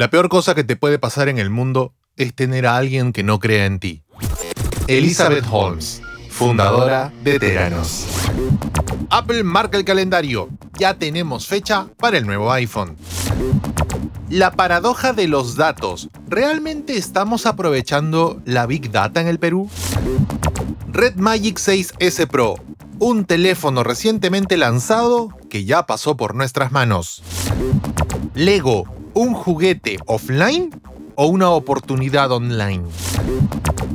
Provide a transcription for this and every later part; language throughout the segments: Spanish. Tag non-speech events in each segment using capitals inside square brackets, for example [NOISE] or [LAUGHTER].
La peor cosa que te puede pasar en el mundo es tener a alguien que no crea en ti. Elizabeth Holmes, fundadora de Teranos. Apple marca el calendario. Ya tenemos fecha para el nuevo iPhone. La paradoja de los datos. ¿Realmente estamos aprovechando la Big Data en el Perú? Red Magic 6S Pro un teléfono recientemente lanzado que ya pasó por nuestras manos. Lego, ¿un juguete offline o una oportunidad online?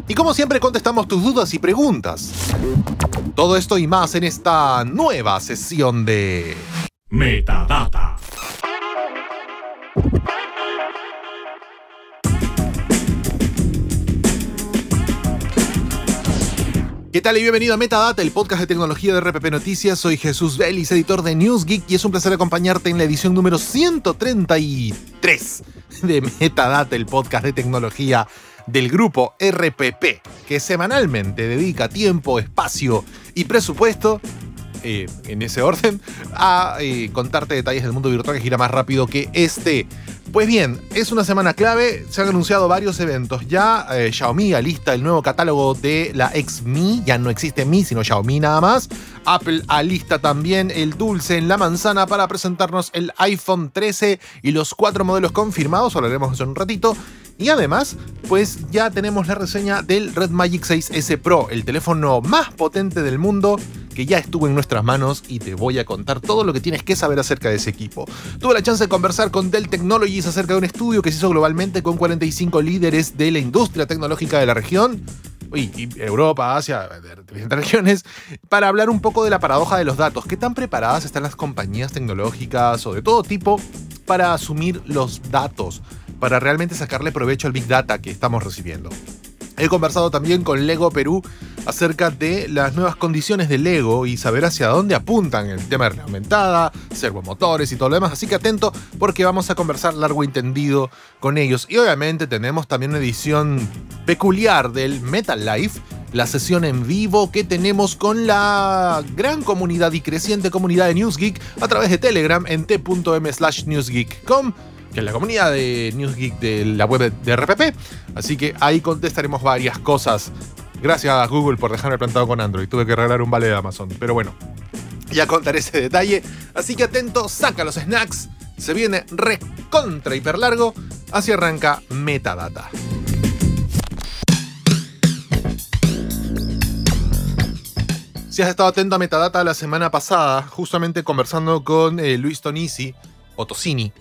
Y como siempre contestamos tus dudas y preguntas. Todo esto y más en esta nueva sesión de Metadata. ¿Qué tal y bienvenido a Metadata, el podcast de tecnología de RPP Noticias? Soy Jesús Vélez, editor de News Geek y es un placer acompañarte en la edición número 133 de Metadata, el podcast de tecnología del grupo RPP, que semanalmente dedica tiempo, espacio y presupuesto eh, en ese orden, a eh, contarte detalles del mundo virtual que gira más rápido que este. Pues bien, es una semana clave, se han anunciado varios eventos. Ya eh, Xiaomi alista el nuevo catálogo de la ex Mi, ya no existe Mi, sino Xiaomi nada más. Apple alista también el dulce en la manzana para presentarnos el iPhone 13 y los cuatro modelos confirmados, hablaremos eso en un ratito. Y además, pues ya tenemos la reseña del Red Magic 6S Pro, el teléfono más potente del mundo que ya estuvo en nuestras manos y te voy a contar todo lo que tienes que saber acerca de ese equipo. Tuve la chance de conversar con Dell Technologies acerca de un estudio que se hizo globalmente con 45 líderes de la industria tecnológica de la región y, Europa, Asia, diferentes regiones, para hablar un poco de la paradoja de los datos. ¿Qué tan preparadas están las compañías tecnológicas o de todo tipo para asumir los datos, para realmente sacarle provecho al big data que estamos recibiendo? He conversado también con Lego Perú acerca de las nuevas condiciones de Lego y saber hacia dónde apuntan el tema de aumentada, servomotores y todo lo demás. Así que atento porque vamos a conversar largo y tendido con ellos. Y obviamente tenemos también una edición peculiar del Metal Life, la sesión en vivo que tenemos con la gran comunidad y creciente comunidad de NewsGeek a través de Telegram en t.m/newsgeek.com que la comunidad de Geek de la web de RPP. Así que ahí contestaremos varias cosas. Gracias a Google por dejarme plantado con Android. Tuve que regalar un vale de Amazon, pero bueno, ya contaré ese detalle. Así que atento, saca los snacks. Se viene recontra hiper largo. Así arranca Metadata. Si has estado atento a Metadata la semana pasada, justamente conversando con eh, Luis Tonisi, o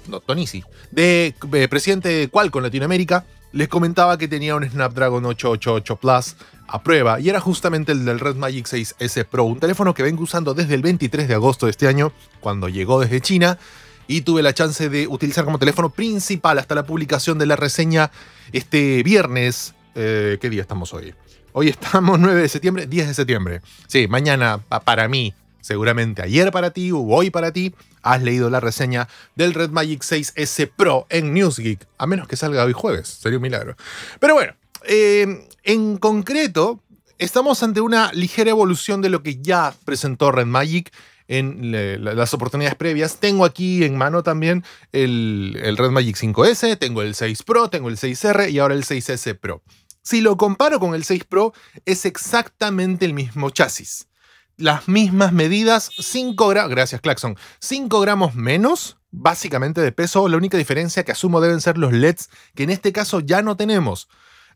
no, Tonisi, de, eh, presidente de Qualcomm Latinoamérica, les comentaba que tenía un Snapdragon 888 Plus a prueba y era justamente el del Red Magic 6S Pro, un teléfono que vengo usando desde el 23 de agosto de este año, cuando llegó desde China, y tuve la chance de utilizar como teléfono principal hasta la publicación de la reseña este viernes. Eh, ¿Qué día estamos hoy? Hoy estamos 9 [LAUGHS] de septiembre, 10 de septiembre. Sí, mañana para mí, seguramente ayer para ti o hoy para ti, has leído la reseña del Red Magic 6S Pro en Newsgeek, a menos que salga hoy jueves, sería un milagro. Pero bueno, eh, en concreto, estamos ante una ligera evolución de lo que ya presentó Red Magic en las oportunidades previas. Tengo aquí en mano también el, el Red Magic 5S, tengo el 6 Pro, tengo el 6R y ahora el 6S Pro. Si lo comparo con el 6 Pro, es exactamente el mismo chasis las mismas medidas, 5 gramos, gracias Claxon, 5 gramos menos, básicamente de peso, la única diferencia que asumo deben ser los LEDs, que en este caso ya no tenemos.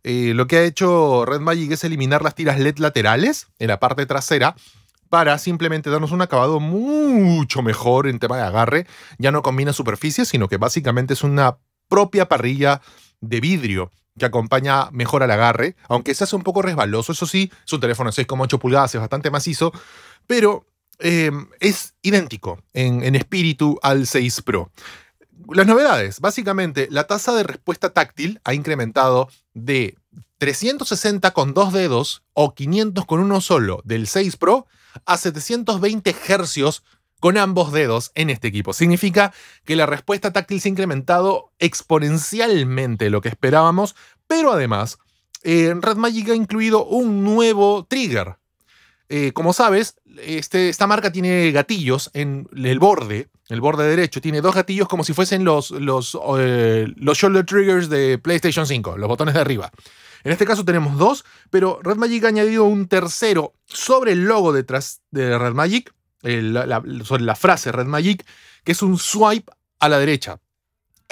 Eh, lo que ha hecho Red Magic es eliminar las tiras LED laterales en la parte trasera para simplemente darnos un acabado mucho mejor en tema de agarre. Ya no combina superficies, sino que básicamente es una propia parrilla de vidrio que acompaña mejor al agarre, aunque se hace un poco resbaloso, eso sí, es un teléfono de 6,8 pulgadas, es bastante macizo, pero eh, es idéntico en, en espíritu al 6 Pro. Las novedades, básicamente, la tasa de respuesta táctil ha incrementado de 360 con dos dedos o 500 con uno solo del 6 Pro a 720 Hz con ambos dedos en este equipo. Significa que la respuesta táctil se ha incrementado exponencialmente lo que esperábamos, pero además eh, Red Magic ha incluido un nuevo trigger. Eh, como sabes, este, esta marca tiene gatillos en el borde, el borde derecho, tiene dos gatillos como si fuesen los, los, eh, los shoulder triggers de PlayStation 5, los botones de arriba. En este caso tenemos dos, pero Red Magic ha añadido un tercero sobre el logo detrás de Red Magic sobre la frase Red Magic, que es un swipe a la derecha.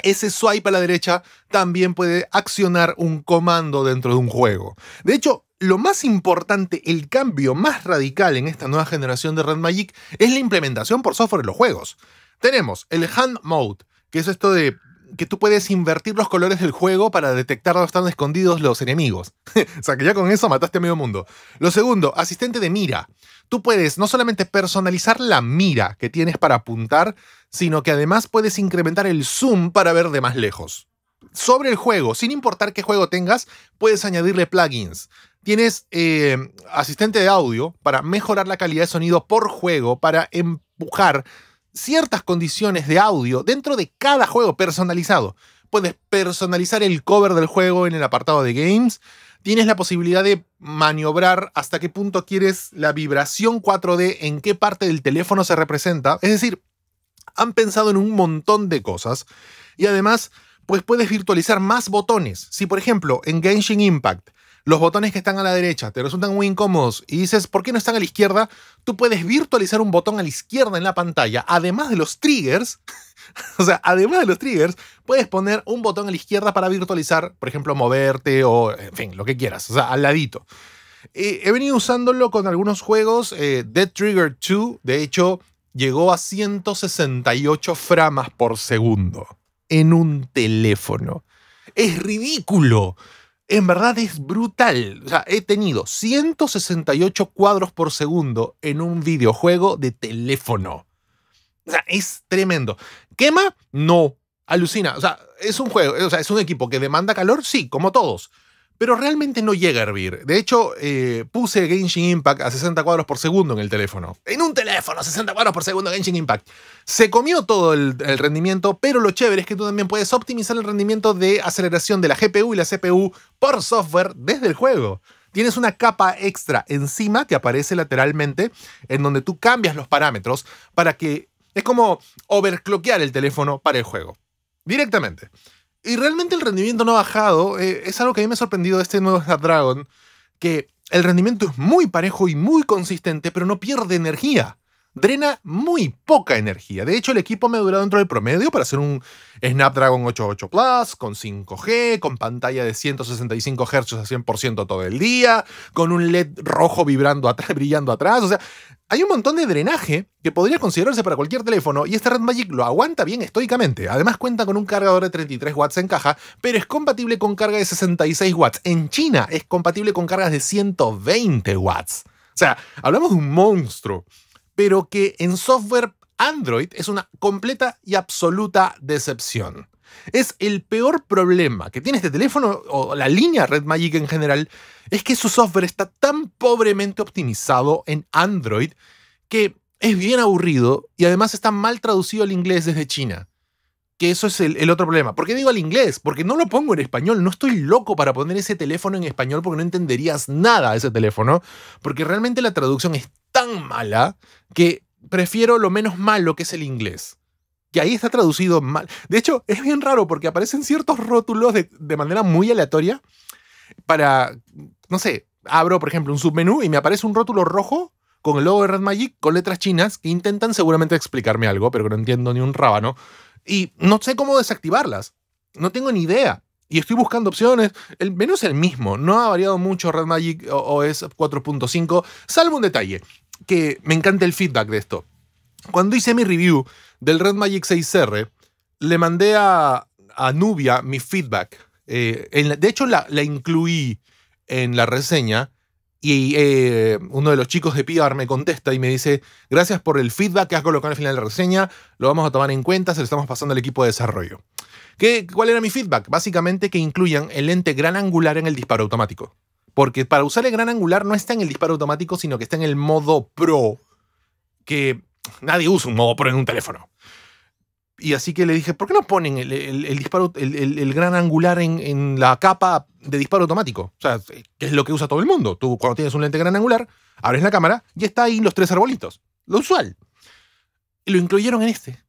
Ese swipe a la derecha también puede accionar un comando dentro de un juego. De hecho, lo más importante, el cambio más radical en esta nueva generación de Red Magic es la implementación por software de los juegos. Tenemos el Hand Mode, que es esto de que tú puedes invertir los colores del juego para detectar dónde están escondidos los enemigos. [LAUGHS] o sea que ya con eso mataste a medio mundo. Lo segundo, asistente de mira. Tú puedes no solamente personalizar la mira que tienes para apuntar, sino que además puedes incrementar el zoom para ver de más lejos. Sobre el juego, sin importar qué juego tengas, puedes añadirle plugins. Tienes eh, asistente de audio para mejorar la calidad de sonido por juego, para empujar ciertas condiciones de audio dentro de cada juego personalizado. Puedes personalizar el cover del juego en el apartado de games. Tienes la posibilidad de maniobrar hasta qué punto quieres la vibración 4D, en qué parte del teléfono se representa. Es decir, han pensado en un montón de cosas. Y además, pues puedes virtualizar más botones. Si por ejemplo en Genshin Impact los botones que están a la derecha te resultan muy incómodos y dices, ¿por qué no están a la izquierda? Tú puedes virtualizar un botón a la izquierda en la pantalla, además de los triggers. [LAUGHS] o sea, además de los triggers, puedes poner un botón a la izquierda para virtualizar, por ejemplo, moverte o, en fin, lo que quieras, o sea, al ladito. Eh, he venido usándolo con algunos juegos. Eh, Dead Trigger 2, de hecho, llegó a 168 framas por segundo en un teléfono. Es ridículo en verdad es brutal. O sea, he tenido 168 cuadros por segundo en un videojuego de teléfono. O sea, es tremendo. ¿Quema? No. Alucina. O sea, es un juego, o sea, es un equipo que demanda calor, sí, como todos pero realmente no llega a hervir. De hecho, eh, puse Genshin Impact a 60 cuadros por segundo en el teléfono. En un teléfono, 60 cuadros por segundo Genshin Impact. Se comió todo el, el, rendimiento, pero lo chévere es que tú también puedes optimizar el rendimiento de aceleración de la GPU y la CPU por software desde el juego. Tienes una capa extra encima que aparece lateralmente en donde tú cambias los parámetros para que... Es como overclockear el teléfono para el juego. Directamente. Y realmente el rendimiento no ha bajado. Eh, es algo que a mí me ha sorprendido de este nuevo Snapdragon. Que el rendimiento es muy parejo y muy consistente, pero no pierde energía drena muy poca energía. De hecho, el equipo me durado dentro del promedio para hacer un Snapdragon 88 Plus con 5G, con pantalla de 165 Hz a 100% todo el día, con un LED rojo vibrando atrás, [LAUGHS] brillando atrás. O sea, hay un montón de drenaje que podría considerarse para cualquier teléfono y este Red Magic lo aguanta bien estoicamente. Además cuenta con un cargador de 33 watts en caja, pero es compatible con carga de 66 watts. En China es compatible con cargas de 120 watts. O sea, hablamos de un monstruo pero que en software Android es una completa y absoluta decepción. Es el peor problema que tiene este teléfono o la línea Red Magic en general, es que su software está tan pobremente optimizado en Android que es bien aburrido y además está mal traducido al inglés desde China. Que eso es el, otro problema. ¿Por qué digo al inglés? Porque no lo pongo en español. No estoy loco para poner ese teléfono en español porque no entenderías nada de ese teléfono. Porque realmente la traducción es tan mala que prefiero lo menos malo que es el inglés. Que ahí está traducido mal. De hecho, es bien raro porque aparecen ciertos rótulos de, manera muy aleatoria para, no sé, abro por ejemplo un submenú y me aparece un rótulo rojo con el logo de Red Magic con letras chinas que intentan seguramente explicarme algo, pero que no entiendo ni un rábano. Y no sé cómo desactivarlas. No tengo ni idea. Y estoy buscando opciones. El menú es el mismo. No ha variado mucho Red Magic OS 4.5, salvo un detalle que me encanta el feedback de esto. Cuando hice mi review del Red Magic 6R, le mandé a, Nubia mi feedback. Eh, de hecho, la, incluí en la reseña y eh, uno de los chicos de PR me contesta y me dice, gracias por el feedback que has colocado al final de la reseña, lo vamos a tomar en cuenta, se lo estamos pasando al equipo de desarrollo. ¿Qué, ¿Cuál era mi feedback? Básicamente que incluyan el lente gran angular en el disparo automático. Porque para usar el gran angular no está en el disparo automático, sino que está en el modo pro. Que nadie usa un modo pro en un teléfono. Y así que le dije, ¿por qué no ponen el, disparo, el, gran angular en, en, la capa de disparo automático? O sea, que es lo que usa todo el mundo. Tú cuando tienes un lente gran angular, abres la cámara y está ahí los tres arbolitos. Lo usual. Y lo incluyeron en este.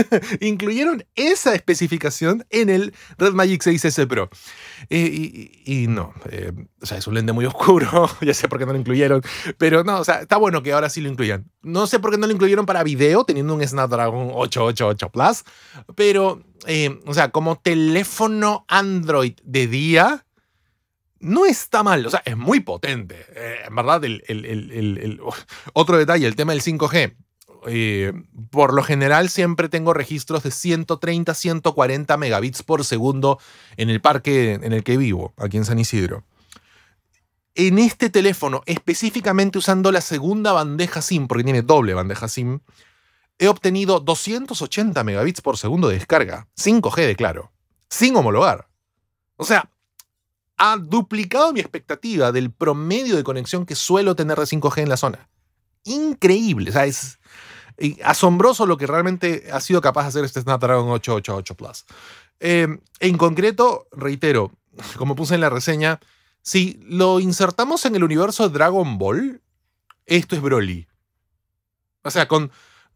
[LAUGHS] incluyeron esa especificación en el Red Magic 6S Pro. Eh, y, no, eh, o sea, es un lente muy oscuro, [LAUGHS] ya sé por qué no lo incluyeron, pero no, o sea, está bueno que ahora sí lo incluyan. No sé por qué no lo incluyeron para video, teniendo un Snapdragon 888 Plus, pero, eh, o sea, como teléfono Android de día, no está mal, o sea, es muy potente. en verdad, el, [LAUGHS] otro detalle, el tema del 5G. Eh, por lo general siempre tengo registros de 130, 140 megabits por segundo en el parque en el que vivo, aquí en San Isidro. En este teléfono, específicamente usando la segunda bandeja SIM, porque tiene doble bandeja SIM, he obtenido 280 megabits por segundo de descarga, 5G de claro, sin homologar. O sea, ha duplicado mi expectativa del promedio de conexión que suelo tener de 5G en la zona. Increíble, o sea, es, y asombroso lo que realmente ha sido capaz de hacer este Snapdragon 888 Plus. Eh, en concreto, reitero, [LAUGHS] como puse en la reseña, si lo insertamos en el universo de Dragon Ball, esto es Broly. O sea, con,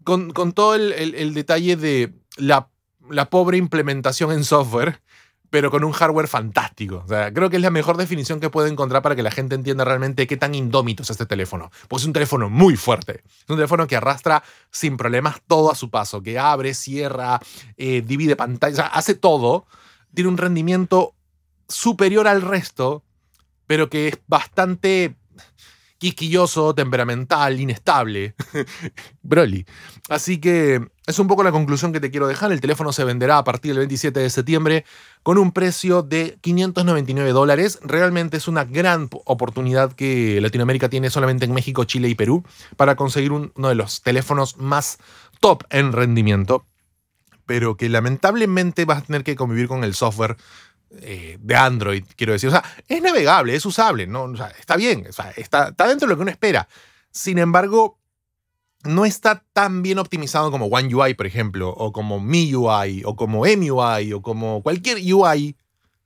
con, todo el, detalle de la, la pobre implementación en software pero con un hardware fantástico. creo que es la mejor definición que puedo encontrar para que la gente entienda realmente qué tan indómito es este teléfono. Pues es un teléfono muy fuerte. Es un teléfono que arrastra sin problemas todo a su paso, que abre, cierra, eh, divide pantalla, hace todo. Tiene un rendimiento superior al resto, pero que es bastante quisquilloso, temperamental, inestable. [LAUGHS] Broly. Así que es un poco la conclusión que te quiero dejar. El teléfono se venderá a partir del 27 de septiembre con un precio de 599 dólares. Realmente es una gran oportunidad que Latinoamérica tiene solamente en México, Chile y Perú para conseguir uno de los teléfonos más top en rendimiento, pero que lamentablemente vas a tener que convivir con el software eh, de Android, quiero decir. O sea, es navegable, es usable, está bien, está dentro de lo que uno espera. Sin embargo, no está tan bien optimizado como One UI, por ejemplo, o como Mi UI, o como MUI, o como cualquier UI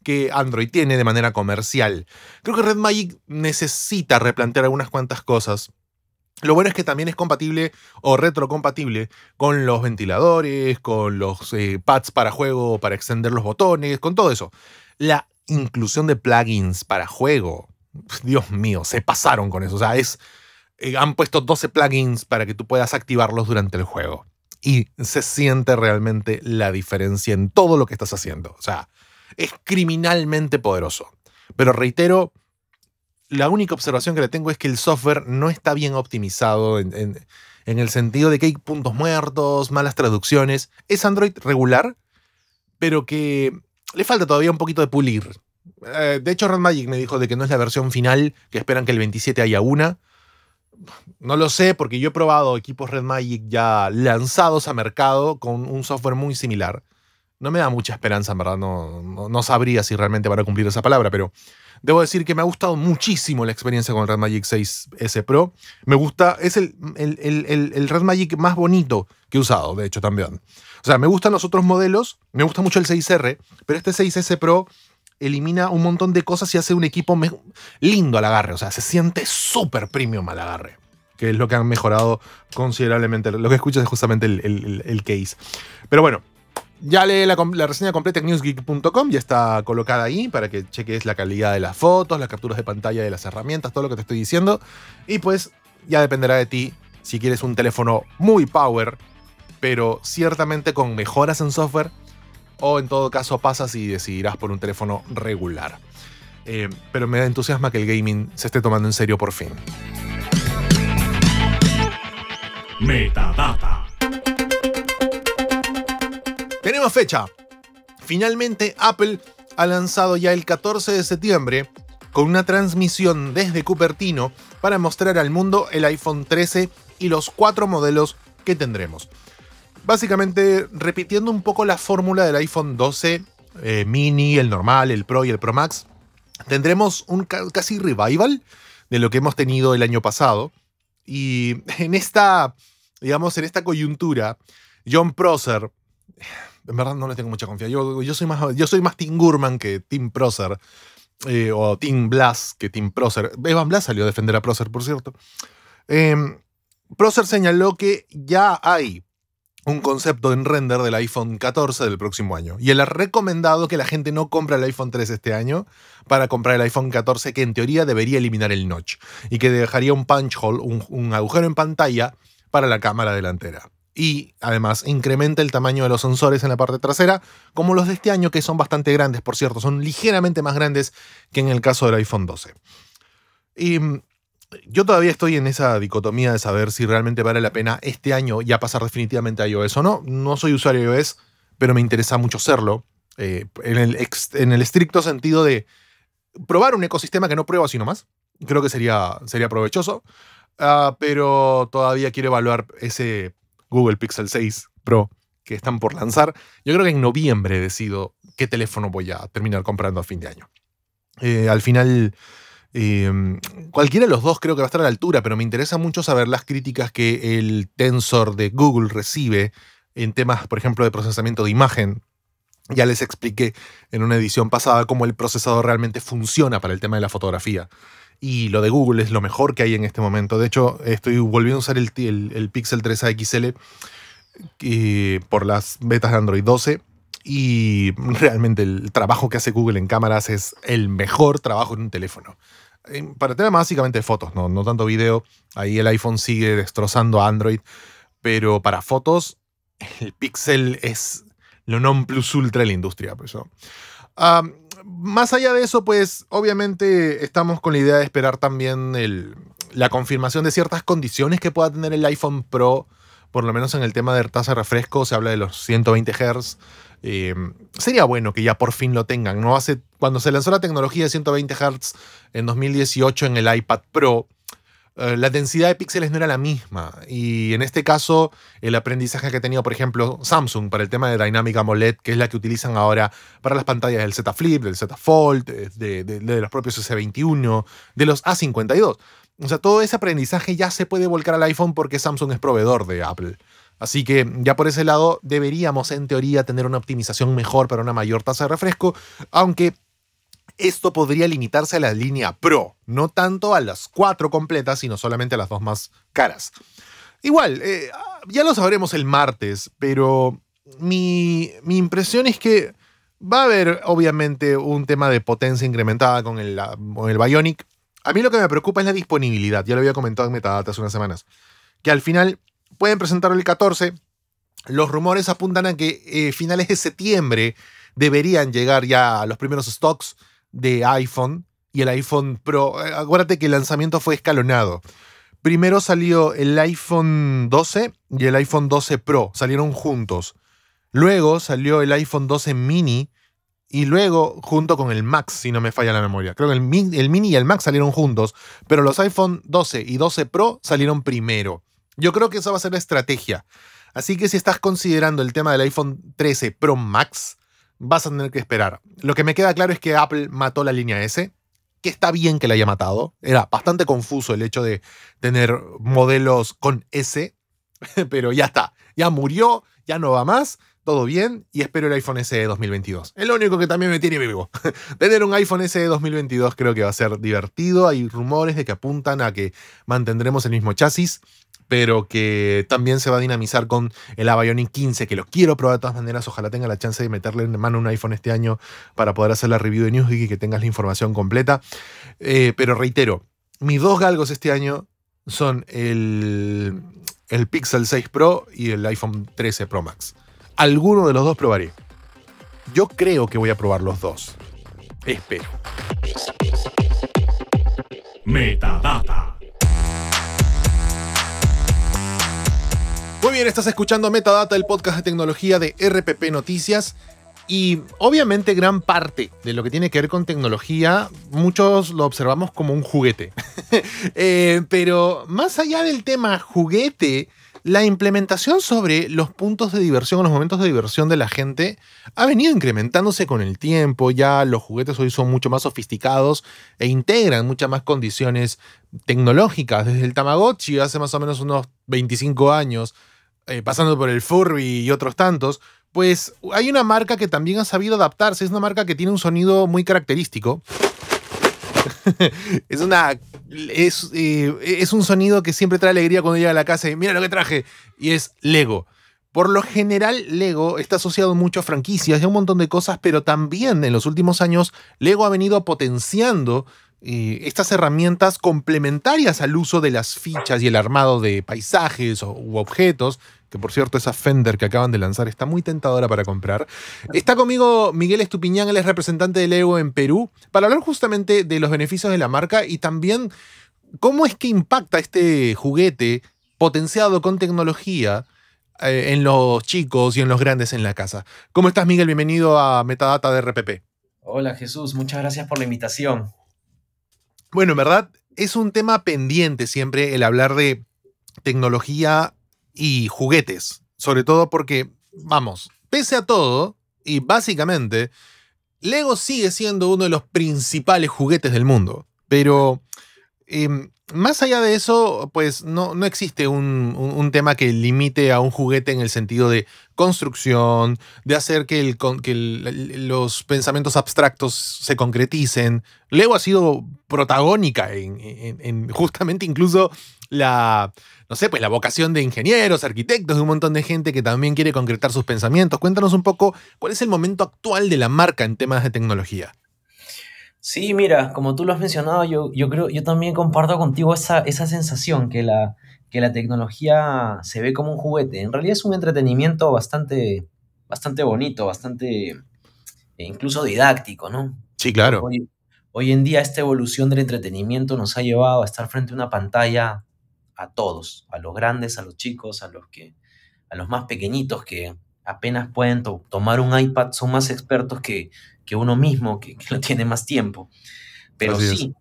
que Android tiene de manera comercial. Creo que Red Magic necesita replantear algunas cuantas cosas. Lo bueno es que también es compatible o retrocompatible con los ventiladores, con los eh, pads para juego, para extender los botones, con todo eso. La inclusión de plugins para juego, [LAUGHS] Dios mío, se pasaron con eso. O sea, es, eh, han puesto 12 plugins para que tú puedas activarlos durante el juego. Y se siente realmente la diferencia en todo lo que estás haciendo. O sea, es criminalmente poderoso. Pero reitero, la única observación que le tengo es que el software no está bien optimizado en, el sentido de que hay puntos muertos, malas traducciones. Es Android regular, pero que le falta todavía un poquito de pulir. Eh, de hecho, Red Magic me dijo de que no es la versión final, que esperan que el 27 haya una. No lo sé porque yo he probado equipos Red Magic ya lanzados a mercado con un software muy similar. No me da mucha esperanza, en verdad. No, no, sabría si realmente van a cumplir esa palabra, pero debo decir que me ha gustado muchísimo la experiencia con el Red Magic 6S Pro. Me gusta, es el, el, el Red Magic más bonito que he usado, de hecho, también. O sea, me gustan los otros modelos, me gusta mucho el 6R, pero este 6S Pro elimina un montón de cosas y hace un equipo lindo al agarre. O sea, se siente súper premium al agarre que es lo que han mejorado considerablemente. Lo que escuchas es justamente el, case. Pero bueno, ya lee la, reseña completa en newsgeek.com, ya está colocada ahí para que cheques la calidad de las fotos, las capturas de pantalla de las herramientas, todo lo que te estoy diciendo. Y pues ya dependerá de ti si quieres un teléfono muy power, pero ciertamente con mejoras en software, o en todo caso pasas y decidirás por un teléfono regular. Eh, pero me da entusiasma que el gaming se esté tomando en serio por fin. Metadata. Tenemos fecha. Finalmente Apple ha lanzado ya el 14 de septiembre con una transmisión desde Cupertino para mostrar al mundo el iPhone 13 y los cuatro modelos que tendremos. Básicamente repitiendo un poco la fórmula del iPhone 12 eh, mini, el normal, el Pro y el Pro Max, tendremos un casi revival de lo que hemos tenido el año pasado. Y en esta digamos, en esta coyuntura, John Prosser, en verdad no le tengo mucha confianza, yo, soy, más, yo soy Tim Gurman que Tim Prosser, eh, o Tim Blass que Tim Prosser. Evan Blass salió a defender a Prosser, por cierto. Eh, Prosser señaló que ya hay un concepto en render del iPhone 14 del próximo año. Y él ha recomendado que la gente no compre el iPhone 3 este año para comprar el iPhone 14, que en teoría debería eliminar el notch y que dejaría un punch hole, un agujero en pantalla para la cámara delantera. Y además incrementa el tamaño de los sensores en la parte trasera, como los de este año que son bastante grandes, por cierto, son ligeramente más grandes que en el caso del iPhone 12. Y mm, yo todavía estoy en esa dicotomía de saber si realmente vale la pena este año ya pasar definitivamente a iOS o no. No soy usuario de iOS, pero me interesa mucho serlo. Eh, en, el en, el estricto sentido de probar un ecosistema que no prueba sino más. Creo que sería, sería provechoso. Ah, pero todavía quiero evaluar ese Google Pixel 6 Pro que están por lanzar. Yo creo que en noviembre decido qué teléfono voy a terminar comprando a fin de año. Eh, al final, em, cualquiera de los dos creo que va a estar a la altura, pero me interesa mucho saber las críticas que el Tensor de Google recibe en temas, por ejemplo, de procesamiento de imagen. Ya les expliqué en una edición pasada cómo el procesador realmente funciona para el tema de la fotografía. Y lo de Google es lo mejor que hay en este momento. De hecho, estoy volviendo a usar el, el, Pixel 3 XL por las betas de Android 12 y [LAUGHS] realmente el trabajo que hace Google en cámaras es el mejor trabajo en un teléfono. Eh, para tema, básicamente fotos, ¿no? tanto video. Ahí el iPhone sigue destrozando a Android. Pero para fotos, el Pixel es lo non plus ultra de la industria. Pues, eso ah, más allá de eso, pues obviamente estamos con la idea de esperar también la confirmación de ciertas condiciones que pueda tener el iPhone Pro, por lo menos en el tema de tasa de refresco, se habla de los 120 Hz. Eh, sería bueno que ya por fin lo tengan, ¿no? Hace, cuando se lanzó la tecnología de 120 Hz en 2018 en el iPad Pro, eh, la densidad de píxeles no era la misma. Y en este caso, el aprendizaje que ha tenido, por ejemplo, Samsung para el tema de dinámica AMOLED, que es la que utilizan ahora para las pantallas del Z Flip, del Z Fold, eh, de, de los propios S21, de los A52. O sea, todo ese aprendizaje ya se puede volcar al iPhone porque Samsung es proveedor de Apple. Así que ya por ese lado deberíamos en teoría tener una optimización mejor para una mayor tasa de refresco, aunque esto podría limitarse a la línea Pro, no tanto a las cuatro completas, sino solamente a las dos más caras. Igual, eh, ya lo sabremos el martes, pero mi, impresión es que va a haber obviamente un tema de potencia incrementada con el, con Bionic. A mí lo que me preocupa es la disponibilidad, ya lo había comentado en Metadata hace unas semanas, que al final pueden presentarlo el 14, los rumores apuntan a que eh, finales de septiembre deberían llegar ya los primeros stocks de iPhone y el iPhone Pro. Eh, acuérdate que el lanzamiento fue escalonado. Primero salió el iPhone 12 y el iPhone 12 Pro, salieron juntos. Luego salió el iPhone 12 mini y luego junto con el Max, si no me falla la memoria. Creo que el, mini, y el Max salieron juntos, pero los iPhone 12 y 12 Pro salieron primero. Yo creo que esa va a ser la estrategia. Así que si estás considerando el tema del iPhone 13 Pro Max, vas a tener que esperar. Lo que me queda claro es que Apple mató la línea S, que está bien que la haya matado. Era bastante confuso el hecho de tener modelos con S, [LAUGHS] pero ya está, ya murió, ya no va más. Todo bien y espero el iPhone SE 2022. El único que también me tiene vivo. [LAUGHS] tener un iPhone SE 2022 creo que va a ser divertido. Hay rumores de que apuntan a que mantendremos el mismo chasis pero que también se va a dinamizar con el Avionic 15, que lo quiero probar de todas maneras. Ojalá tenga la chance de meterle en mano un iPhone este año para poder hacer la review de Newsweek y que tengas la información completa. Eh, pero reitero, mis dos galgos este año son el, el Pixel 6 Pro y el iPhone 13 Pro Max. Alguno de los dos probaré. Yo creo que voy a probar los dos. Espero. Metadata. Muy bien, estás escuchando Metadata, el podcast de tecnología de RPP Noticias. Y obviamente gran parte de lo que tiene que ver con tecnología, muchos lo observamos como un juguete. [LAUGHS] Eh, pero más allá del tema juguete, la implementación sobre los puntos de diversión, los momentos de diversión de la gente, ha venido incrementándose con el tiempo. Ya los juguetes hoy son mucho más sofisticados e integran muchas más condiciones tecnológicas. Desde el Tamagotchi hace más o menos unos 25 años eh, pasando por el Furby y otros tantos, pues hay una marca que también ha sabido adaptarse. Es una marca que tiene un sonido muy característico. [LAUGHS] es una. Es, eh, es, un sonido que siempre trae alegría cuando llega a la casa y mira lo que traje. Y es Lego. Por lo general, Lego está asociado mucho a franquicias y a un montón de cosas, pero también en los últimos años, Lego ha venido potenciando eh, estas herramientas complementarias al uso de las fichas y el armado de paisajes o, u objetos, que por cierto esa Fender que acaban de lanzar está muy tentadora para comprar. Está conmigo Miguel Estupiñán, él es representante del Lego en Perú, para hablar justamente de los beneficios de la marca y también cómo es que impacta este juguete potenciado con tecnología eh, en los chicos y en los grandes en la casa. ¿Cómo estás Miguel? Bienvenido a Metadata de RPP. Hola Jesús, muchas gracias por la invitación. Bueno, en verdad es un tema pendiente siempre el hablar de tecnología y juguetes, sobre todo porque, vamos, pese a todo, y básicamente, Lego sigue siendo uno de los principales juguetes del mundo, pero em, más allá de eso, pues no, existe un, tema que limite a un juguete en el sentido de construcción, de hacer que, los pensamientos abstractos se concreticen. Lego ha sido protagónica en, justamente incluso la, no sé, pues, la vocación de ingenieros, arquitectos, de un montón de gente que también quiere concretar sus pensamientos. Cuéntanos un poco cuál es el momento actual de la marca en temas de tecnología. Sí, mira, como tú lo has mencionado, yo, yo creo, yo también comparto contigo esa, esa sensación que la, que la tecnología se ve como un juguete. En realidad es un entretenimiento bastante, bastante bonito, bastante eh, incluso didáctico, ¿no? Sí, claro. Hoy, en día esta evolución del entretenimiento nos ha llevado a estar frente a una pantalla a todos, a los grandes, a los chicos, a los que, a los más pequeñitos que, apenas pueden tomar un iPad, son más expertos que, uno mismo, que, que, lo tiene más tiempo. Pero sí,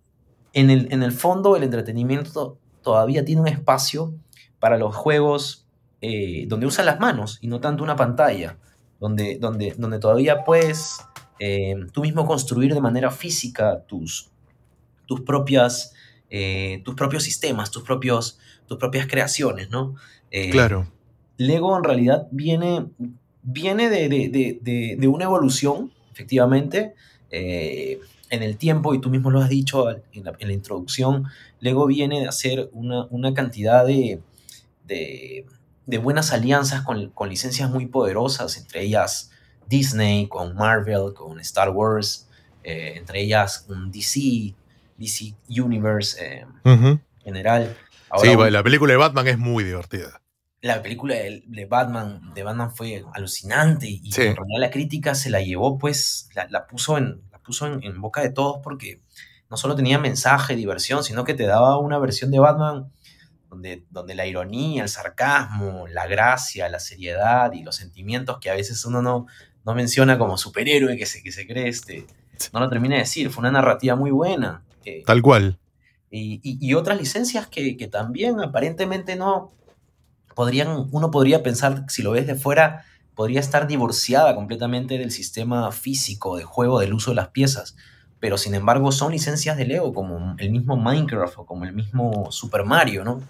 en el, en el, fondo el entretenimiento todavía tiene un espacio para los juegos eh, donde usan las manos y no tanto una pantalla, donde, donde, donde todavía puedes eh, tú mismo construir de manera física tus, tus propias... Eh, tus propios sistemas, tus, propios, tus propias creaciones, ¿no? claro. Lego en realidad viene, viene de, una evolución, efectivamente, eh, en el tiempo, y tú mismo lo has dicho en la, introducción, Lego viene de hacer una, cantidad de, buenas alianzas con, licencias muy poderosas, entre ellas Disney, con Marvel, con Star Wars, eh, entre ellas un DC, DC Universe eh, en general. sí, la película de Batman es muy divertida la película de, Batman, de Batman fue alucinante y en realidad la crítica se la llevó, pues, la, puso, en, la puso en, boca de todos porque no solo tenía mensaje, diversión, sino que te daba una versión de Batman donde, donde la ironía, el sarcasmo, la gracia, la seriedad y los sentimientos que a veces uno no, no menciona como superhéroe que se, que se cree, este, no lo termina de decir. Fue una narrativa muy buena. Eh, Tal cual. Y, otras licencias que, que también aparentemente no, podrían, uno podría pensar, si lo ves de fuera, podría estar divorciada completamente del sistema físico de juego, del uso de las piezas. Pero sin embargo son licencias de Lego, como el mismo Minecraft o como el mismo Super Mario, ¿no?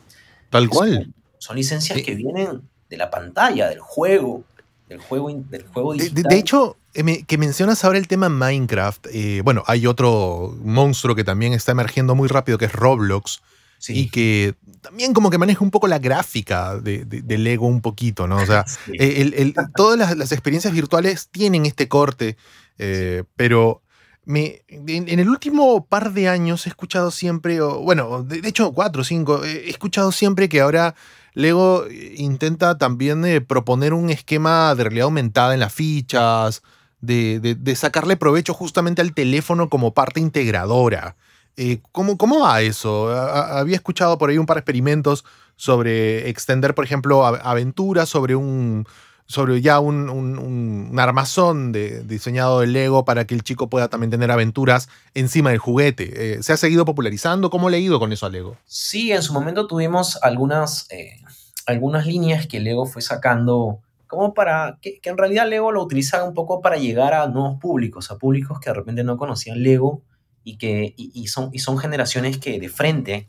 Tal cual. Son, licencias que vienen de la pantalla, del juego, del juego, del juego digital. De, hecho, eh, que mencionas ahora el tema Minecraft, eh, bueno, hay otro monstruo que también está emergiendo muy rápido, que es Roblox, y que también como que maneja un poco la gráfica de, Lego un poquito, ¿no? O sea, [LAUGHS] e, todas las, experiencias virtuales tienen este corte, eh, pero en, el último par de años he escuchado siempre, bueno, de, hecho cuatro o cinco, he escuchado siempre que ahora Lego intenta también eh, proponer un esquema de realidad aumentada en las fichas, de, sacarle provecho justamente al teléfono como parte integradora. Eh, ¿cómo, va eso? había escuchado por ahí un par de experimentos sobre extender, por ejemplo, aventuras sobre un sobre ya un, armazón de, diseñado de Lego para que el chico pueda también tener aventuras encima del juguete. Eh, ¿Se ha seguido popularizando? ¿Cómo le ha ido con eso a Lego? Sí, en su momento tuvimos algunas, eh, algunas líneas que Lego fue sacando como para que, que, en realidad Lego lo utilizaba un poco para llegar a nuevos públicos, a públicos que de repente no conocían Lego y que y, son, y son generaciones que de frente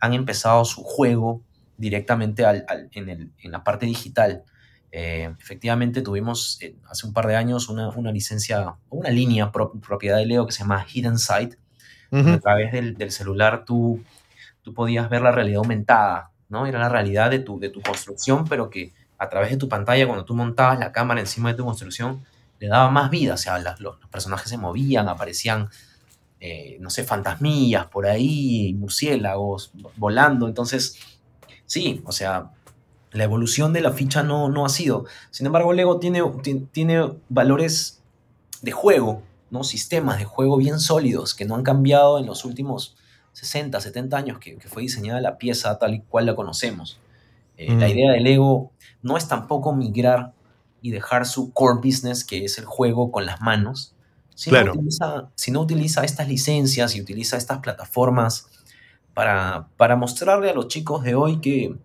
han empezado su juego directamente en, la parte digital. Eh, efectivamente tuvimos eh, hace un par de años una, una licencia, una línea propiedad de Leo que se llama Hidden Sight, a través del, celular tú, tú podías ver la realidad aumentada, ¿no? Era la realidad de tu, de tu construcción, pero que a través de tu pantalla, cuando tú montabas la cámara encima de tu construcción, le daba más vida, o sea, los personajes se movían, aparecían eh, no sé, fantasmillas por ahí, murciélagos volando. Entonces, sí, o sea, la evolución de la ficha no, ha sido. Sin embargo, Lego tiene, tiene valores de juego, ¿no? sistemas de juego bien sólidos que no han cambiado en los últimos 60, 70 años que, fue diseñada la pieza tal y cual la conocemos. Eh, la mm. idea de Lego no es tampoco migrar y dejar su core business, que es el juego con las manos, si, no utiliza, estas licencias y utiliza estas plataformas para, mostrarle a los chicos de hoy que,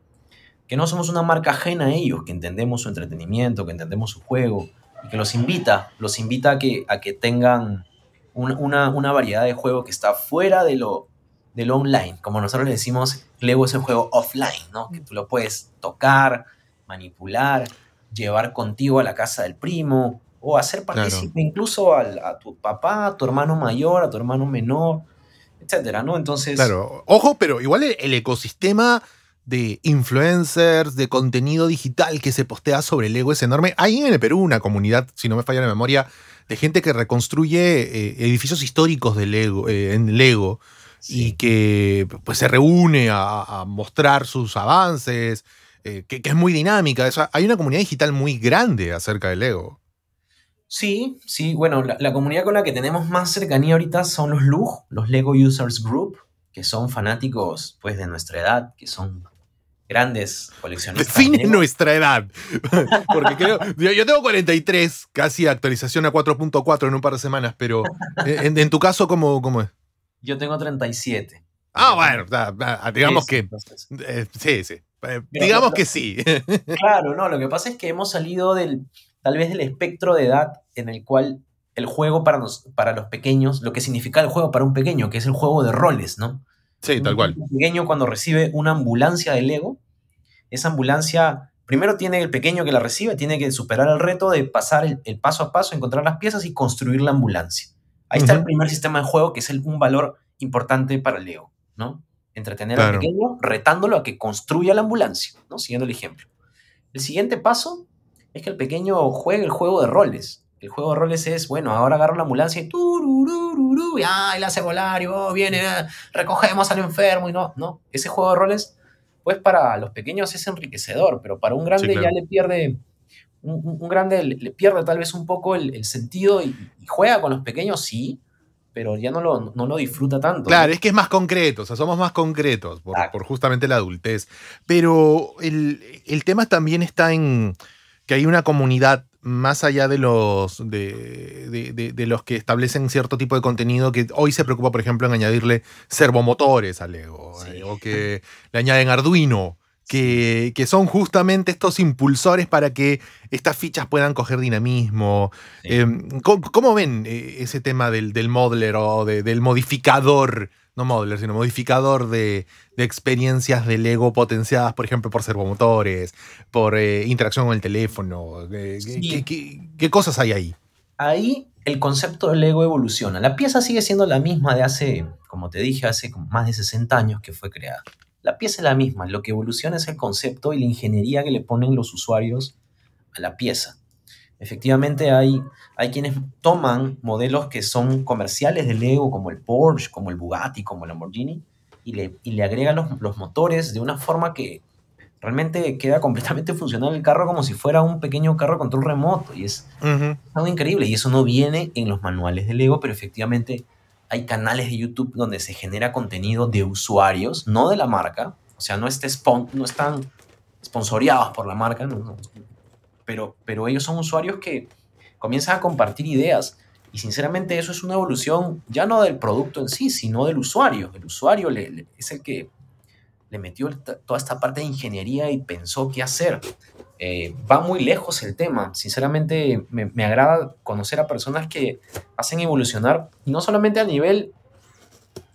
no somos una marca ajena a ellos, que entendemos su entretenimiento, que entendemos su juego, y que los invita, los invita a que, a que tengan una, variedad de juego que está fuera de lo, online. Como nosotros le decimos, Lego es el juego offline, ¿no? Que tú lo puedes tocar, manipular, llevar contigo a la casa del primo, o hacer partícipe incluso a tu papá, a tu hermano mayor, a tu hermano menor, etcétera, ¿no? Entonces. Claro, ojo, pero igual el ecosistema de influencers, de contenido digital que se postea sobre el ego es enorme. Hay en el Perú una comunidad, si no me falla la memoria, de gente que reconstruye eh, edificios históricos de Lego, eh, en Lego y que pues, se reúne a, mostrar sus avances, eh, que, es muy dinámica. hay una comunidad digital muy grande acerca del Lego. Sí, sí, bueno, la, comunidad con la que tenemos más cercanía ahorita son los LUG, los Lego Users Group, que son fanáticos pues de nuestra edad, que son grandes coleccionistas. Define nuestra edad. [LAUGHS] Porque creo. Yo, tengo 43, casi actualización a 4.4 en un par de semanas, pero eh, en, tu caso, ¿cómo, es? Yo tengo 37. Ah, bueno, digamos que. sí, sí. digamos que sí. Claro, no, lo que pasa es que hemos salido del tal vez el espectro de edad en el cual el juego para, los, para los pequeños, lo que significa el juego para un pequeño, que es el juego de roles, ¿no? Sí, tal cual. Un pequeño cuando recibe una ambulancia de Lego, esa ambulancia, primero tiene el pequeño que la recibe, tiene que superar el reto de pasar el, paso a paso, encontrar las piezas y construir la ambulancia. Ahí está el primer sistema de juego que es un valor importante para el ego ¿no? Entretener al pequeño retándolo a que construya la ambulancia, ¿no? Siguiendo el ejemplo. El siguiente paso es que el pequeño juega el juego de roles. El juego de roles es, bueno, ahora agarro la ambulancia y tú y ah, hace volar y oh, viene, eh, recogemos al enfermo y no, no. Ese juego de roles, pues para los pequeños es enriquecedor, pero para un grande ya le pierde, un, grande le, pierde tal vez un poco el, sentido y, juega con los pequeños, sí, pero ya no lo, no lo disfruta tanto. Claro, es que es más concreto, o sea, somos más concretos por, justamente la adultez. Pero el, el tema también está en que hay una comunidad más allá de los, de, los que establecen cierto tipo de contenido que hoy se preocupa, por ejemplo, en añadirle servomotores al Lego, eh, o que le añaden Arduino, que, que, son justamente estos impulsores para que estas fichas puedan coger dinamismo. Em, ¿cómo, ven eh, ese tema del, del modeler o del modificador no modeler, sino modificador de, experiencias de Lego potenciadas, por ejemplo, por servomotores, por eh, interacción con el teléfono. Eh, eh, ¿qué, cosas hay ahí? Ahí el concepto de Lego evoluciona. La pieza sigue siendo la misma de hace, como te dije, hace más de 60 años que fue creada. La pieza es la misma, lo que evoluciona es el concepto y la ingeniería que le ponen los usuarios a la pieza. Efectivamente hay, hay quienes toman modelos que son comerciales de Lego, como el Porsche, como el Bugatti, como el Lamborghini, y le, le agregan los, motores de una forma que realmente queda completamente funcional el carro como si fuera un pequeño carro control remoto. Y es algo increíble. Y eso no viene en los manuales de Lego, pero efectivamente hay canales de YouTube donde se genera contenido de usuarios, no de la marca. O sea, no, esté no están sponsoreados por la marca, no, pero, pero ellos son usuarios que comienzan a compartir ideas. Y sinceramente eso es una evolución ya no del producto en sí, sino del usuario. El usuario es el que le metió toda esta parte de ingeniería y pensó qué hacer. Eh, va muy lejos el tema. Sinceramente me, agrada conocer a personas que hacen evolucionar, no solamente a nivel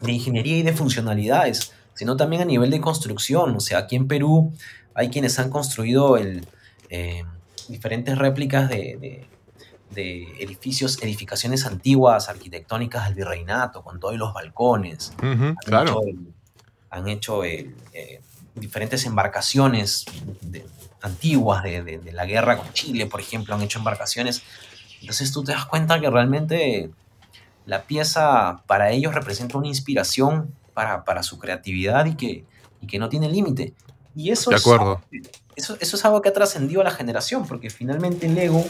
de ingeniería y de funcionalidades, sino también a nivel de construcción. O sea, aquí en Perú hay quienes han construido el... Eh, diferentes réplicas de, edificios, edificaciones antiguas, arquitectónicas del virreinato, con todos los balcones. han, hecho eh, diferentes embarcaciones antiguas de, la guerra con Chile, por ejemplo, han hecho embarcaciones. Entonces tú te das cuenta que realmente la pieza para ellos representa una inspiración para, su creatividad y que, que no tiene límite. Y eso de acuerdo eso, es algo que ha trascendido a la generación, porque finalmente Lego,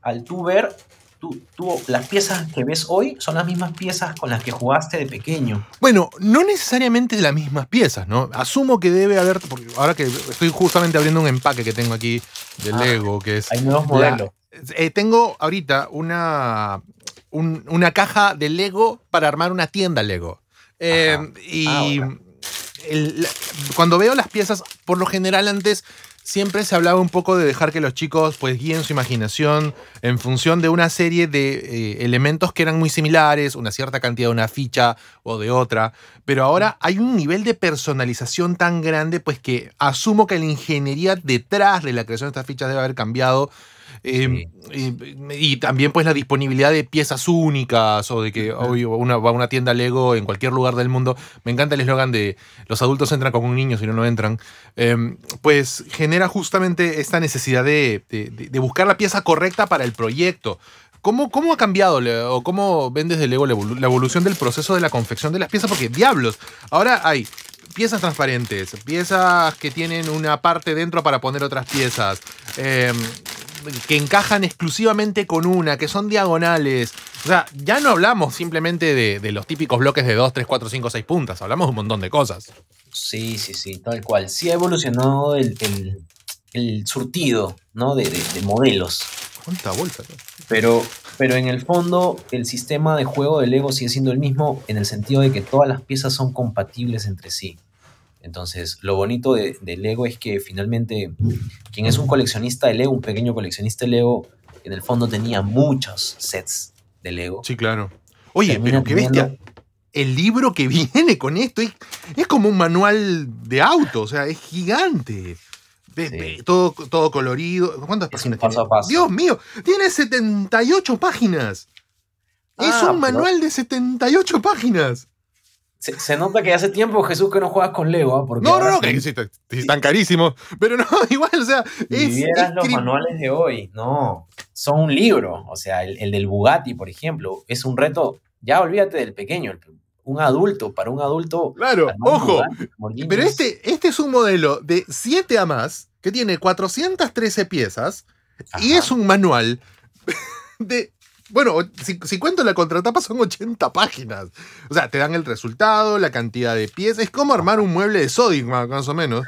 al tú ver, tú, tú, las piezas que ves hoy son las mismas piezas con las que jugaste de pequeño. Bueno, no necesariamente las mismas piezas, ¿no? Asumo que debe haber, porque ahora que estoy justamente abriendo un empaque que tengo aquí de ah, Lego, que es... Hay nuevos modelos. Eh, tengo ahorita una, una caja de Lego para armar una tienda Lego. Em, y... Ah, cuando veo las piezas, por lo general antes siempre se hablaba un poco de dejar que los chicos pues guíen su imaginación en función de una serie de eh, elementos que eran muy similares, una cierta cantidad de una ficha o de otra, pero ahora hay un nivel de personalización tan grande pues que asumo que la ingeniería detrás de la creación de estas fichas debe haber cambiado Em, em, y, también pues la disponibilidad de piezas únicas o de que hoy va una tienda Lego en cualquier lugar del mundo. Me encanta el eslogan de los adultos entran con un niño si no, no entran. Em, pues genera justamente esta necesidad de, buscar la pieza correcta para el proyecto. ¿Cómo, ¿Cómo, ha cambiado o cómo ven desde Lego la, evolución del proceso de la confección de las piezas? Porque diablos, ahora hay piezas transparentes, piezas que tienen una parte dentro para poner otras piezas, eh, que encajan exclusivamente con una, que son diagonales. O sea, ya no hablamos simplemente de, los típicos bloques de 2, 3, 4, 5, 6 puntas, hablamos de un montón de cosas. Sí, sí, sí, tal cual. Sí ha evolucionado el, surtido ¿no? de, modelos. ¿Cuánta vuelta? Pero, pero en el fondo, el sistema de juego de Lego sigue siendo el mismo en el sentido de que todas las piezas son compatibles entre sí. Entonces, lo bonito de, Lego es que finalmente quien es un coleccionista de Lego, un pequeño coleccionista de Lego, en el fondo tenía muchos sets de Lego. Sí, claro. Oye, pero qué bestia. El libro que [LAUGHS] viene con esto es, como un manual de auto, o sea, es gigante. todo, todo colorido. ¿Cuántas páginas tiene? Dios mío, tiene 78 páginas. es ah, un manual de 78 páginas. Se, nota que hace tiempo, Jesús, que no juegas con Lego. ¿ah? Porque no, no, no, están carísimos. Pero no, [LAUGHS] igual, o sea. Si vieras los manuales de hoy, no. Son un libro. O sea, el, del Bugatti, por ejemplo, es un reto. Ya olvídate del pequeño. un adulto, para un adulto. Claro, ojo. pero este, este es un modelo de 7 a más que tiene 413 piezas y es un manual [LAUGHS] de bueno, si, cuento la contratapa son 80 páginas. O sea, te dan el resultado, la cantidad de pies. Es como armar un mueble de Sodic, más o menos.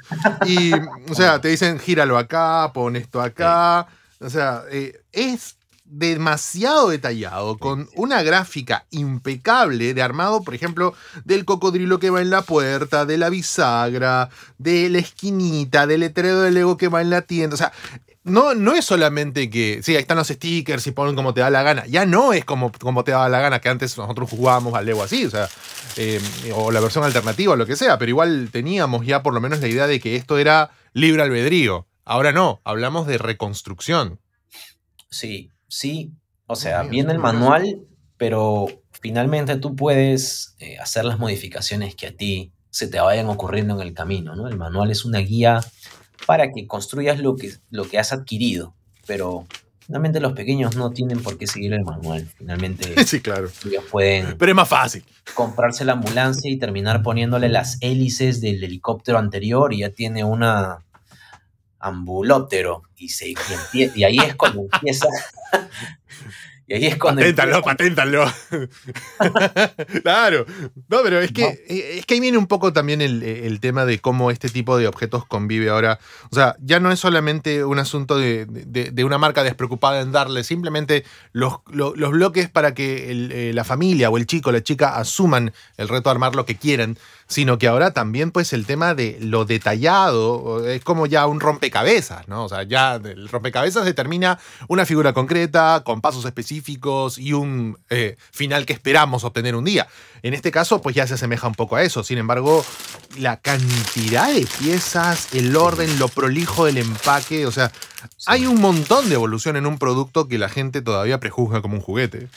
Y, o sea, te dicen, gíralo acá, pon esto acá. O sea, eh, es demasiado detallado, con una gráfica impecable de armado, por ejemplo, del cocodrilo que va en la puerta, de la bisagra, de la esquinita, del letrero del Lego que va en la tienda. O sea, no, no es solamente que, sí, ahí están los stickers y ponen como te da la gana. Ya no es como, como te daba la gana, que antes nosotros jugábamos al Lego así, o sea, eh, o la versión alternativa, o lo que sea, pero igual teníamos ya por lo menos la idea de que esto era libre albedrío. Ahora no, hablamos de reconstrucción. Sí, sí. O sea, viene el manual, pero finalmente tú puedes eh, hacer las modificaciones que a ti se te vayan ocurriendo en el camino, ¿no? El manual es una guía para que construyas lo que, lo que has adquirido. Pero Finalmente los pequeños no tienen por qué seguir el manual. Finalmente [LAUGHS] sí, claro. ellos pueden... Pero es más fácil. Comprarse la ambulancia y terminar poniéndole las hélices del helicóptero anterior y ya tiene una ambulóptero. Y, se, y, y ahí es cuando empieza... [LAUGHS] Y ahí es cuando. Paténtalo, paténtalo. [LAUGHS] claro. No, pero es que, eh, es que ahí viene un poco también el, tema de cómo este tipo de objetos convive ahora. O sea, ya no es solamente un asunto de, una marca despreocupada en darle simplemente los, los, bloques para que eh, la familia o el chico o la chica asuman el reto de armar lo que quieran, sino que ahora también pues el tema de lo detallado es como ya un rompecabezas, ¿no? O sea, ya el rompecabezas determina una figura concreta, con pasos específicos y un eh, final que esperamos obtener un día. En este caso pues ya se asemeja un poco a eso, sin embargo, la cantidad de piezas, el orden, lo prolijo del empaque, o sea, hay un montón de evolución en un producto que la gente todavía prejuzga como un juguete.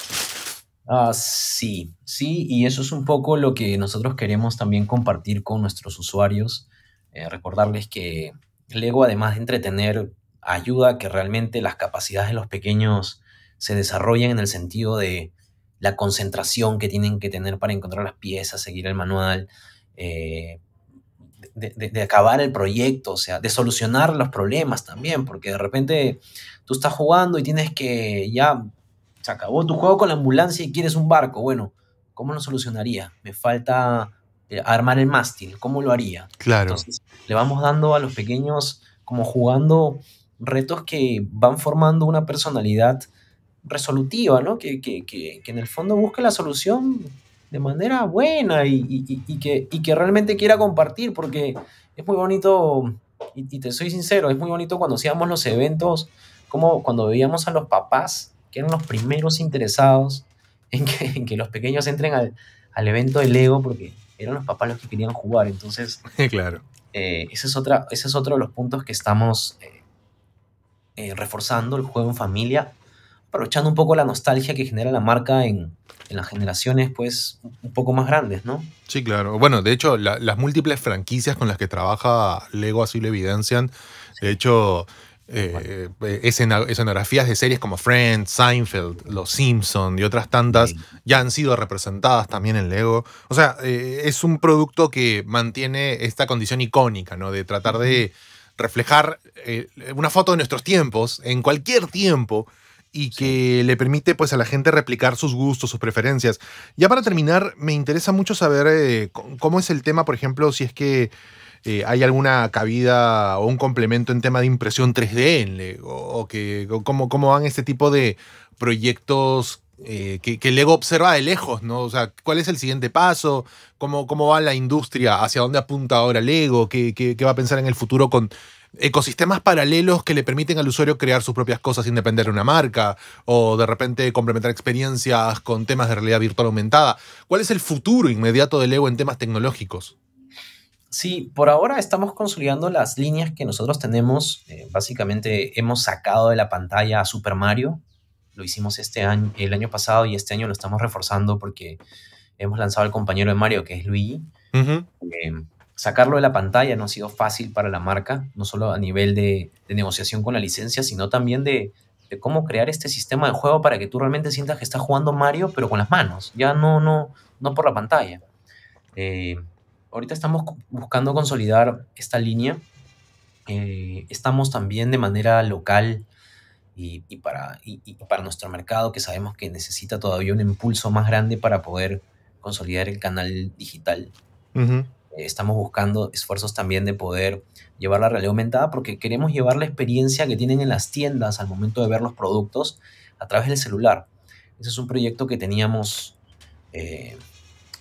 Ah, sí, sí, y eso es un poco lo que nosotros queremos también compartir con nuestros usuarios. Eh, recordarles que Lego, además de entretener, ayuda a que realmente las capacidades de los pequeños se desarrollen en el sentido de la concentración que tienen que tener para encontrar las piezas, seguir el manual, eh, de, de, acabar el proyecto, o sea, de solucionar los problemas también, porque de repente tú estás jugando y tienes que ya acabó tu juego con la ambulancia y quieres un barco. Bueno, ¿cómo lo solucionaría? Me falta eh, armar el mástil, ¿cómo lo haría? Claro. Entonces, le vamos dando a los pequeños, como jugando retos que van formando una personalidad resolutiva, ¿no? Que, en el fondo busque la solución de manera buena y, que, que realmente quiera compartir, porque es muy bonito, y, y te soy sincero, es muy bonito cuando hacíamos los eventos, como cuando veíamos a los papás que eran los primeros interesados en que, los pequeños entren al, evento de Lego porque eran los papás los que querían jugar. Entonces, [LAUGHS] claro. Eh, ese, es es otro de los puntos que estamos eh, eh, reforzando, el juego en familia, aprovechando un poco la nostalgia que genera la marca en, las generaciones pues un poco más grandes, ¿no? Sí, claro. Bueno, de hecho, las múltiples franquicias con las que trabaja Lego así lo evidencian. De hecho, eh, eh, escenografías de series como Friends, Seinfeld, Los Simpson y otras tantas ya han sido representadas también en Lego. O sea, eh, es un producto que mantiene esta condición icónica, ¿no? De tratar de reflejar una foto de nuestros tiempos en cualquier tiempo y que le permite pues a la gente replicar sus gustos, sus preferencias. Ya para terminar, me interesa mucho saber cómo es el tema, por ejemplo, si es que eh, ¿hay alguna cabida o un complemento en tema de impresión 3D? En Lego? ¿O cómo, van este tipo de proyectos eh, que, Lego observa de lejos? ¿no? O sea, ¿Cuál es el siguiente paso? ¿Cómo, cómo va la industria? ¿Hacia dónde apunta ahora Lego? ¿Qué, qué va a pensar en el futuro con ecosistemas paralelos que le permiten al usuario crear sus propias cosas sin depender de una marca o de repente complementar experiencias con temas de realidad virtual aumentada. ¿Cuál es el futuro inmediato de Lego en temas tecnológicos? Sí, por ahora estamos consolidando las líneas que nosotros tenemos. Eh, básicamente hemos sacado de la pantalla a Super Mario. Lo hicimos este año, el año pasado y este año lo estamos reforzando porque hemos lanzado al compañero de Mario, que es Luigi. Eh, sacarlo de la pantalla no ha sido fácil para la marca, no solo a nivel de, negociación con la licencia, sino también de, cómo crear este sistema de juego para que tú realmente sientas que estás jugando Mario, pero con las manos, ya no, no, no por la pantalla. Eh, ahorita estamos buscando consolidar esta línea. Eh, estamos también de manera local y, para, y, para nuestro mercado que sabemos que necesita todavía un impulso más grande para poder consolidar el canal digital. Eh, estamos buscando esfuerzos también de poder llevar la realidad aumentada porque queremos llevar la experiencia que tienen en las tiendas al momento de ver los productos a través del celular. Ese es un proyecto que teníamos eh,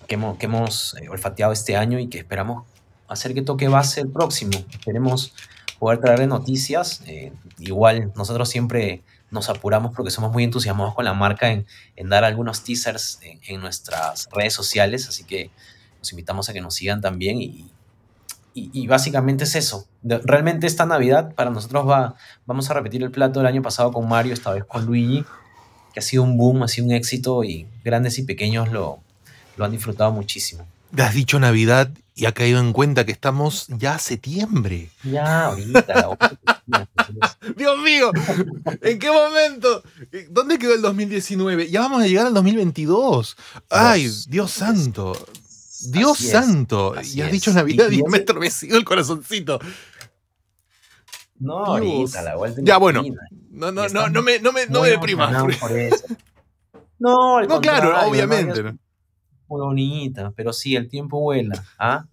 que hemos, eh, olfateado este año y que esperamos hacer que toque base el próximo. Esperemos poder traerle noticias. Eh, igual nosotros siempre nos apuramos porque somos muy entusiasmados con la marca en, dar algunos teasers en, nuestras redes sociales, así que nos invitamos a que nos sigan también y, básicamente es eso. realmente esta Navidad para nosotros va, vamos a repetir el plato del año pasado con Mario, esta vez con Luigi, que ha sido un boom, ha sido un éxito y grandes y pequeños lo, lo han disfrutado muchísimo. Has dicho Navidad y ha caído en cuenta que estamos ya a septiembre. Ya, ahorita. [LAUGHS] Dios mío, ¿en qué momento? ¿Dónde quedó el 2019? Ya vamos a llegar al 2022. Ay, Dios santo. Dios santo. y has dicho Navidad y, me ha estremecido el corazoncito. No, ahorita, la vuelta. Ya, bueno. No, no, no, no me, no no [LAUGHS] No, claro, obviamente muy niñita, pero sí, el tiempo vuela. ¿ah?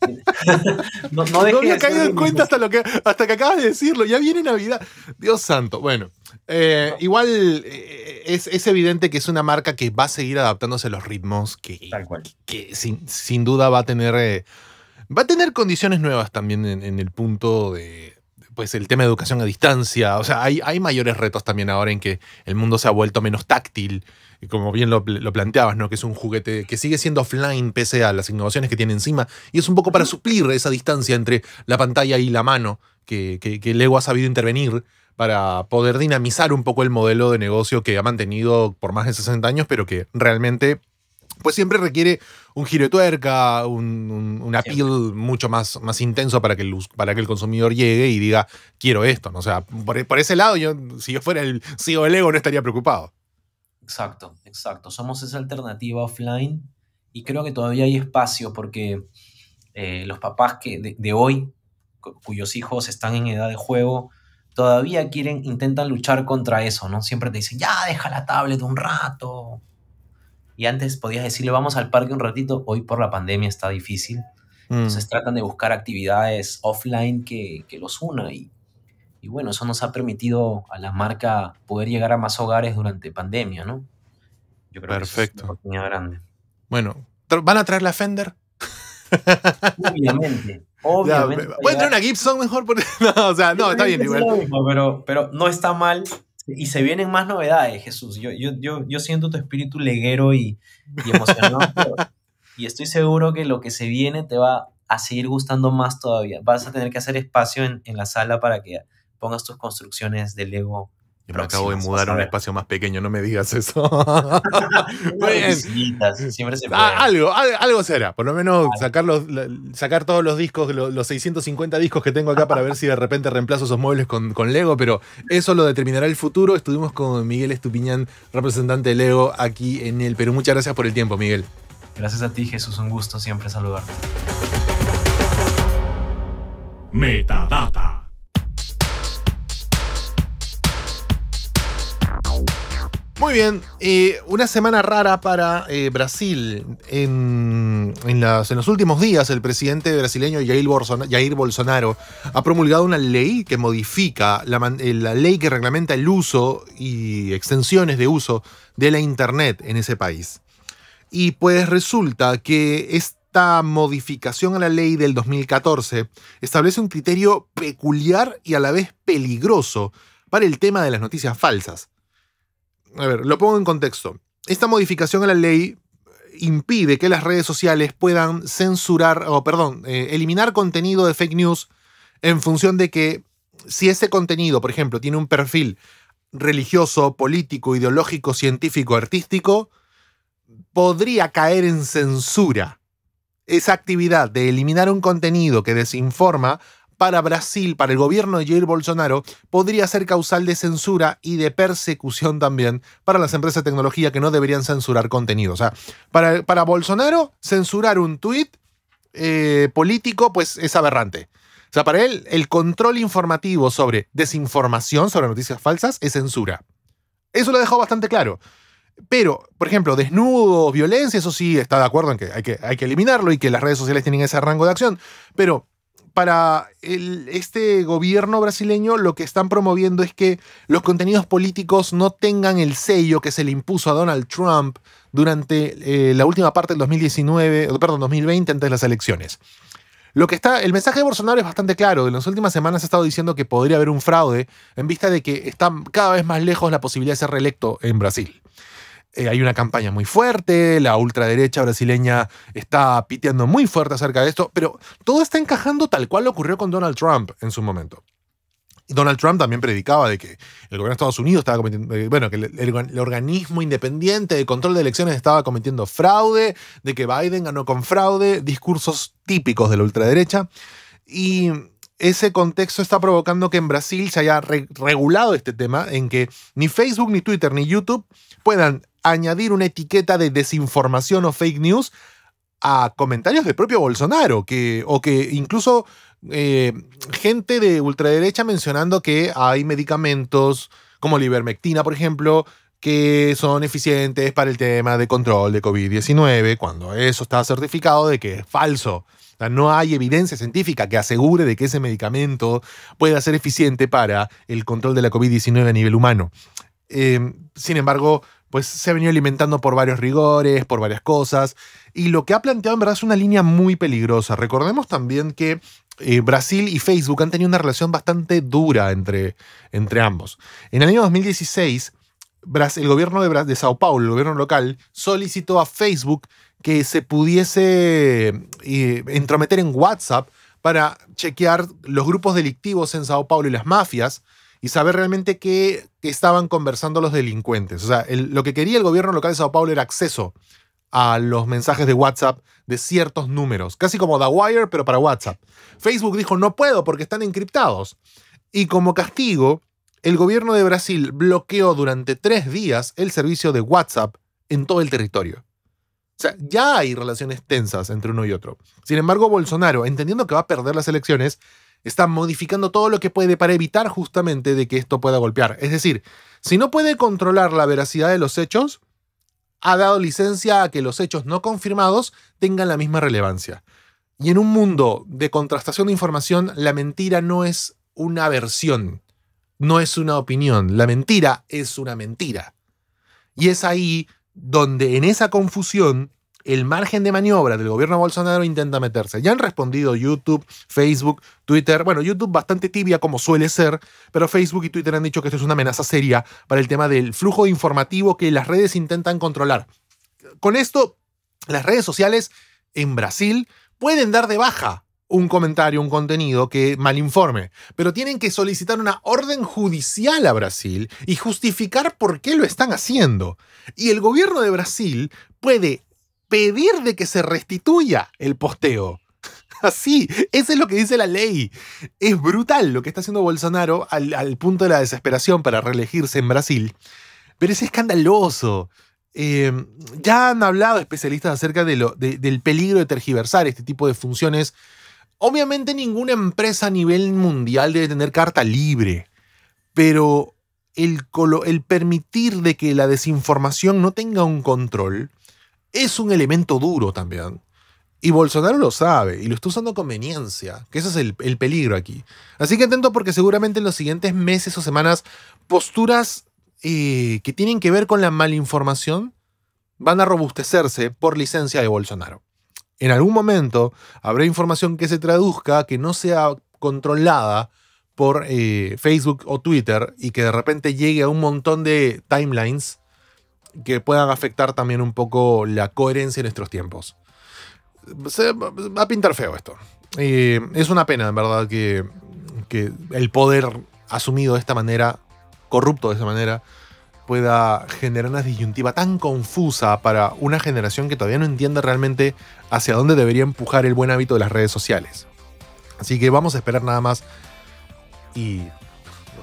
[LAUGHS] no, me había caído en cuenta hasta, que, hasta acabas de decirlo. Ya viene Navidad. Dios santo. Bueno, eh, igual eh, es, evidente que es una marca que va a seguir adaptándose a los ritmos, que, sin, duda va a tener... Eh, va a tener condiciones nuevas también en, el punto de... Pues el tema de educación a distancia, o sea, hay, hay mayores retos también ahora en que el mundo se ha vuelto menos táctil, como bien lo, planteabas, ¿no? Que es un juguete que sigue siendo offline pese a las innovaciones que tiene encima. Y es un poco para suplir esa distancia entre la pantalla y la mano que, que, que Lego ha sabido intervenir para poder dinamizar un poco el modelo de negocio que ha mantenido por más de 60 años, pero que realmente pues siempre requiere un giro de tuerca, un, un, mucho más, más intenso para que, el, para que el consumidor llegue y diga, quiero esto. O sea, por, ese lado, si yo fuera el CEO de Lego no estaría preocupado. Exacto, exacto. Somos esa alternativa offline y creo que todavía hay espacio porque eh, los papás que de, hoy, cuyos hijos están en edad de juego, todavía quieren, intentan luchar contra eso, ¿no? Siempre te dicen, ya, deja la tablet un rato. Y antes podías decirle, vamos al parque un ratito, hoy por la pandemia está difícil. Mm. Entonces tratan de buscar actividades offline que, que los una y y bueno, eso nos ha permitido a la marca poder llegar a más hogares durante pandemia, ¿no? Yo creo Perfecto. que es una grande. Bueno, ¿van a traer la Fender? Obviamente. [LAUGHS] Obviamente. voy traer una Gibson mejor. Porque... [LAUGHS] No, está bien pero, pero no está mal. Y se vienen más novedades, Jesús. Yo, yo, yo, yo siento tu espíritu leguero y, y emocionado. [LAUGHS] y estoy seguro que lo que se viene te va a seguir gustando más todavía. Vas a tener que hacer espacio en, en la sala para que pongas tus construcciones de Lego. me acabo de mudar a un espacio más pequeño, no me digas eso. [LAUGHS] siempre se ah, algo, algo será. Por lo menos sacar, todos los discos, los, 650 discos que tengo acá para ver si de repente reemplazo esos muebles con, con, Lego, pero eso lo determinará el futuro. Estuvimos con Miguel Estupiñán, representante de Lego aquí en el Perú. Muchas gracias por el tiempo, Miguel. Gracias a ti, Jesús. Un gusto siempre saludarte. Metadata. Muy bien, una semana rara para eh, Brasil. En, los últimos días, el presidente brasileño Jair Bolsonaro, ha promulgado una ley que modifica la, eh, la, ley que reglamenta el uso y extensiones de uso de la Internet en ese país. Y pues resulta que esta modificación a la ley del 2014 establece un criterio peculiar y a la vez peligroso para el tema de las noticias falsas a ver, lo pongo en contexto. Esta modificación a la ley eh, impide que las redes sociales puedan censurar, o perdón, eh, eliminar contenido de fake news en función de que si ese contenido, por ejemplo, tiene un perfil religioso, político, ideológico, científico, artístico, podría caer en censura. Esa actividad de eliminar un contenido que desinforma para Brasil, para el gobierno de Jair Bolsonaro, podría ser causal de censura y de persecución también para las empresas de tecnología que no deberían censurar contenido. O sea, para, Bolsonaro, censurar un tuit eh, político pues es aberrante. O sea, para él, el control informativo sobre desinformación, sobre noticias falsas, es censura. Eso lo dejado bastante claro. Pero, por ejemplo, desnudo, violencia, eso sí está de acuerdo en que hay, que hay que eliminarlo y que las redes sociales tienen ese rango de acción. Pero para este gobierno brasileño lo que están promoviendo es que los contenidos políticos no tengan el sello que se le impuso a Donald Trump durante eh, la última parte del 2019, perdón, 2020 antes de las elecciones. Lo que está, el mensaje de Bolsonaro es bastante claro. En las últimas semanas ha estado diciendo que podría haber un fraude en vista de que está cada vez más lejos la posibilidad de ser reelecto en Brasil. Eh, hay una campaña muy fuerte, la ultraderecha brasileña está piteando muy fuerte acerca de esto, pero todo está encajando tal cual ocurrió con Donald Trump en su momento. Donald Trump también predicaba de que el gobierno de Estados Unidos estaba cometiendo, eh, bueno, que el, organismo independiente de control de elecciones estaba cometiendo fraude, de que Biden ganó con fraude, discursos típicos de la ultraderecha. Y ese contexto está provocando que en Brasil se haya regulado este tema, en que ni Facebook, ni Twitter, ni YouTube puedan añadir una etiqueta de desinformación o fake news a comentarios del propio Bolsonaro, que, o que incluso eh, gente de ultraderecha mencionando que hay medicamentos como la ivermectina, por ejemplo, que son eficientes para el tema de control de COVID-19, cuando eso está certificado de que es falso. no hay evidencia científica que asegure de que ese medicamento pueda ser eficiente para el control de la COVID-19 a nivel humano. Eh, sin embargo, pues se ha venido alimentando por varios rigores, por varias cosas, y lo que ha planteado en verdad es una línea muy peligrosa. Recordemos también que eh, Brasil y Facebook han tenido una relación bastante dura entre, entre ambos. En el año 2016, el gobierno de, de Sao Paulo, el gobierno local, solicitó a Facebook que se pudiese eh, entrometer en WhatsApp para chequear los grupos delictivos en Sao Paulo y las mafias, y saber realmente qué, estaban conversando los delincuentes. O sea, lo que quería el gobierno local de Sao Paulo era acceso a los mensajes de WhatsApp de ciertos números, casi como The Wire, pero para WhatsApp. Facebook dijo, no puedo porque están encriptados. Y como castigo, el gobierno de Brasil bloqueó durante tres días el servicio de WhatsApp en todo el territorio. O sea, ya hay relaciones tensas entre uno y otro. Sin embargo, Bolsonaro, entendiendo que va a perder las elecciones, está modificando todo lo que puede para evitar justamente de que esto pueda golpear. Es decir, si no puede controlar la veracidad de los hechos, ha dado licencia a que los hechos no confirmados tengan la misma relevancia. Y en un mundo de contrastación de información, la mentira no es una versión, no es una opinión, la mentira es una mentira. Y es ahí donde en esa confusión el margen de maniobra del gobierno Bolsonaro intenta meterse. Ya han respondido YouTube, Facebook, Twitter. Bueno, YouTube bastante tibia como suele ser, pero Facebook y Twitter han dicho que esto es una amenaza seria para el tema del flujo informativo que las redes intentan controlar. Con esto, las redes sociales en Brasil pueden dar de baja un comentario, un contenido que malinforme, pero tienen que solicitar una orden judicial a Brasil y justificar por qué lo están haciendo. Y el gobierno de Brasil puede pedir de que se restituya el posteo. [LAUGHS] Así, eso es lo que dice la ley. Es brutal lo que está haciendo Bolsonaro al, punto de la desesperación para reelegirse en Brasil. Pero es escandaloso. Eh, ya han hablado especialistas acerca de lo, del peligro de tergiversar este tipo de funciones. Obviamente ninguna empresa a nivel mundial debe tener carta libre, pero el, el permitir de que la desinformación no tenga un control es un elemento duro también. Y Bolsonaro lo sabe y lo está usando con conveniencia, que ese es el, peligro aquí. Así que atento porque seguramente en los siguientes meses o semanas posturas eh, que tienen que ver con la malinformación van a robustecerse por licencia de Bolsonaro. En algún momento habrá información que se traduzca, que no sea controlada por eh, Facebook o Twitter y que de repente llegue a un montón de timelines que puedan afectar también un poco la coherencia en nuestros tiempos. va a pintar feo esto. y es una pena, en verdad, que, el poder asumido de esta manera, corrupto de esta manera, pueda generar una disyuntiva tan confusa para una generación que todavía no entiende realmente hacia dónde debería empujar el buen hábito de las redes sociales. Así que vamos a esperar nada más y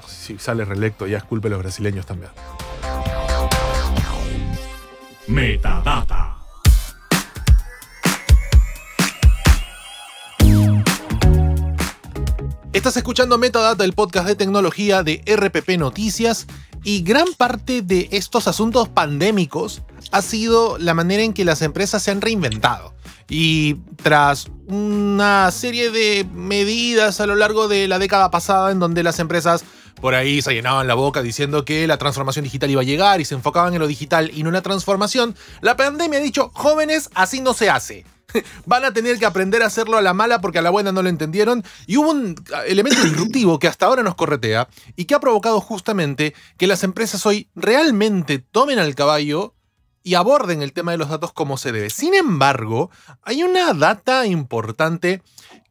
si sale reelecto ya es culpa los brasileños también. Metadata. Estás escuchando Metadata, el podcast de tecnología de RPP Noticias, y gran parte de estos asuntos pandémicos ha sido la manera en que las empresas se han reinventado. Y tras una serie de medidas a lo largo de la década pasada en donde las empresas por ahí se llenaban la boca diciendo que la transformación digital iba a llegar y se enfocaban en lo digital y no en la transformación, la pandemia ha dicho, jóvenes, así no se hace. [LAUGHS] Van a tener que aprender a hacerlo a la mala porque a la buena no lo entendieron. Y hubo un elemento disruptivo que hasta ahora nos corretea y que ha provocado justamente que las empresas hoy realmente tomen al caballo y aborden el tema de los datos como se debe. Sin embargo, hay una data importante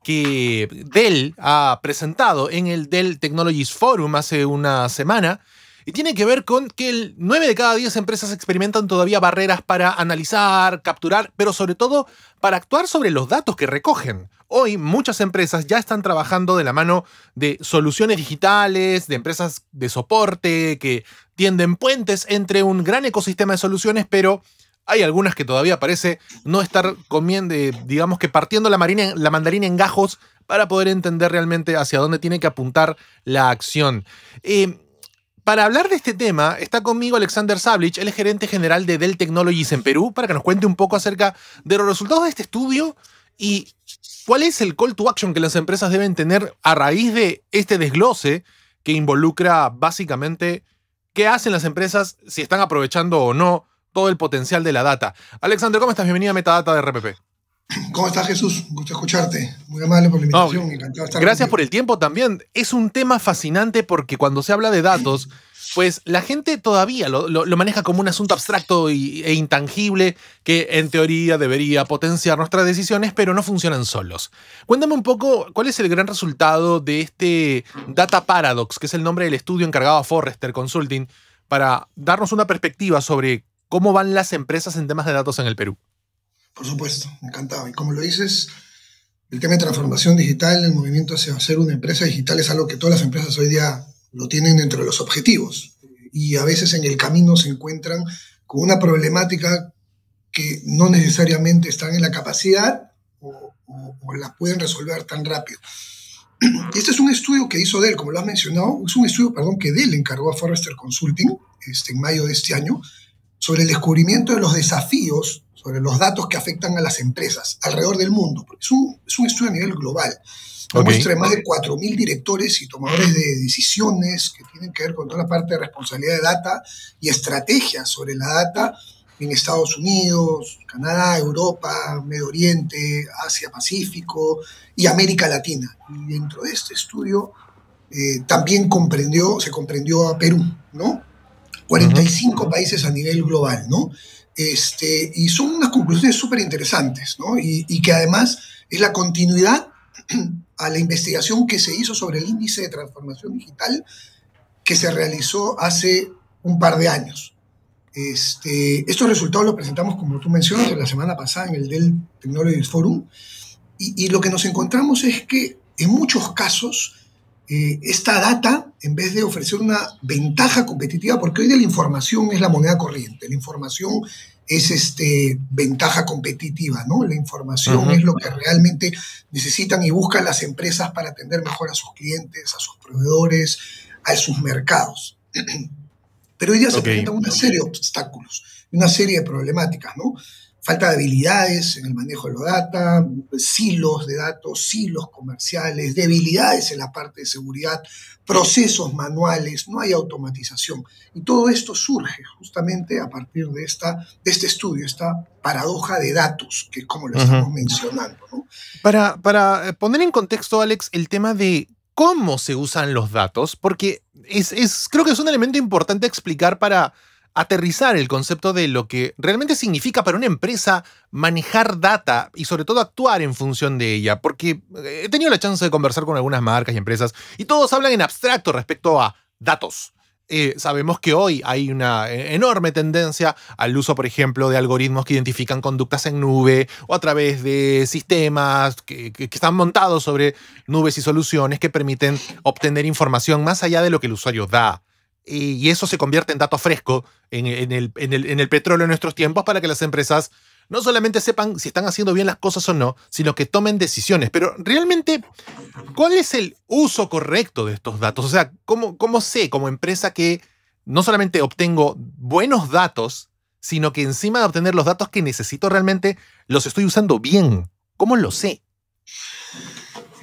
que Dell ha presentado en el Dell Technologies Forum hace una semana. Y tiene que ver con que el 9 de cada 10 empresas experimentan todavía barreras para analizar, capturar, pero sobre todo para actuar sobre los datos que recogen. Hoy muchas empresas ya están trabajando de la mano de soluciones digitales, de empresas de soporte, que tienden puentes entre un gran ecosistema de soluciones, pero hay algunas que todavía parece no estar comiendo, digamos que partiendo la, mandarina en gajos para poder entender realmente hacia dónde tiene que apuntar la acción. Eh, para hablar de este tema está conmigo Alexander Sablich, el gerente general de Dell Technologies en Perú, para que nos cuente un poco acerca de los resultados de este estudio y cuál es el call to action que las empresas deben tener a raíz de este desglose que involucra básicamente qué hacen las empresas, si están aprovechando o no todo el potencial de la data. Alexander, ¿cómo estás? Bienvenido a Metadata de RPP. [CLEARS THROAT] ¿Cómo estás, Jesús? Gusto escucharte. Muy amable por la invitación. Encantado estar gracias por el tiempo también. Es un tema fascinante porque cuando se habla de datos, pues la gente todavía lo, maneja como un asunto abstracto e intangible que en teoría debería potenciar nuestras decisiones, pero no funcionan solos. Cuéntame un poco cuál es el gran resultado de este Data Paradox, que es el nombre del estudio encargado a Forrester Consulting, para darnos una perspectiva sobre ¿Cómo van las empresas en temas de datos en el Perú? Por supuesto, encantado. Y como lo dices, el tema de transformación digital, el movimiento hacia ser una empresa digital es algo que todas las empresas hoy día lo tienen dentro de los objetivos. Y a veces en el camino se encuentran con una problemática que no necesariamente están en la capacidad o, o, la pueden resolver tan rápido. [CLEARS THROAT] Este es un estudio que hizo Dell, como lo has mencionado, es un estudio, perdón, que Dell encargó a Forrester Consulting este, en mayo de este año, sobre el descubrimiento de los desafíos, sobre los datos que afectan a las empresas alrededor del mundo. es, un, estudio a nivel global. Okay. más de 4.000 directores y tomadores de decisiones que tienen que ver con toda la parte de responsabilidad de data y estrategias sobre la data en Estados Unidos, Canadá, Europa, Medio Oriente, Asia Pacífico y América Latina. Y dentro de este estudio eh, también comprendió, se comprendió a Perú, ¿no? 45 países a nivel global, ¿no? Este, y son unas conclusiones súper interesantes, ¿no? Y, que además es la continuidad [CLEARS THROAT] a la investigación que se hizo sobre el índice de transformación digital que se realizó hace un par de años. Este, estos resultados los presentamos, como tú mencionas, la semana pasada en el Dell Technologies Forum, y, y lo que nos encontramos es que en muchos casos eh, esta data en vez de ofrecer una ventaja competitiva, porque hoy de la información es la moneda corriente, la información es este, ventaja competitiva, ¿no? La información es lo que realmente necesitan y buscan las empresas para atender mejor a sus clientes, a sus proveedores, a sus mercados. [CLEARS THROAT] Pero hoy día se presentan una serie de obstáculos, una serie de problemáticas, ¿no? falta de habilidades en el manejo de los data, silos de datos, silos comerciales, debilidades en la parte de seguridad, procesos manuales, no hay automatización. Y todo esto surge justamente a partir de, esta, este estudio, esta paradoja de datos, que como lo estamos mencionando. Para, para eh, poner en contexto, Alex, el tema de cómo se usan los datos, porque es, creo que es un elemento importante explicar para aterrizar el concepto de lo que realmente significa para una empresa manejar data y sobre todo actuar en función de ella, porque eh, he tenido la chance de conversar con algunas marcas y empresas y todos hablan en abstracto respecto a datos. Eh, sabemos que hoy hay una e-, enorme tendencia al uso, por ejemplo, de algoritmos que identifican conductas en nube o a través de sistemas que, están montados sobre nubes y soluciones que permiten obtener información más allá de lo que el usuario da y eso se convierte en dato fresco en, el, en, el, en petróleo de nuestros tiempos para que las empresas no solamente sepan si están haciendo bien las cosas o no, sino que tomen decisiones. Pero realmente, ¿cuál es el uso correcto de estos datos? O sea, ¿cómo, cómo sé como empresa que no solamente obtengo buenos datos, sino que encima de obtener los datos que necesito realmente, los estoy usando bien? ¿Cómo lo sé?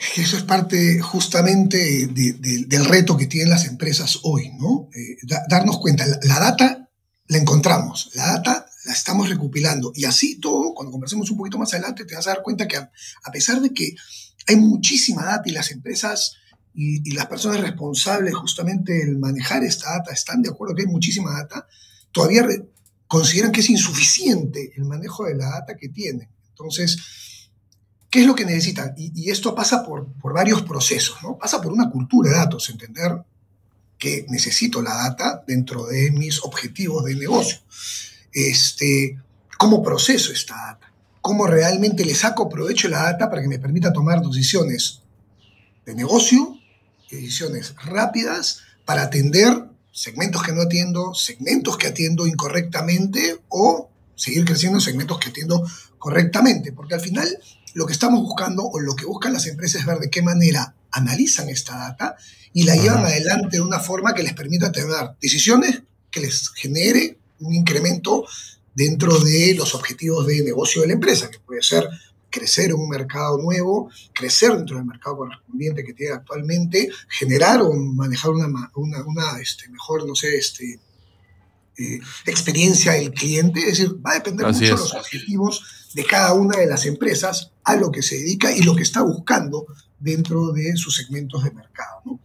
[LAUGHS] Eso es parte justamente del reto que tienen las empresas hoy, ¿no? Eh, darnos cuenta, la, data la encontramos, la data la estamos recopilando y así todo, cuando conversemos un poquito más adelante, te vas a dar cuenta que a, pesar de que hay muchísima data y las empresas y, las personas responsables justamente del manejar esta data están de acuerdo que hay muchísima data, todavía consideran que es insuficiente el manejo de la data que tienen. Entonces, ¿Qué es lo que necesitan? Y, esto pasa por, por, varios procesos, ¿no? Pasa por una cultura de datos, entender que necesito la data dentro de mis objetivos de negocio. Este, ¿Cómo proceso esta data? ¿Cómo realmente le saco provecho a la data para que me permita tomar decisiones de negocio, decisiones rápidas, para atender segmentos que no atiendo, segmentos que atiendo incorrectamente o seguir creciendo segmentos que atiendo correctamente? Porque al final lo que estamos buscando o lo que buscan las empresas es ver de qué manera analizan esta data y la llevan adelante de una forma que les permita tener decisiones que les genere un incremento dentro de los objetivos de negocio de la empresa, que puede ser crecer un mercado nuevo, crecer dentro del mercado correspondiente que tiene actualmente, generar o manejar una, una, una este, mejor, no sé, este, eh, experiencia del cliente. Es decir, va a depender mucho de los objetivos de cada una de las empresas a lo que se dedica y lo que está buscando dentro de sus segmentos de mercado.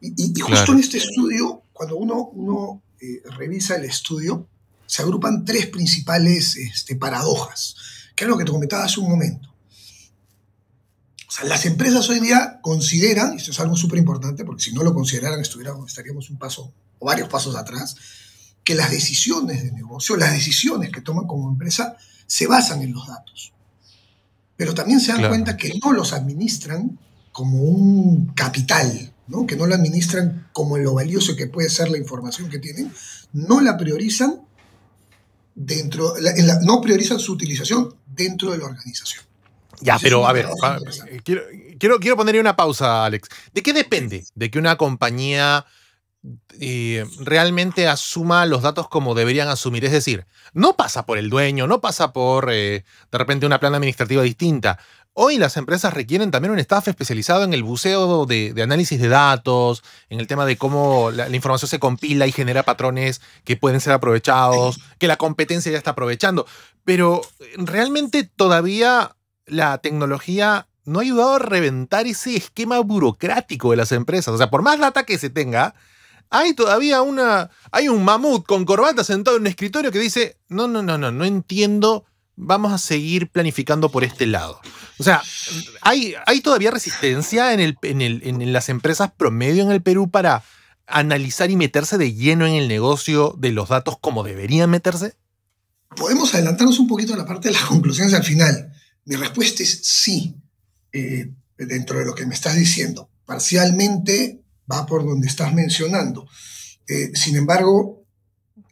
Y, justo en este estudio, cuando uno, uno eh, revisa el estudio, se agrupan tres principales este, paradojas, que es lo que te comentaba hace un momento. O sea, las empresas hoy día consideran, y esto es algo súper importante, porque si no lo consideraran estaríamos un paso o varios pasos atrás, que las decisiones de negocio, las decisiones que toman como empresa, se basan en los datos. Pero también se dan cuenta que no los administran como un capital, que no lo administran como lo valioso que puede ser la información que tienen, no la priorizan dentro, no priorizan su utilización dentro de la organización. Ya, pero a ver, eh, quiero, quiero, quiero ponerle una pausa, Alex. ¿De qué depende de que una compañía realmente asuma los datos como deberían asumir. Es decir, no pasa por el dueño, no pasa por eh, de repente una plana administrativa distinta. Hoy las empresas requieren también un staff especializado en el buceo de, análisis de datos, en el tema de cómo la, la, información se compila y genera patrones que pueden ser aprovechados, que la competencia ya está aprovechando. Pero eh, realmente todavía la tecnología no ha ayudado a reventar ese esquema burocrático de las empresas. O sea, por más data que se tenga, hay todavía una. Hay un mamut con corbata sentado en un escritorio que dice: No, no, no, no, no entiendo. Vamos a seguir planificando por este lado. O sea, hay, hay todavía resistencia en, el, en, las empresas promedio en el Perú para analizar y meterse de lleno en el negocio de los datos como deberían meterse. Podemos adelantarnos un poquito a la parte de las conclusiones al final. Mi respuesta es sí, eh, dentro de lo que me estás diciendo. Parcialmente va por donde estás mencionando. Eh, sin embargo,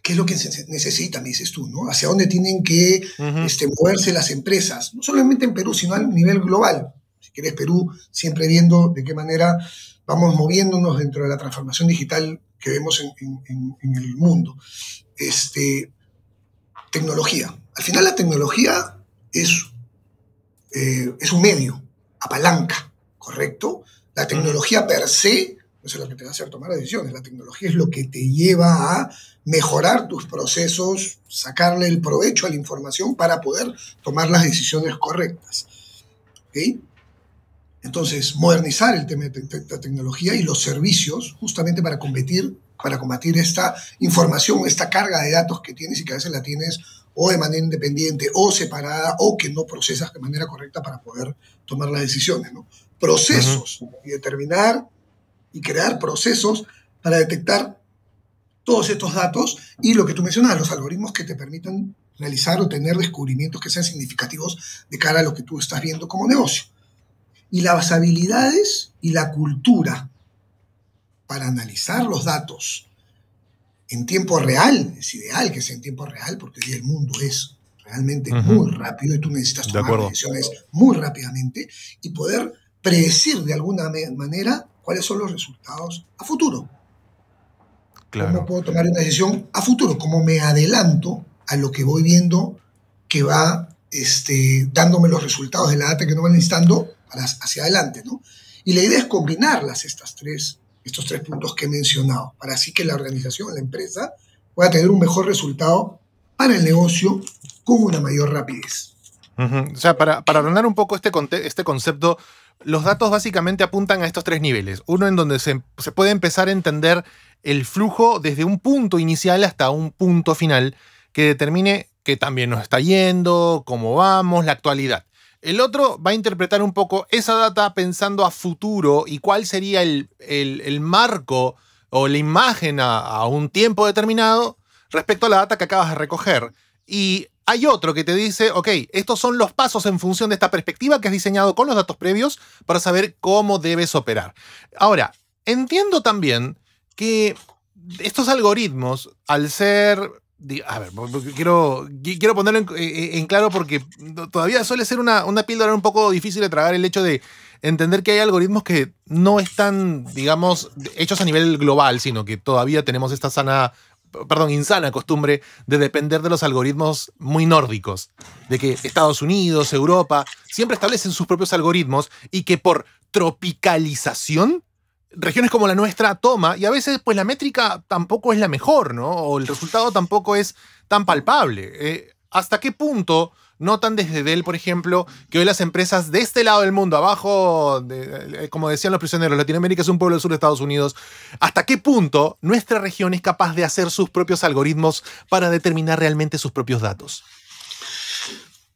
¿qué es lo que se necesita, me dices tú? ¿no? ¿Hacia dónde tienen que este, moverse las empresas? No solamente en Perú, sino a nivel global. Si quieres, Perú, siempre viendo de qué manera vamos moviéndonos dentro de la transformación digital que vemos en, el mundo. Este, tecnología. Al final la tecnología es, eh, es un medio, apalanca, ¿correcto? La tecnología per se eso es lo que te va a hacer tomar decisiones. La tecnología es lo que te lleva a mejorar tus procesos, sacarle el provecho a la información para poder tomar las decisiones correctas. Entonces, modernizar el tema de la tecnología y los servicios justamente para combatir, para combatir esta información, esta carga de datos que tienes y que a veces la tienes o de manera independiente o separada o que no procesas de manera correcta para poder tomar las decisiones. ¿no? Procesos y determinar y crear procesos para detectar todos estos datos y lo que tú mencionas, los algoritmos que te permitan realizar o tener descubrimientos que sean significativos de cara a lo que tú estás viendo como negocio. Y las habilidades y la cultura para analizar los datos en tiempo real, es ideal que sea en tiempo real porque el mundo es realmente muy rápido y tú necesitas tomar decisiones muy rápidamente y poder predecir de alguna manera cuáles son los resultados a futuro. Claro. ¿Cómo puedo tomar una decisión a futuro? ¿Cómo me adelanto a lo que voy viendo que va este, dándome los resultados de la data que no van necesitando para hacia adelante? ¿no? Y la idea es las estas tres, estos tres puntos que he mencionado, para así que la organización, la empresa, pueda tener un mejor resultado para el negocio con una mayor rapidez. O sea, para, para ordenar un poco este, este concepto los datos básicamente apuntan a estos tres niveles. Uno en donde se, puede empezar a entender el flujo desde un punto inicial hasta un punto final que determine qué también nos está yendo, cómo vamos, la actualidad. El otro va a interpretar un poco esa data pensando a futuro y cuál sería el, el, marco o la imagen a, a un tiempo determinado respecto a la data que acabas de recoger. Y hay otro que te dice, ok, estos son los pasos en función de esta perspectiva que has diseñado con los datos previos para saber cómo debes operar. Ahora, entiendo también que estos algoritmos, al ser... A ver, quiero, quiero ponerlo en, eh, eh, claro porque todavía suele ser una, una píldora un poco difícil de tragar el hecho de entender que hay algoritmos que no están, digamos, hechos a nivel global, sino que todavía tenemos esta sana perdón, insana costumbre de depender de los algoritmos muy nórdicos, de que Estados Unidos, Europa, siempre establecen sus propios algoritmos y que por tropicalización, regiones como la nuestra toma y a veces pues la métrica tampoco es la mejor, ¿no? O el resultado tampoco es tan palpable. Eh, ¿Hasta qué punto notan desde Dell, por ejemplo, que hoy las empresas de este lado del mundo, abajo, eh, como decían los prisioneros, Latinoamérica es un pueblo del sur de Estados Unidos, hasta qué punto nuestra región es capaz de hacer sus propios algoritmos para determinar realmente sus propios datos?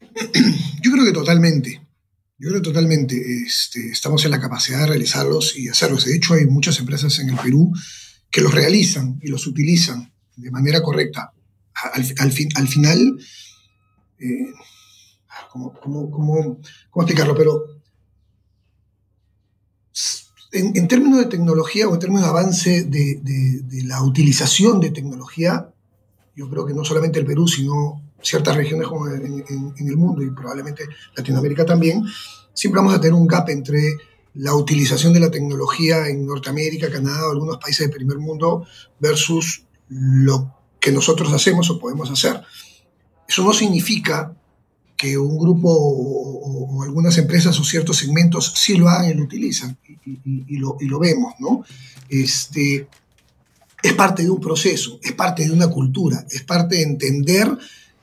[CLEARS THROAT] Yo creo que totalmente. Yo creo totalmente. Este, estamos en la capacidad de realizarlos y hacerlos. De hecho, hay muchas empresas en el Perú que los realizan y los utilizan de manera correcta. Al, fin, al final, eh, como cómo, explicarlo? Pero en, términos de tecnología o en términos de avance de, la utilización de tecnología, yo creo que no solamente el Perú, sino ciertas regiones como en, en el mundo y probablemente Latinoamérica también, siempre vamos a tener un gap entre la utilización de la tecnología en Norteamérica, Canadá o algunos países del primer mundo versus lo que nosotros hacemos o podemos hacer. Eso no significa que un grupo o, algunas empresas o ciertos segmentos sí lo hagan y lo utilizan, y, lo, y, lo, vemos, ¿no? Este, es parte de un proceso, es parte de una cultura, es parte de entender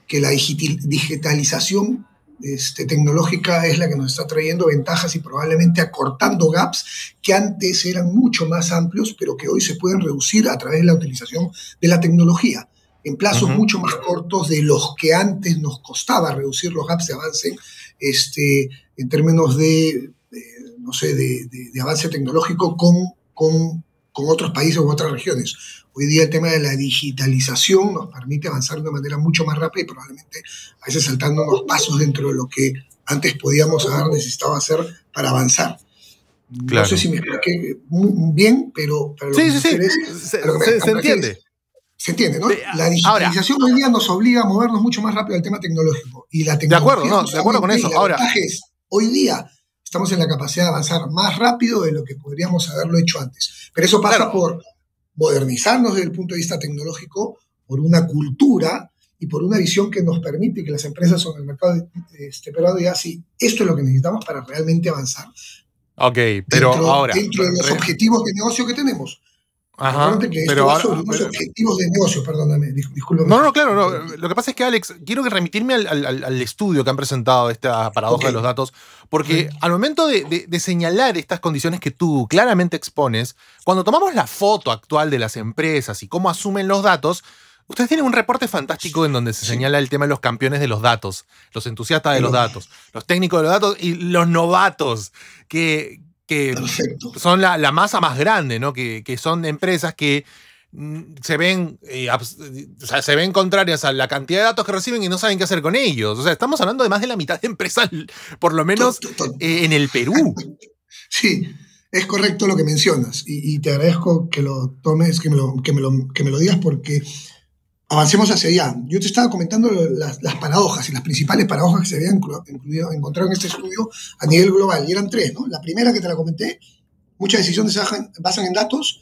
que la digitalización este, tecnológica es la que nos está trayendo ventajas y probablemente acortando gaps que antes eran mucho más amplios, pero que hoy se pueden reducir a través de la utilización de la tecnología en plazos mucho más cortos de los que antes nos costaba reducir los gaps de avance este, en términos de, no sé, de, avance tecnológico con, con, otros países u otras regiones. Hoy día el tema de la digitalización nos permite avanzar de una manera mucho más rápida y probablemente a veces saltando unos pasos dentro de lo que antes podíamos haber necesitado hacer para avanzar. No sé si me expliqué bien, pero... Para lo que sí, sí, se entiende se entiende, ¿no? Eh, la digitalización hoy día nos obliga a movernos mucho más rápido al tema tecnológico. Y la De acuerdo, no, de acuerdo con eso. Ahora. Es, hoy día estamos en la capacidad de avanzar más rápido de lo que podríamos haberlo hecho antes. Pero eso pasa por modernizarnos desde el punto de vista tecnológico, por una cultura y por una visión que nos permite que las empresas son el mercado este, peruano Y así, esto es lo que necesitamos para realmente avanzar. Ok, pero ahora. Dentro de los objetivos de negocio que tenemos pero objetivos de negocio, No, no, claro, lo que pasa es que, Alex, quiero que remitirme al, estudio que han presentado esta paradoja de los datos, porque al momento de, señalar estas condiciones que tú claramente expones, cuando tomamos la foto actual de las empresas y cómo asumen los datos, ustedes tienen un reporte fantástico en donde se señala el tema de los campeones de los datos, los entusiastas de los datos, los técnicos de los datos y los novatos, que, son la, masa más grande, ¿no? Que, son empresas que mm, se ven, eh, se ven contrarias a la cantidad de datos que reciben y no saben qué hacer con ellos. O sea, estamos hablando de más de la mitad de empresas, [LAUGHS] por lo menos eh, en el Perú. [LAUGHS] Sí, es correcto lo que mencionas y, te agradezco que lo tomes, que que me lo digas porque avancemos hacia allá. Yo te estaba comentando las, paradojas y las principales paradojas que se habían incluido, encontrado en este estudio a nivel global. Y eran tres, ¿no? La primera que te la comenté, muchas decisiones se basan, en datos,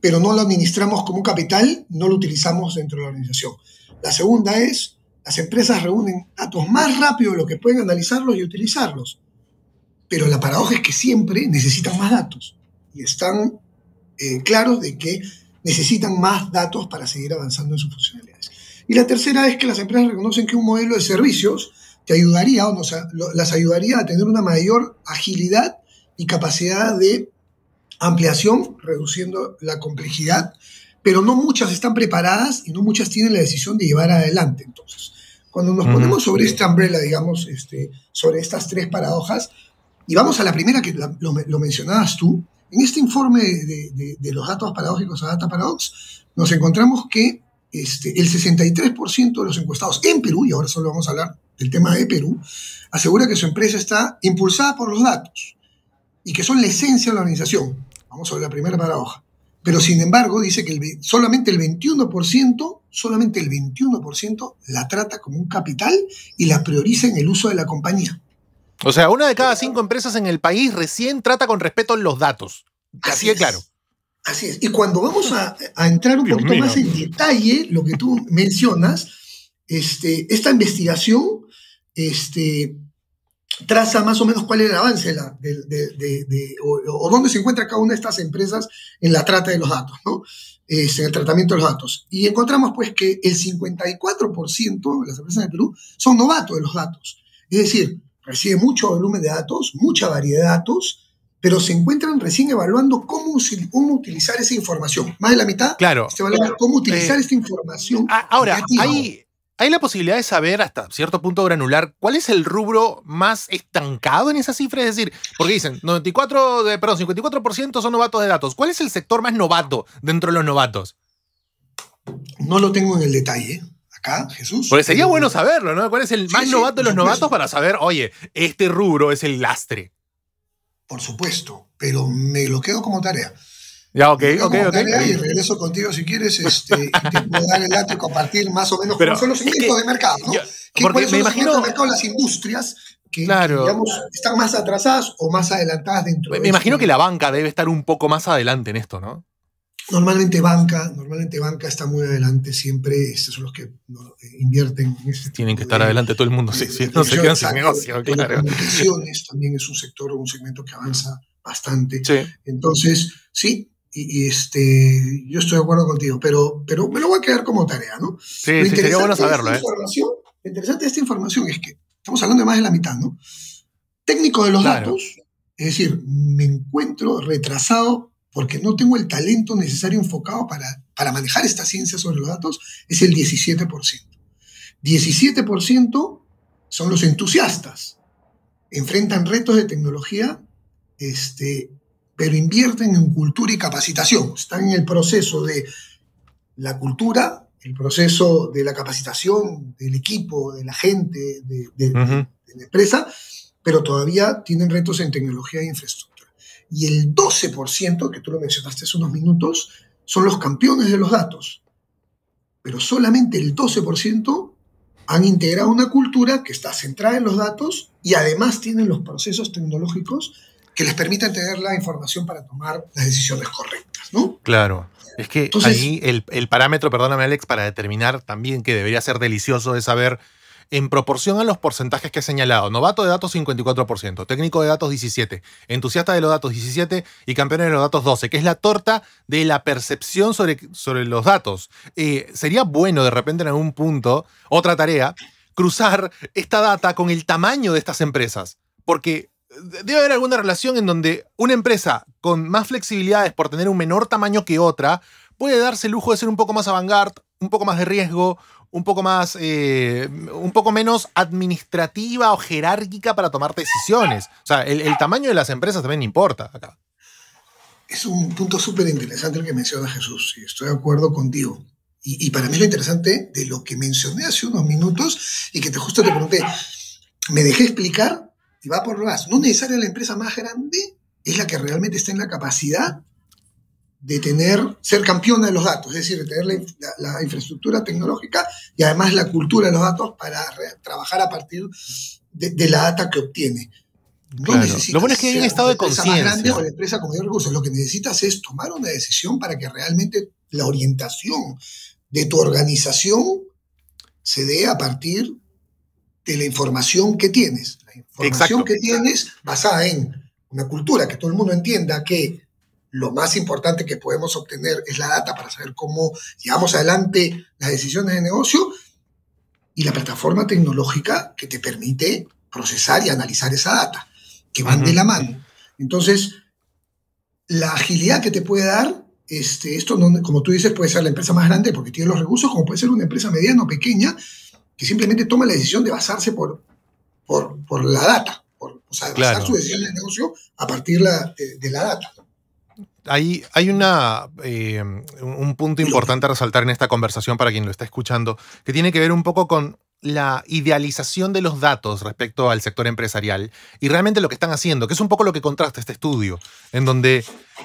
pero no lo administramos como capital, no lo utilizamos dentro de la organización. La segunda es, las empresas reúnen datos más rápido de lo que pueden analizarlos y utilizarlos. Pero la paradoja es que siempre necesitan más datos y están eh, claros de que necesitan más datos para seguir avanzando en sus funcionalidades. Y la tercera es que las empresas reconocen que un modelo de servicios te ayudaría o las ayudaría a tener una mayor agilidad y capacidad de ampliación, reduciendo la complejidad, pero no muchas están preparadas y no muchas tienen la decisión de llevar adelante. Entonces, cuando nos ponemos sobre esta umbrella, digamos, este, sobre estas tres paradojas, y vamos a la primera que lo mencionabas tú, en este informe de, los datos paradójicos a Data Paradox, nos encontramos que este, el 63% de los encuestados en Perú, y ahora solo vamos a hablar del tema de Perú, asegura que su empresa está impulsada por los datos y que son la esencia de la organización. Vamos a ver la primera paradoja. Pero sin embargo, dice que solamente el 21%, solamente el 21% la trata como un capital y la prioriza en el uso de la compañía. O sea, una de cada cinco empresas en el país recién trata con respeto los datos. Así, es claro. Así es. Y cuando vamos a, entrar un poquito más en detalle, lo que tú mencionas, este, esta investigación este, traza más o menos cuál es el avance o, dónde se encuentra cada una de estas empresas en la trata de los datos, ¿no? Este, en el tratamiento de los datos. Y encontramos pues que el 54% de las empresas de Perú son novatos de los datos. Es decir, recibe mucho volumen de datos, mucha variedad de datos, pero se encuentran recién evaluando cómo, cómo utilizar esa información. Más de la mitad claro, se evalúa cómo utilizar eh, esta información. Ah, ahora, hay, hay, la posibilidad de saber hasta cierto punto granular cuál es el rubro más estancado en esa cifra. Es decir, porque dicen 94 perdón, 54% son novatos de datos. ¿Cuál es el sector más novato dentro de los novatos? No lo tengo en el detalle acá, Jesús. Porque sería bueno saberlo, ¿no? ¿Cuál es el más novato de los novatos para saber, oye, este rubro es el lastre? Por supuesto, pero me lo quedo como tarea. Ya, ok, ok, ok. Y regreso contigo si quieres este, y dar el dato y compartir más o menos pero, son los segmentos de mercado, ¿no? porque me imagino. De mercado, las industrias que, digamos, están más atrasadas o más adelantadas dentro. de me este imagino que la banca debe estar un poco más adelante en esto, ¿no? Normalmente banca, normalmente banca está muy adelante siempre, estos son los que invierten. Este Tienen que estar adelante todo el mundo, sí, sí no se quedan sin negocio, claro. también es un sector, o un segmento que avanza bastante. Entonces, sí, y, este, yo estoy de acuerdo contigo, pero, pero me lo voy a quedar como tarea, ¿no? Sí, lo sería bueno saberlo. ¿eh? Lo interesante de esta información es que estamos hablando de más de la mitad, ¿no? Técnico de los datos, es decir, me encuentro retrasado porque no tengo el talento necesario enfocado para, para manejar esta ciencia sobre los datos, es el 17%. 17% son los entusiastas. Enfrentan retos de tecnología, este, pero invierten en cultura y capacitación. Están en el proceso de la cultura, el proceso de la capacitación del equipo, de la gente, de, de la empresa, pero todavía tienen retos en tecnología e infraestructura y el 12%, que tú lo mencionaste hace unos minutos, son los campeones de los datos. Pero solamente el 12% han integrado una cultura que está centrada en los datos y además tienen los procesos tecnológicos que les permiten tener la información para tomar las decisiones correctas, ¿no? Claro. Es que ahí el, el parámetro, perdóname Alex, para determinar también que debería ser delicioso de saber en proporción a los porcentajes que he señalado. Novato de datos 54%, técnico de datos 17%, entusiasta de los datos 17% y campeón de los datos 12%, que es la torta de la percepción sobre, sobre los datos. Eh, sería bueno de repente en algún punto, otra tarea, cruzar esta data con el tamaño de estas empresas. Porque eh, debe haber alguna relación en donde una empresa con más flexibilidades por tener un menor tamaño que otra puede darse el lujo de ser un poco más avant un poco más de riesgo, un poco más, eh, un poco menos administrativa o jerárquica para tomar decisiones. O sea, el, tamaño de las empresas también importa acá. Es un punto súper interesante el que menciona Jesús, y estoy de acuerdo contigo. Y, y, para mí lo interesante de lo que mencioné hace unos minutos y que te justo te pregunté, me dejé explicar y va por más. No necesariamente la empresa más grande es la que realmente está en la capacidad de tener, ser campeona de los datos, es decir, de tener la, infraestructura tecnológica y además la cultura de los datos para trabajar a partir de, la data que obtiene. Lo bueno es que hay un estado de conciencia. la empresa con mayor Lo que necesitas es tomar una decisión para que realmente la orientación de tu organización se dé a partir de la información que tienes. La información que tienes basada en una cultura que todo el mundo entienda que lo más importante que podemos obtener es la data para saber cómo llevamos adelante las decisiones de negocio y la plataforma tecnológica que te permite procesar y analizar esa data, que van de la mano. Entonces, la agilidad que te puede dar, este, esto, como tú dices, puede ser la empresa más grande porque tiene los recursos, como puede ser una empresa mediana o pequeña que simplemente toma la decisión de basarse por, por, por la data, por, o sea, basar su decisión de negocio a partir de la data hay, eh, un punto importante a resaltar en esta conversación para quien lo está escuchando, que tiene que ver un poco con la idealización de los datos respecto al sector empresarial y realmente lo que están haciendo, que es un poco lo que contrasta este estudio, en donde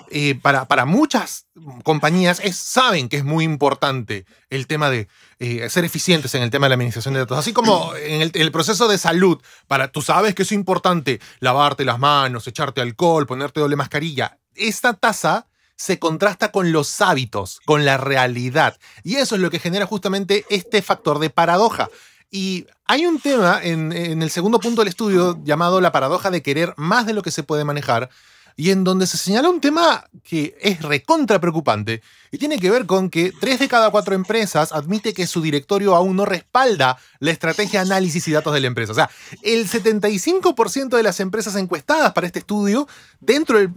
eh, para, para, muchas compañías es, saben que es muy importante el tema de eh, ser eficientes en el tema de la administración de datos, así como en el, proceso de salud, para, tú sabes que es importante lavarte las manos, echarte alcohol, ponerte doble mascarilla, esta tasa se contrasta con los hábitos, con la realidad. Y eso es lo que genera justamente este factor de paradoja, y hay un tema en, el segundo punto del estudio llamado la paradoja de querer más de lo que se puede manejar, y en donde se señala un tema que es recontra preocupante, y tiene que ver con que tres de cada cuatro empresas admite que su directorio aún no respalda la estrategia de análisis y datos de la empresa. O sea, el 75% de las empresas encuestadas para este estudio, dentro del,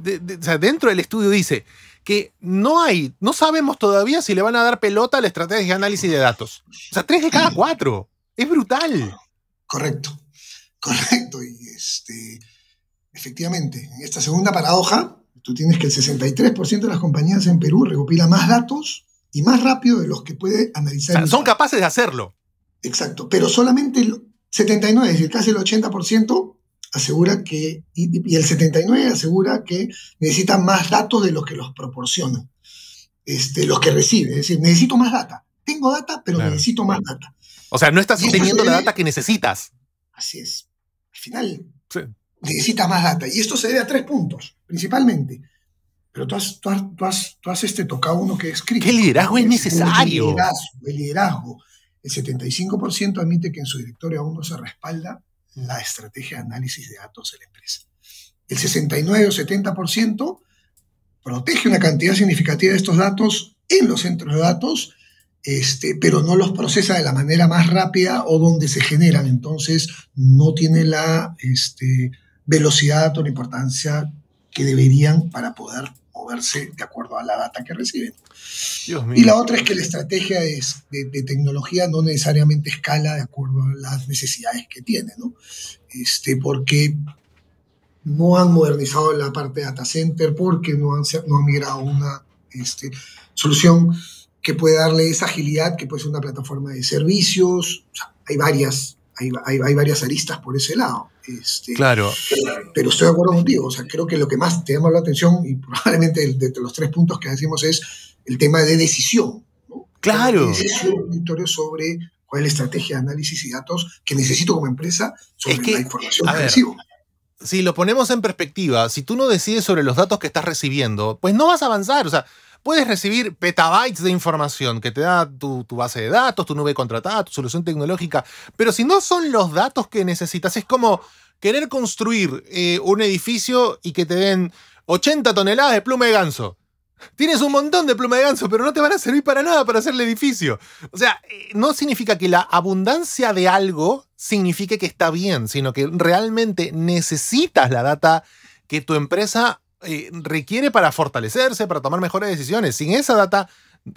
dentro del estudio dice que no hay, no sabemos todavía si le van a dar pelota a la estrategia de análisis de datos. O sea, tres de cada cuatro. Es brutal. Correcto, correcto. Y este, efectivamente, en esta segunda paradoja, tú tienes que el 63% de las compañías en Perú recopila más datos y más rápido de los que puede analizar. son capaces de hacerlo. Exacto, pero solamente el 79, es decir, casi el 80% asegura que, y, el 79 asegura que necesitan más datos de los que los proporcionan, este, los que recibe. Es decir, necesito más data. Tengo data, pero necesito más data. O sea, no estás obteniendo la eh. data que necesitas. Así es. Al final, necesitas más data. Y esto se debe a tres puntos, principalmente. Pero tú has, tú este, tocado uno que es crítico. ¿Qué liderazgo es, necesario? El liderazgo, el liderazgo. El 75% admite que en su directorio aún no se respalda la estrategia de análisis de datos de la empresa. El 69 o 70% protege una cantidad significativa de estos datos en los centros de datos este, pero no los procesa de la manera más rápida o donde se generan. Entonces, no tiene la este, velocidad o la importancia que deberían para poder moverse de acuerdo a la data que reciben. Y la otra es que la estrategia de, tecnología no necesariamente escala de acuerdo a las necesidades que tiene, ¿no? Este, porque no han modernizado la parte de data center, porque no han, no migrado una este, solución que puede darle esa agilidad que puede ser una plataforma de servicios. hay varias, hay, varias aristas por ese lado. Este, claro. Pero, estoy de acuerdo contigo. O sea, creo que lo que más te llama la atención y probablemente de, los tres puntos que decimos es el tema de decisión. Claro. Decisión, sobre cuál es la estrategia de análisis y datos que necesito como empresa sobre la información que recibo. Si lo ponemos en perspectiva, si tú no decides sobre los datos que estás recibiendo, pues no vas a avanzar. O sea, puedes recibir petabytes de información que te da tu, base de datos, tu nube contratada, tu solución tecnológica, pero si no son los datos que necesitas, es como querer construir eh, un edificio y que te den 80 toneladas de pluma de ganso. Tienes un montón de pluma de ganso, pero no te van a servir para nada para hacer el edificio. O sea, eh, no significa que la abundancia de algo signifique que está bien, sino que realmente necesitas la data que tu empresa eh, requiere para fortalecerse, para tomar mejores decisiones. Sin esa data,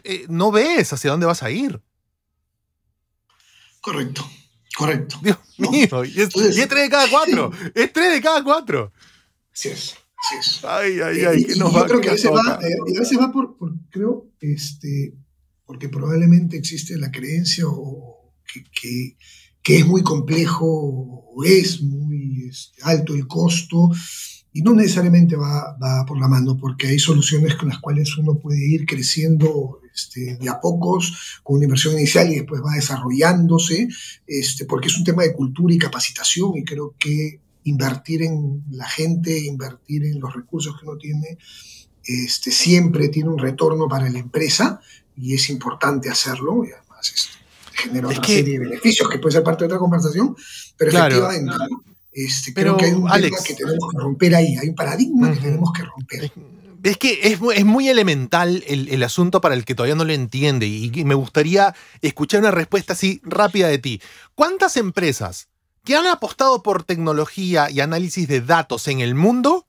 eh, no ves hacia dónde vas a ir. Correcto, correcto. Dios mío, y es, tres de cada cuatro. Es tres de cada cuatro. sí es, Ay, ay, eh, ay, que a veces va, a va por, por, creo, este, porque probablemente existe la creencia o que, es muy complejo o es muy este, alto el costo y no necesariamente va, por la mano, porque hay soluciones con las cuales uno puede ir creciendo este, de a pocos, con una inversión inicial y después va desarrollándose, este, porque es un tema de cultura y capacitación y creo que invertir en la gente, invertir en los recursos que uno tiene, este, siempre tiene un retorno para la empresa y es importante hacerlo y además este, genera una serie de beneficios que puede ser parte de otra conversación, pero efectivamente... Este, creo que hay un Alex, que tenemos que romper ahí, hay un paradigma que tenemos que romper. Es que es, muy elemental el, asunto para el que todavía no lo entiende y, me gustaría escuchar una respuesta así rápida de ti. ¿Cuántas empresas que han apostado por tecnología y análisis de datos en el mundo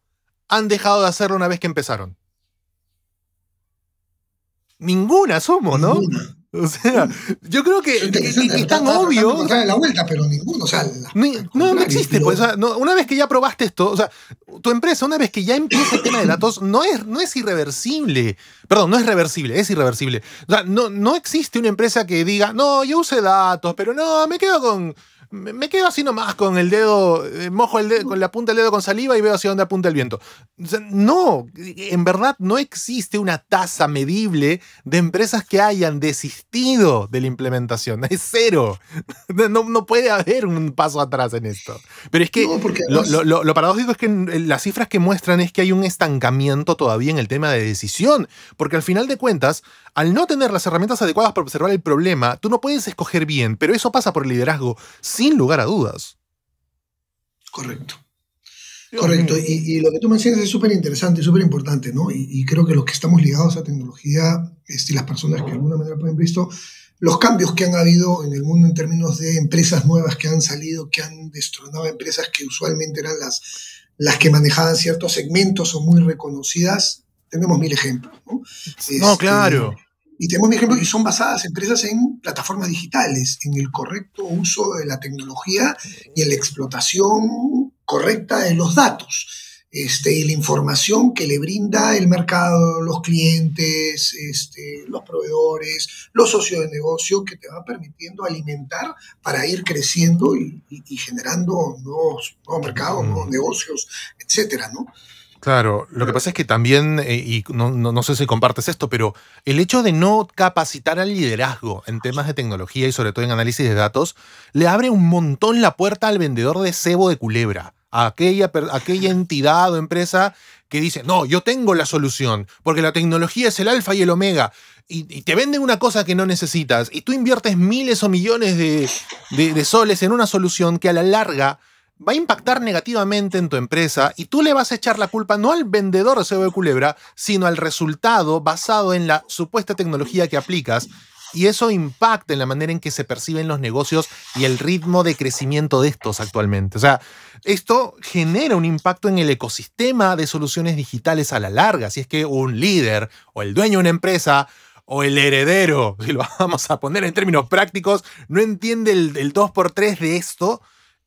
han dejado de hacerlo una vez que empezaron? Ninguna, somos, ¿no? O sea, yo creo que es, tan obvio. no, no existe. Pues, una vez que ya probaste esto, o sea, tu empresa, una vez que ya empieza el tema de datos, no es, no es irreversible. Perdón, no es reversible, es irreversible. O sea, no, no existe una empresa que diga, no, yo use datos, pero no, me quedo con, me, quedo así nomás con el dedo, eh, mojo el con la punta del dedo con saliva y veo hacia dónde apunta el viento. no, en verdad no existe una tasa medible de empresas que hayan desistido de la implementación. [LAUGHS] Es cero. [LAUGHS] No, puede haber un paso atrás en esto. Pero es que lo paradójico es que las cifras que muestran es que hay un estancamiento todavía en el tema de decisión. Porque al final de cuentas, al no tener las herramientas adecuadas para observar el problema, tú no puedes escoger bien, pero eso pasa por el liderazgo, sin lugar a dudas. Correcto. Correcto. Y, lo que tú mencionas es súper interesante, y súper importante, ¿no? Y, creo que los que estamos ligados a tecnología, este, las personas que de alguna manera pueden visto, los cambios que han habido en el mundo en términos de empresas nuevas que han salido, que han destronado empresas que usualmente eran las, las que manejaban ciertos segmentos o muy reconocidas, tenemos mil ejemplos. No, no este, claro. Y tenemos mil ejemplos y son basadas empresas en plataformas digitales, en el correcto uso de la tecnología y en la explotación correcta de los datos. Este, y la información que le brinda el mercado, los clientes, este, los proveedores, los socios de negocio, que te van permitiendo alimentar para ir creciendo y, generando nuevos, nuevos mercados, nuevos mm. negocios, etcétera, ¿no? Claro, lo que pasa es que también, eh, y no, no, no, sé si compartes esto, pero el hecho de no capacitar al liderazgo en temas de tecnología y sobre todo en análisis de datos, le abre un montón la puerta al vendedor de cebo de culebra, a aquella, aquella entidad o empresa que dice, no, yo tengo la solución, porque la tecnología es el alfa y el omega, y, te venden una cosa que no necesitas, y tú inviertes miles o millones de soles en una solución que a la larga va a impactar negativamente en tu empresa y tú le vas a echar la culpa no al vendedor de cebo de Culebra, sino al resultado basado en la supuesta tecnología que aplicas. Y eso impacta en la manera en que se perciben los negocios y el ritmo de crecimiento de estos actualmente. O sea, esto genera un impacto en el ecosistema de soluciones digitales a la larga. Si es que un líder o el dueño de una empresa o el heredero, [LAUGHS] si lo vamos a poner en términos prácticos, no entiende el 2x3 de esto,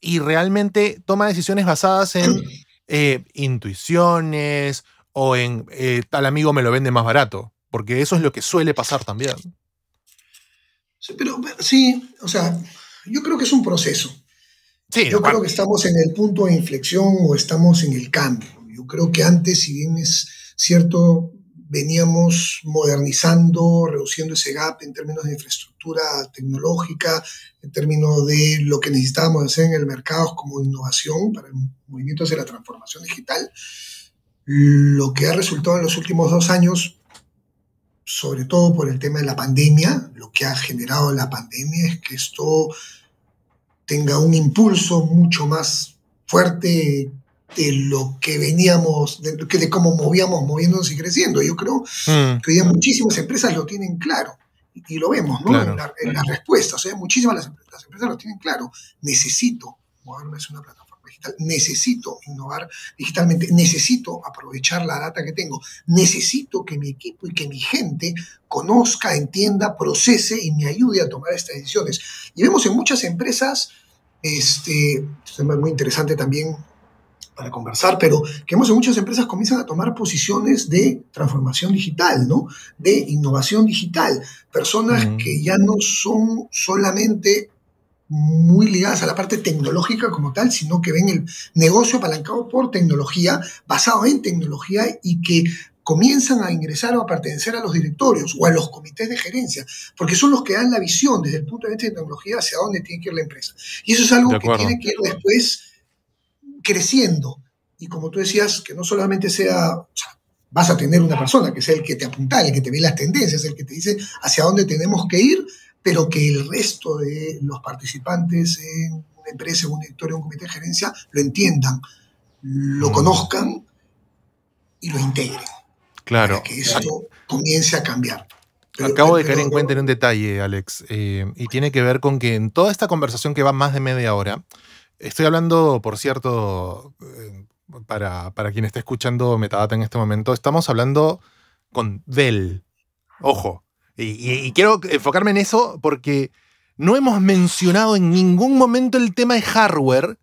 y realmente toma decisiones basadas en [CLEARS THROAT] eh, intuiciones o en eh, tal amigo me lo vende más barato, porque eso es lo que suele pasar también. Sí, pero, sí, o sea, yo creo que es un proceso. Sí, yo creo que estamos en el punto de inflexión o estamos en el cambio. Yo creo que antes, si bien es cierto, veníamos modernizando, reduciendo ese gap en términos de infraestructura tecnológica, en términos de lo que necesitábamos hacer en el mercado como innovación para el movimiento hacia la transformación digital. Lo que ha resultado en los últimos dos años, sobre todo por el tema de la pandemia, lo que ha generado la pandemia es que esto tenga un impulso mucho más fuerte de lo que veníamos, de, cómo movíamos, moviéndonos y creciendo. Yo creo mm. que hoy día muchísimas empresas lo tienen claro y, lo vemos ¿no? en, las respuestas. O ¿eh? sea, muchísimas las, empresas lo tienen claro. Necesito moverme a una plataforma digital, necesito innovar digitalmente, necesito aprovechar la data que tengo, necesito que mi equipo y que mi gente conozca, entienda, procese y me ayude a tomar estas decisiones. Y vemos en muchas empresas, este, es muy interesante también para conversar, pero que muchas empresas comienzan a tomar posiciones de transformación digital, ¿no? De innovación digital. Personas que ya no son solamente muy ligadas a la parte tecnológica como tal, sino que ven el negocio apalancado por tecnología, basado en tecnología y que comienzan a ingresar o a pertenecer a los directorios o a los comités de gerencia, porque son los que dan la visión desde el punto de vista de tecnología hacia dónde tiene que ir la empresa. Y eso es algo que tiene que ir después creciendo. Y como tú decías, que no solamente sea, o sea, vas a tener una persona que sea el que te apunta, el que te ve las tendencias, el que te dice hacia dónde tenemos que ir, pero que el resto de los participantes en una empresa, en un directorio, en un comité de gerencia, lo entiendan, lo mm. conozcan y lo integren. Claro. Para que eso comience a cambiar. Acabo de caer en cuenta en un detalle, Alex, eh, y tiene que ver con que en toda esta conversación que va más de media hora, Estoy hablando, por cierto, eh, para, quien esté escuchando Metadata en este momento, estamos hablando con Dell. Ojo. Y, y quiero enfocarme en eso porque no hemos mencionado en ningún momento el tema de hardware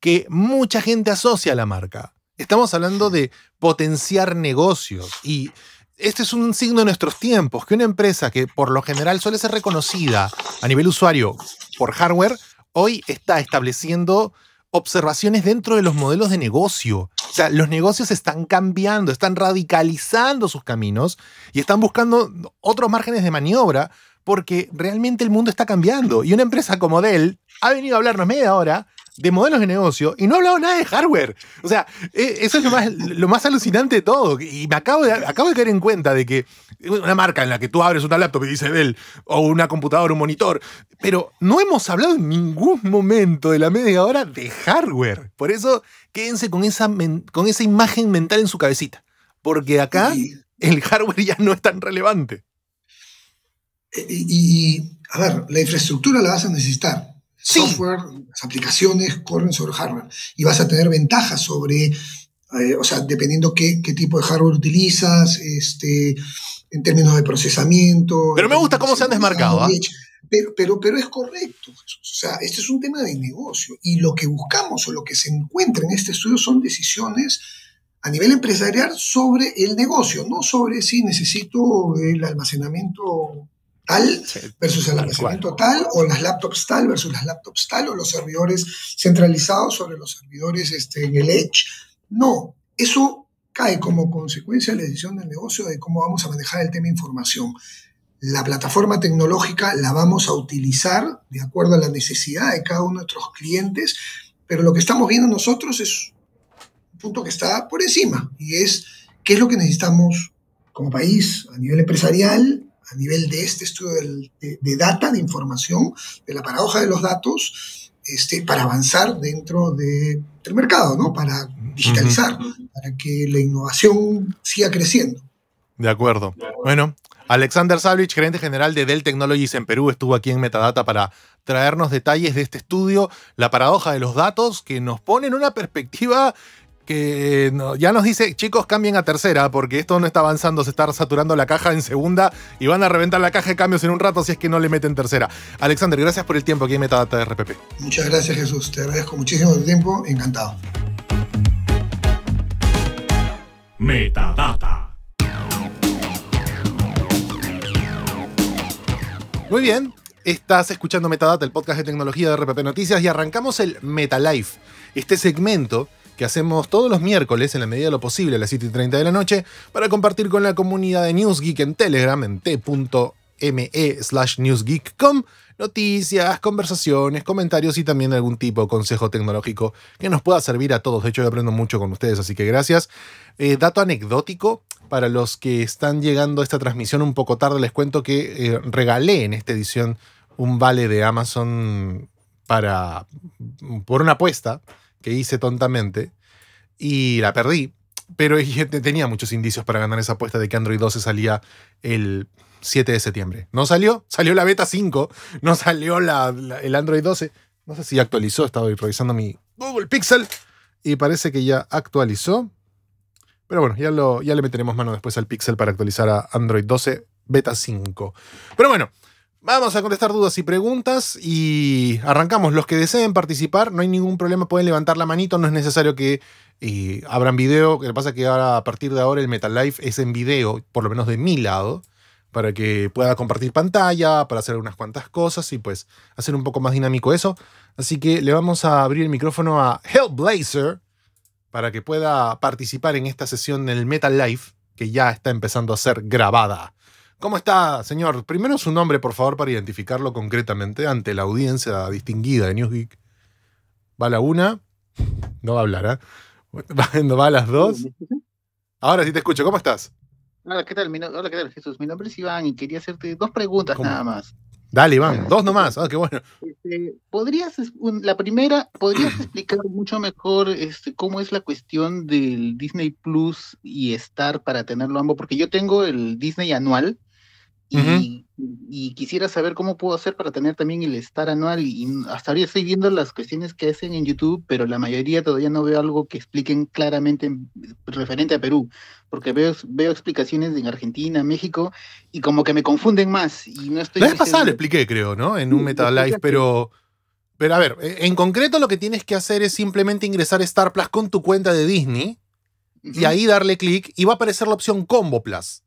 que mucha gente asocia a la marca. Estamos hablando de potenciar negocios y este es un signo de nuestros tiempos, que una empresa que por lo general suele ser reconocida a nivel usuario por hardware, hoy está estableciendo observaciones dentro de los modelos de negocio. O sea, los negocios están cambiando, están radicalizando sus caminos y están buscando otros márgenes de maniobra porque realmente el mundo está cambiando. Y una empresa como Dell ha venido a hablarnos media hora de modelos de negocio y no hablado nada de hardware. O sea, e, eso es lo más, alucinante de todo. Y me acabo de, acabo de caer en cuenta de que una marca en la que tú abres una laptop y dice Dell, o una computadora, un monitor, pero no hemos hablado en ningún momento de la media hora de hardware. Por eso quédense con esa, con esa imagen mental en su cabecita, porque acá el hardware ya no es tan relevante. Eh, y, y, a ver, la infraestructura la vas a necesitar software, las aplicaciones corren sobre hardware y vas a tener ventajas sobre, eh, o sea, dependiendo qué, tipo de hardware utilizas, este, en términos de procesamiento. Pero me gusta cómo se han desmarcado. ¿ah? Pero, pero, pero, es correcto, pues. O sea, este es un tema de negocio y lo que buscamos o lo que se encuentra en este estudio son decisiones a nivel empresarial sobre el negocio, no sobre si necesito el almacenamiento tal versus el almacenamiento tal, o las laptops tal versus las laptops tal, o los servidores centralizados sobre los servidores este, en el Edge. No, eso cae como consecuencia de la decisión del negocio de cómo vamos a manejar el tema información. La plataforma tecnológica la vamos a utilizar de acuerdo a la necesidad de cada uno de nuestros clientes, pero lo que estamos viendo nosotros es un punto que está por encima y es qué es lo que necesitamos como país a nivel empresarial, a nivel de este estudio de, data, de información, de la paradoja de los datos, este, para avanzar dentro del mercado, ¿no? Para digitalizar, para que la innovación siga creciendo. De acuerdo. Bueno, Alexander Salvich, gerente general de Dell Technologies en Perú, estuvo aquí en Metadata para traernos detalles de este estudio, la paradoja de los datos, que nos pone en una perspectiva que eh, ya nos dice, chicos, cambien a tercera, porque esto no está avanzando, se está saturando la caja en segunda y van a reventar la caja de cambios en un rato si es que no le meten tercera. Alexander, gracias por el tiempo aquí en Metadata de RPP. Muchas gracias, Jesús. Te agradezco muchísimo el tiempo. Encantado. Metadata. Muy bien, Estás escuchando Metadata, el podcast de tecnología de RPP Noticias, y arrancamos el MetaLife, este segmento que hacemos todos los miércoles en la medida de lo posible a las 7 y 30 de la noche para compartir con la comunidad de Newsgeek en Telegram en t.me slash newsgeek.com noticias, conversaciones, comentarios y también algún tipo de consejo tecnológico que nos pueda servir a todos. De hecho, yo aprendo mucho con ustedes, así que gracias. Eh, dato anecdótico, para los que están llegando a esta transmisión un poco tarde, les cuento que eh, regalé en esta edición un vale de Amazon para, por una apuesta que hice tontamente y la perdí. Pero [LAUGHS] tenía muchos indicios para ganar esa apuesta de que Android 12 salía el 7 de septiembre. No salió, salió la beta 5, [LAUGHS] no salió el Android 12. No sé si actualizó, estaba improvisando mi Google Pixel y parece que ya actualizó. Pero bueno, ya, ya le meteremos mano después al Pixel para actualizar a Android 12 Beta 5. Pero bueno, Vamos a contestar dudas y preguntas y arrancamos. Los que deseen participar, no hay ningún problema, pueden levantar la manito, no es necesario que eh, abran video. Lo que pasa es que ahora, a partir de ahora el Metal Life es en video, por lo menos de mi lado, para que pueda compartir pantalla, para hacer unas cuantas cosas y pues hacer un poco más dinámico eso. Así que le vamos a abrir el micrófono a Hellblazer para que pueda participar en esta sesión del Metal Life que ya está empezando a ser grabada. ¿Cómo está, señor? Primero su nombre, por favor, para identificarlo concretamente ante la audiencia distinguida de Newsgeek. Va la una. No va a hablar, ¿eh? [LAUGHS] Va, a las dos. Ahora sí te escucho. ¿Cómo estás? Hola, ¿qué tal? Hola, ¿qué tal, Jesús? Mi nombre es Iván y quería hacerte dos preguntas nada más. Dale, Iván, dos nomás. Ah, qué bueno. Este, ¿Podrías, la primera, podrías [CLEARS THROAT] explicar mucho mejor este, cómo es la cuestión del Disney Plus y Star para tenerlo ambos? Porque yo tengo el Disney anual, y, quisiera saber cómo puedo hacer para tener también el Star anual. Y hasta ahora estoy viendo las cuestiones que hacen en YouTube, pero la mayoría todavía no veo algo que expliquen claramente mm, referente a Perú, porque veo, veo explicaciones en Argentina, México, y como que me confunden más. Y no estoy la vez expliqué, creo, ¿no? En un Meta Live, pero... Pero a ver, e, en concreto lo que tienes que hacer es simplemente ingresar Star Plus con tu cuenta de Disney y ahí darle clic y va a aparecer la opción Combo Plus.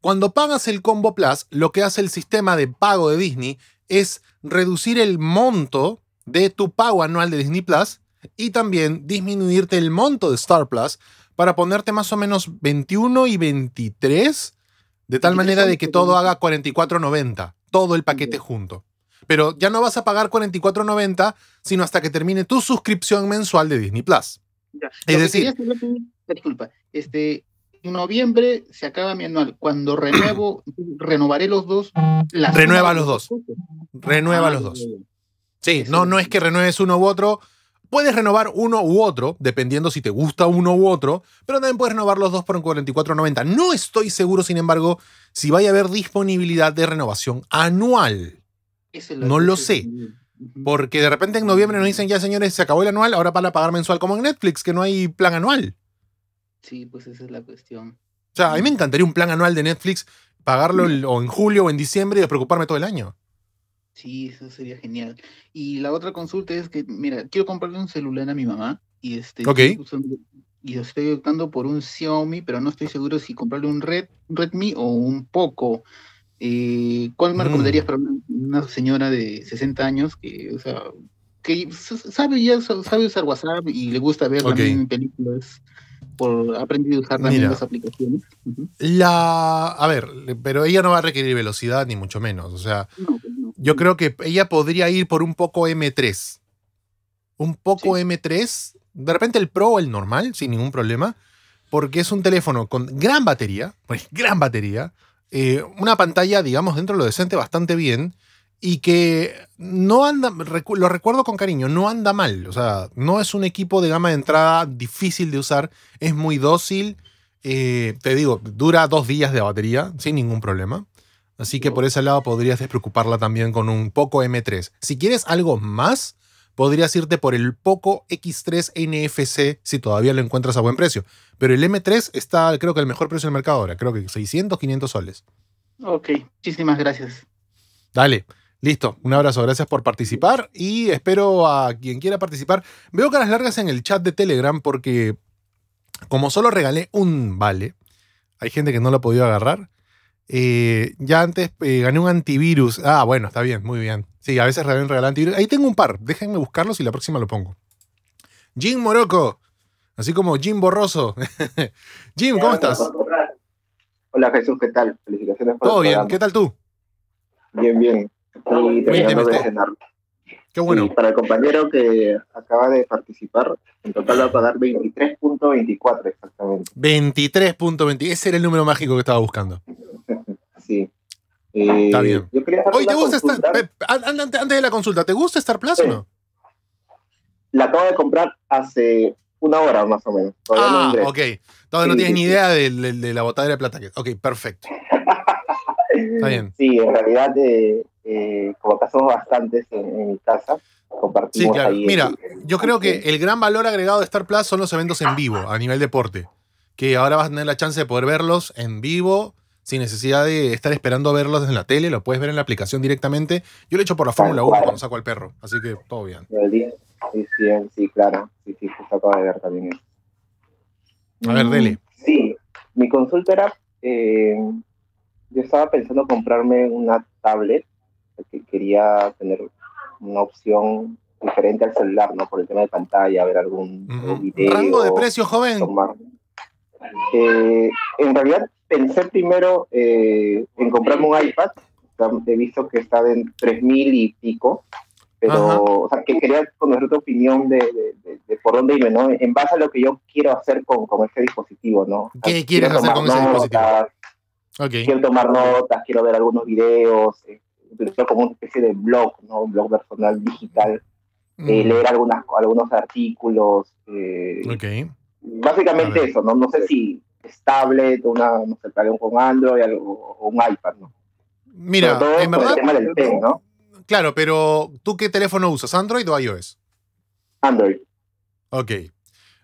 Cuando pagas el Combo Plus, lo que hace el sistema de pago de Disney es reducir el monto de tu pago anual de Disney Plus y también disminuirte el monto de Star Plus para ponerte más o menos 21 y 23, de tal manera de que todo haga 44.90, todo el paquete junto. Pero ya no vas a pagar 44.90, sino hasta que termine tu suscripción mensual de Disney Plus. Es decir, disculpa, este, noviembre se acaba mi anual. Cuando renuevo, [CLEARS THROAT] renovaré los dos. Renueva los dos. Renueva ah, los dos. Sí, no, no es que renueves uno u otro. Puedes renovar uno u otro, dependiendo si te gusta uno u otro, pero también puedes renovar los dos por 44.90. No estoy seguro, sin embargo, si va a haber disponibilidad de renovación anual. No lo sé. Porque de repente en noviembre nos dicen, ya señores, se acabó el anual, ahora para pagar mensual como en Netflix, que no hay plan anual. Sí, pues esa es la cuestión. O sea, a mí me encantaría un plan anual de Netflix, pagarlo o en julio o en diciembre y preocuparme todo el año. Sí, eso sería genial. Y la otra consulta es que, mira, quiero comprarle un celular a mi mamá y este y estoy optando por un Xiaomi, pero no estoy seguro si comprarle un Redmi o un Poco. Eh, ¿Cuál me mm. recomendarías para una señora de 60 años que, sea, que sabe ya sabe usar WhatsApp y le gusta ver también películas por aprender a usar también las aplicaciones. La, a ver, pero ella no va a requerir velocidad ni mucho menos. O sea, pues yo creo que ella podría ir por un poco M3. Un poco M3, de repente el Pro o el normal, sin ningún problema, porque es un teléfono con gran batería, pues [LAUGHS] gran batería, eh, una pantalla, digamos, dentro de lo decente bastante bien, y que no anda, lo recuerdo con cariño, no anda mal. O sea, no es un equipo de gama de entrada difícil de usar, es muy dócil. Eh, te digo, dura dos días de batería sin ningún problema. Así que por ese lado podrías despreocuparla también con un Poco M3. Si quieres algo más, podrías irte por el Poco X3 NFC si todavía lo encuentras a buen precio. Pero el M3 está, creo que, el mejor precio del mercado ahora. Creo que 600, 500 soles. Ok, muchísimas gracias. Dale. Listo, un abrazo, gracias por participar y espero a quien quiera participar. Veo caras largas en el chat de Telegram porque como solo regalé un vale, hay gente que no lo ha podido agarrar. Eh, ya antes eh, gané un antivirus. Ah, bueno, está bien, muy bien. Sí, a veces regalan antivirus. Ahí tengo un par, déjenme buscarlos y la próxima lo pongo. Jim Morocco, así como Jim Borroso. [LAUGHS] Jim, ¿cómo estás? Hola Jesús, ¿qué tal? Felicitaciones. Por Todo bien, ¿qué tal tú? Bien, bien. Qué bueno. para el compañero que acaba de participar, en total va a pagar 23.24 exactamente. 23.24, ese era el número mágico que estaba buscando. [LAUGHS] sí. Eh, Está bien. Hoy te gusta estar. Antes de la consulta, ¿te gusta estar plazo o no? La acabo de comprar hace una hora más o menos. ah, no ok. Todavía no tienes ni idea de, de, la botadera de plata Ok, perfecto. [LAUGHS] Está Sí, en realidad, eh, eh, como acá somos bastantes en, mi casa, compartimos. Sí, claro. Mira, yo creo que el gran valor agregado de Star Plus son los eventos en vivo a nivel deporte. Que ahora vas a tener la chance de poder verlos en vivo sin necesidad de estar esperando verlos en la tele, lo puedes ver en la aplicación directamente. Yo lo he hecho por la Fórmula 1 cuando saco al perro, así que todo bien. Sí, eh, sí, claro. Sí, sí, se acaba de ver también A ver, mm, dele. Sí, mi consulta era yo estaba pensando comprarme una tablet, porque quería tener una opción diferente al celular, ¿no? Por el tema de pantalla, ver algún video. ¿Rango de precio, joven? Eh, en realidad pensé primero eh, en comprarme un iPad, he visto que está en 3.000 y pico, pero o sea, que quería conocer tu opinión de, por dónde irme, ¿no? En base a lo que yo quiero hacer con, con este dispositivo, ¿no? ¿Qué quieres hacer con ese dispositivo? Quiero tomar notas, quiero ver algunos videos, eh, como una especie de blog, ¿no? Un blog personal digital, eh, mm. leer algunas, algunos artículos. Eh, básicamente eso, ¿no? No sé si es tablet, una, no sé, con Android o un iPad, ¿no? Mira, en verdad, Claro, pero ¿tú qué teléfono usas? ¿Android o iOS? Android. Ok,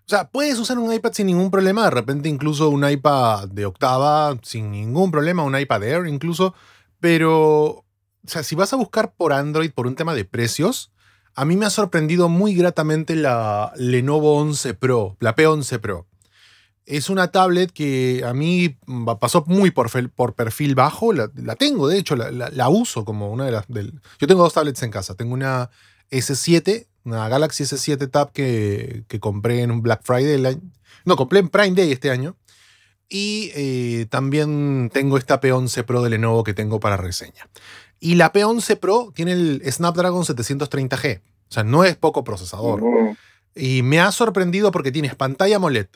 o sea, puedes usar un iPad sin ningún problema, de repente incluso un iPad de octava sin ningún problema, un iPad Air incluso, pero, sea, si vas a buscar por Android por un tema de precios, a mí me ha sorprendido muy gratamente la Lenovo 11 Pro, la P11 Pro. Es una tablet que a mí pasó muy por, perfil bajo, la, tengo, de hecho, la, uso como una de las... Del, yo tengo dos tablets en casa, tengo una S7 una Galaxy S7 Tab que, que compré en un Black Friday. no, compré en Prime Day este año. Y eh, también tengo esta P11 Pro de Lenovo que tengo para reseña. Y la P11 Pro tiene el Snapdragon 730G. O sea, no es poco procesador. Y me ha sorprendido porque tienes pantalla AMOLED.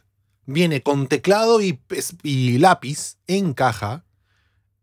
Viene con teclado y, y lápiz en caja.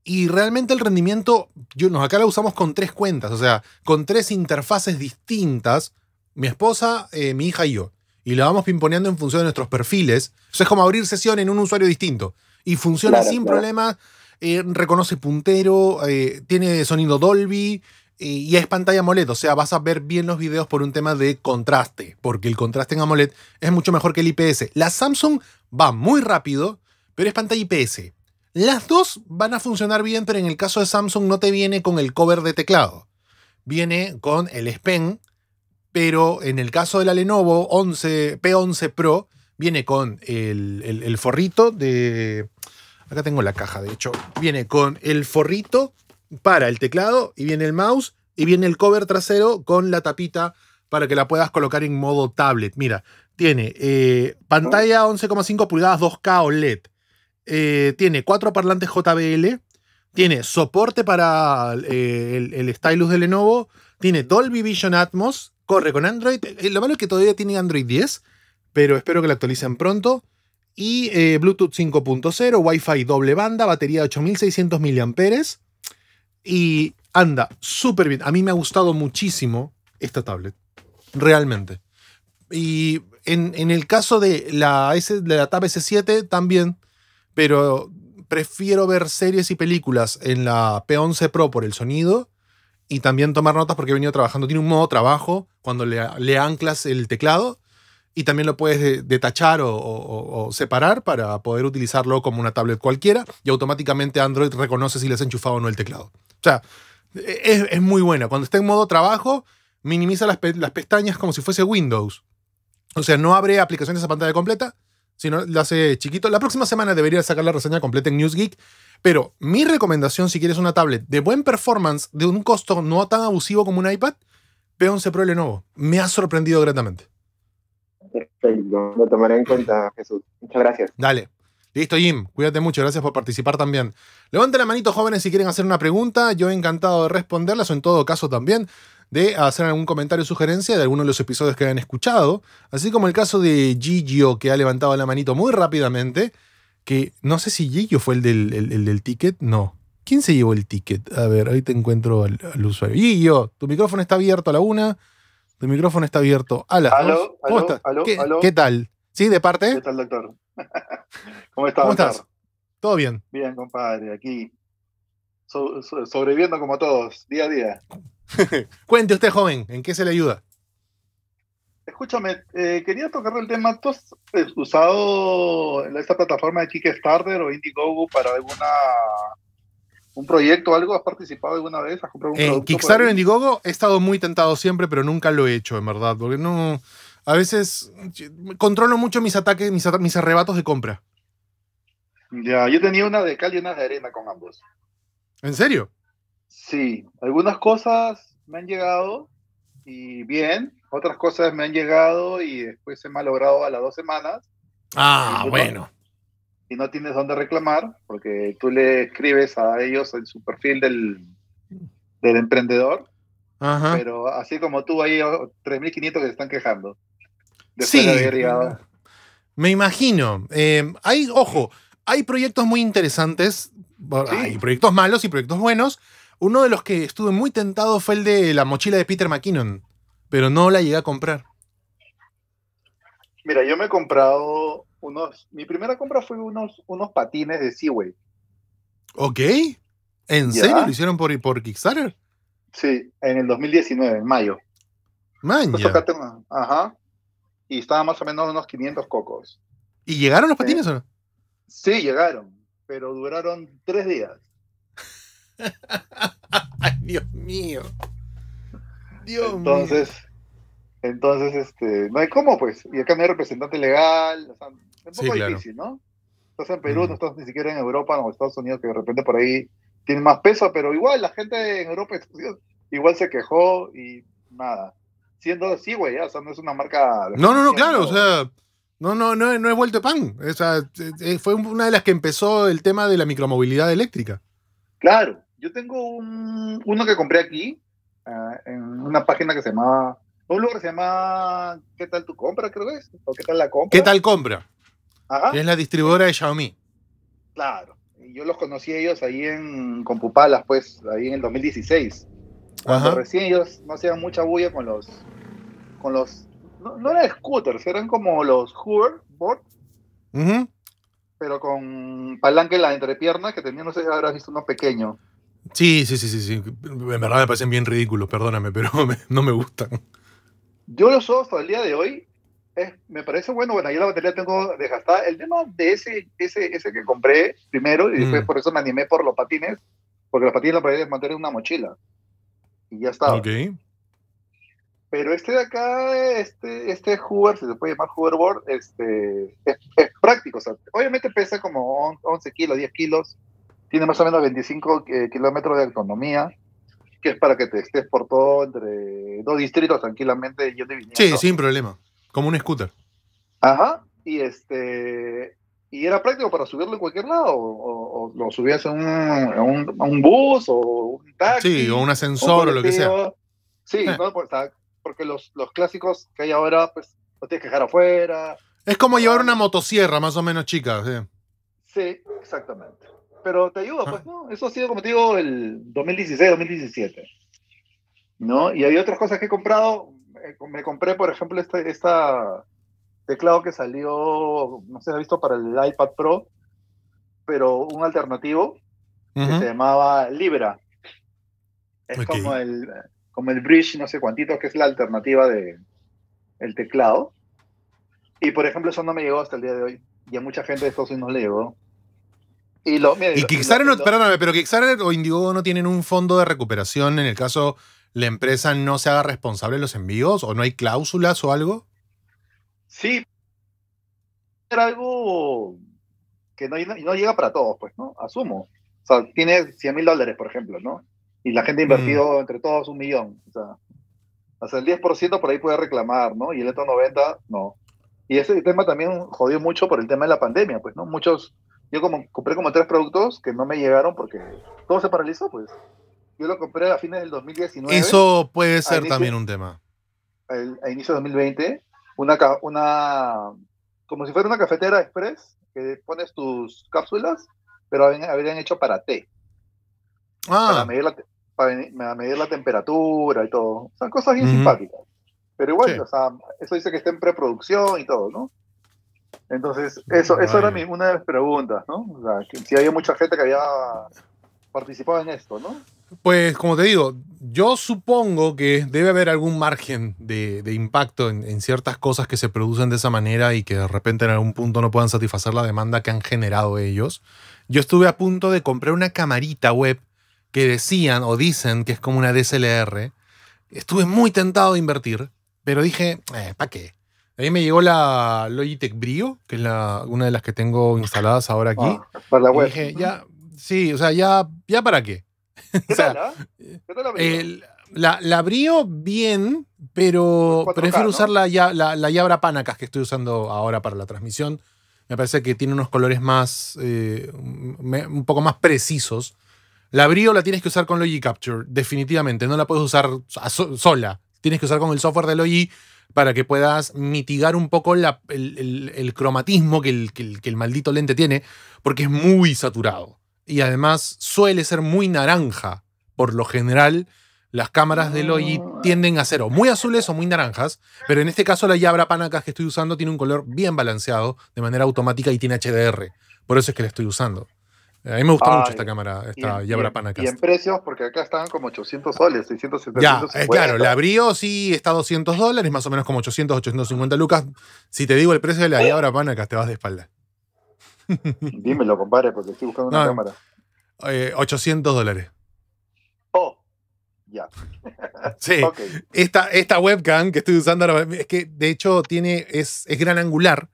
Y realmente el rendimiento, yo, acá la usamos con tres cuentas, o sea, con tres interfaces distintas mi esposa, eh, mi hija y yo. Y lo vamos pimponeando en función de nuestros perfiles. Eso es como abrir sesión en un usuario distinto. Y funciona sin problema. problemas. Eh, reconoce puntero, eh, tiene sonido Dolby y es pantalla AMOLED. O sea, vas a ver bien los videos por un tema de contraste. Porque el contraste en AMOLED es mucho mejor que el IPS. La Samsung va muy rápido, pero es pantalla IPS. Las dos van a funcionar bien, pero en el caso de Samsung no te viene con el cover de teclado. Viene con el spen pero en el caso de la Lenovo P11 Pro, viene con el, forrito de... Acá tengo la caja, de hecho. Viene con el forrito para el teclado y viene el mouse y viene el cover trasero con la tapita para que la puedas colocar en modo tablet. Mira, tiene eh, pantalla 11,5 pulgadas 2K OLED. Eh, tiene cuatro parlantes JBL. Tiene soporte para eh, el, el, stylus de Lenovo. Tiene Dolby Vision Atmos corre con Android. Eh, lo malo es que todavía tiene Android 10, pero espero que la actualicen pronto. Y eh, Bluetooth 5.0, Wi-Fi doble banda, batería de 8600 mAh. Y anda súper bien. A mí me ha gustado muchísimo esta tablet. Realmente. Y en, el caso de la, de la Tab S7 también, pero prefiero ver series y películas en la P11 Pro por el sonido y también tomar notas porque he venido trabajando. Tiene un modo trabajo cuando le, anclas el teclado y también lo puedes detachar o, separar para poder utilizarlo como una tablet cualquiera y automáticamente Android reconoce si le has enchufado o no el teclado. O sea, e, es, muy buena. Cuando está en modo trabajo, minimiza las, las pestañas como si fuese Windows. O sea, no abre aplicaciones a pantalla completa, si no, la hace chiquito. La próxima semana debería sacar la reseña completa en News Geek, Pero mi recomendación, si quieres una tablet de buen performance, de un costo no tan abusivo como un iPad, P11 Pro Lenovo. Me ha sorprendido gratamente. Perfecto, lo tomaré en cuenta, Jesús. Muchas gracias. Dale. Listo, Jim. Cuídate mucho. Gracias por participar también. Levanten la manito, jóvenes, si quieren hacer una pregunta. Yo encantado de responderlas o en todo caso también de hacer algún comentario o sugerencia de alguno de los episodios que hayan escuchado, así como el caso de Gigio, que ha levantado la manito muy rápidamente, que no sé si Gigio fue el del, del ticket, no. ¿Quién se llevó el ticket? A ver, ahí te encuentro al, usuario. Gigio, tu micrófono está abierto a la una, tu micrófono está abierto a ¿Cómo ¿Qué, tal? ¿Sí, de parte? ¿Qué tal, doctor? [LAUGHS] ¿Cómo, está, ¿Cómo estás? ¿Todo bien? Bien, compadre, aquí sobreviviendo como todos, día a día. [LAUGHS] Cuente usted, joven, ¿en qué se le ayuda? Escúchame, eh, quería tocar el tema. ¿Tú has eh, usado esta plataforma de Kickstarter o Indiegogo para alguna un proyecto o algo? ¿Has participado alguna vez? ¿Has comprado en Kickstarter o Indiegogo he estado muy tentado siempre, pero nunca lo he hecho, en verdad, porque no. A veces controlo mucho mis ataques, mis, mis arrebatos de compra. Ya, yo tenía una de cal y una de arena con ambos. ¿En serio? Sí, algunas cosas me han llegado y bien, otras cosas me han llegado y después se me ha logrado a las dos semanas. Ah, bueno. y no tienes dónde reclamar porque tú le escribes a ellos en su perfil del, del emprendedor. Pero así como tú, hay 3.500 que se están quejando. Sí. me imagino. Eh, hay, ojo, hay proyectos muy interesantes, hay proyectos malos y proyectos buenos, uno de los que estuve muy tentado fue el de la mochila de Peter McKinnon, pero no la llegué a comprar. Mira, yo me he comprado unos. Mi primera compra fue unos, unos patines de Seaway. Ok. ¿En serio lo hicieron por, Kickstarter? Sí, en el 2019, en mayo. Pues ajá. Y estaba más o menos unos 500 cocos. ¿Y llegaron los patines o no? Sí, llegaron, pero duraron tres días. [LAUGHS] Ay, Dios mío. Dios mío. Entonces, este, no hay cómo, pues. Y acá no hay representante legal. es un poco difícil, ¿no? Estás en Perú, no estás ni siquiera en Europa o Estados Unidos, que de repente por ahí tiene más peso, pero igual la gente en Europa igual se quejó y nada. Siendo así, güey, ya, o sea, no es una marca. No, no, no, claro, o sea. No, no, no, no es vuelto pan. O sea, eh, eh, fue una de las que empezó el tema de la micromovilidad eléctrica. Claro, yo tengo un, uno que compré aquí, ah, en una página que se llamaba, un lugar que se llama ¿Qué tal tu compra? Creo que es, o ¿Qué tal la compra? ¿Qué tal compra? Ajá. es la distribuidora de Xiaomi. Claro, yo los conocí ellos ahí en Compupalas, pues, ahí en el 2016. Cuando recién ellos no hacían mucha bulla con los, con los, no, eran scooters, eran como los hoverboard, uh pero con palanca en la entrepierna que tenía, no sé si habrás visto uno pequeño. Sí, sí, sí, sí, En verdad me parecen bien ridículos, perdóname, pero [LAUGHS] no me gustan. Yo los uso hasta el día de hoy. me parece bueno, bueno, yo la batería tengo desgastada. El tema de ese, ese, ese que compré primero, y después mm. por eso me animé por los patines, porque los patines los podía mantener en una mochila. Y ya está. Ok. Pero este de acá, este, este Hoover, se puede llamar hoverboard, este, es, práctico. obviamente pesa como 11 kilos, 10 kilos, tiene más o menos 25 eh, kilómetros de autonomía, que es para que te estés por todo entre dos distritos tranquilamente Sí, sin problema, como un scooter. Ajá, y este y era práctico para subirlo en cualquier lado, o, lo subías a un, bus o un taxi. Sí, o un ascensor o lo que sea. Sí, eh. pues, porque los, clásicos que hay ahora, pues lo tienes que dejar afuera. Es como llevar ah. una motosierra, más o menos, chica. Sí, sí exactamente pero te ayuda, pues, ah. ¿no? Eso ha sido, como te digo, el 2016, 2017. ¿No? Y hay otras cosas que he comprado. Eh, me compré, por ejemplo, este esta teclado que salió, no sé si has visto, para el iPad Pro, pero un alternativo que se llamaba Libra. Es como, el, como el bridge, no sé cuántito, que es la alternativa de el teclado. Y por ejemplo, eso no me llegó hasta el día de hoy. Y a mucha gente de sí nos le llegó. Y, lo, no, pero o indigo no tienen un fondo de recuperación en el caso la empresa no se haga responsable de los envíos o no hay cláusulas o algo. Sí, era algo que no, llega para todos, pues, ¿no? Asumo. O sea, tiene 100 mil dólares, por ejemplo, ¿no? Y la gente ha invertido mm. entre todos un millón. O sea, hasta el 10% por ahí puede reclamar, ¿no? Y el otro 90%, no. Y ese tema también jodió mucho por el tema de la pandemia, pues, ¿no? Muchos yo como, compré como tres productos que no me llegaron porque todo se paralizó, pues. Yo lo compré a fines del 2019. Eso puede ser también un tema. a inicio de 2020, una, una, como si fuera una cafetera express, que pones tus cápsulas, pero habían, hecho para té. Ah. Para medir la, para medir la temperatura y todo. Son cosas bien simpáticas. Pero igual, o sea, eso dice que está en preproducción y todo, ¿no? Entonces, eso, eso era una de las preguntas, ¿no? si había mucha gente que había participado en esto, ¿no? Pues como te digo, yo supongo que debe haber algún margen de, impacto en, ciertas cosas que se producen de esa manera y que de repente en algún punto no puedan satisfacer la demanda que han generado ellos. Yo estuve a punto de comprar una camarita web que decían o dicen que es como una DSLR. Estuve muy tentado de invertir, pero dije, eh, ¿para qué? A mí me llegó la Logitech Brio, que es una de las que tengo instaladas ahora aquí. Ah, para la web. sí, o sea, ya, ya para qué. la, Brio bien, pero prefiero usar la, la, Yabra Panacas que estoy usando ahora para la transmisión. Me parece que tiene unos colores más, eh, un poco más precisos. La Brio la tienes que usar con Logi Capture, definitivamente. No la puedes usar sola. Tienes que usar con el software de Logi para que puedas mitigar un poco el, cromatismo que el, que, el, maldito lente tiene, porque es muy saturado. Y además suele ser muy naranja. Por lo general, las cámaras de Logi tienden a ser o muy azules o muy naranjas, pero en este caso la Yabra Panacas que estoy usando tiene un color bien balanceado de manera automática y tiene HDR. Por eso es que la estoy usando. Eh, a mí me gustó mucho ah, esta cámara, esta Yabra Panacast. Y en precios, porque acá estaban como 800 soles, 670 750. Ya, eh, claro, la abrió sí está a 200 dólares, más o menos como 800, 850 lucas. Si te digo el precio de la Yabra Panacast, te vas de espalda. [LAUGHS] Dímelo, compadre, porque estoy buscando una cámara. 800 eh, dólares. Oh, ya. [LAUGHS] sí, esta, webcam que estoy usando ahora, es que de hecho tiene, es, es gran angular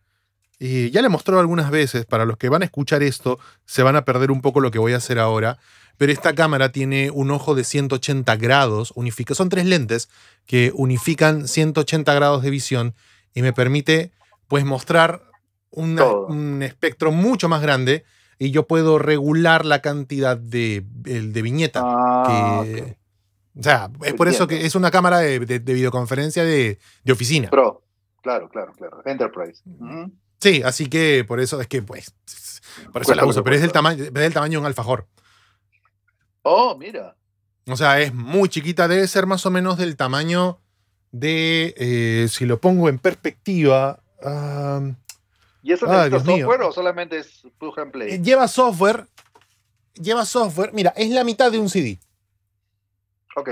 y ya le mostré algunas veces, para los que van a escuchar esto, se van a perder un poco lo que voy a hacer ahora, pero esta cámara tiene un ojo de 180 grados, son tres lentes que unifican 180 grados de visión y me permite pues mostrar un espectro mucho más grande y yo puedo regular la cantidad de, de viñeta. Ah, o sea, es por eso que es una cámara de, videoconferencia de, oficina. Pro, claro, claro, claro. Enterprise. Sí, así que por eso es que, pues, por eso la uso, pero es del, tamaño, es del tamaño de un alfajor. Oh, mira. O sea, es muy chiquita, debe ser más o menos del tamaño de, eh, si lo pongo en perspectiva... ¿Y eso es software o solamente es plug and play? Eh, lleva software, lleva software, mira, es la mitad de un CD. Ok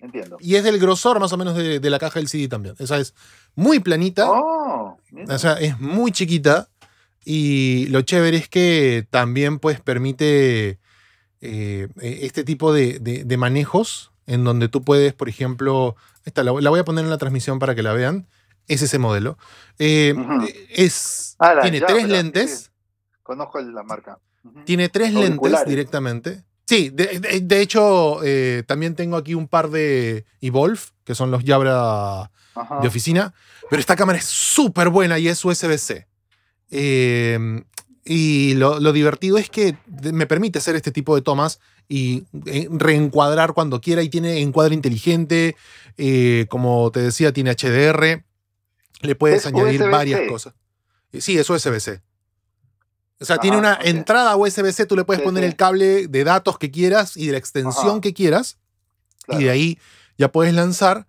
entiendo. Y es del grosor más o menos de, la caja del CD también. o sea es muy planita. Oh, o sea, es muy chiquita. Y lo chévere es que también pues permite eh, e-, este tipo de, manejos en donde tú puedes, por ejemplo, esta la, voy a poner en la transmisión para que la vean. Es ese modelo. Eh, es, ah, tiene tres lentes. conozco la marca. Tiene tres lentes directamente. Sí, de, hecho, eh, también tengo aquí un par de Evolve, que son los Jabra de oficina, pero esta cámara es súper buena y es USB-C. Em, y lo, divertido es que me permite hacer este tipo de tomas y eh, reencuadrar cuando quiera y tiene encuadre inteligente, eh, como te decía, tiene HDR, le puedes añadir varias cosas. Sí, es USB-C. O sea, tiene una entrada USB-C, tú le puedes poner el cable de datos que quieras y de la extensión que quieras. Y de ahí ya puedes lanzar,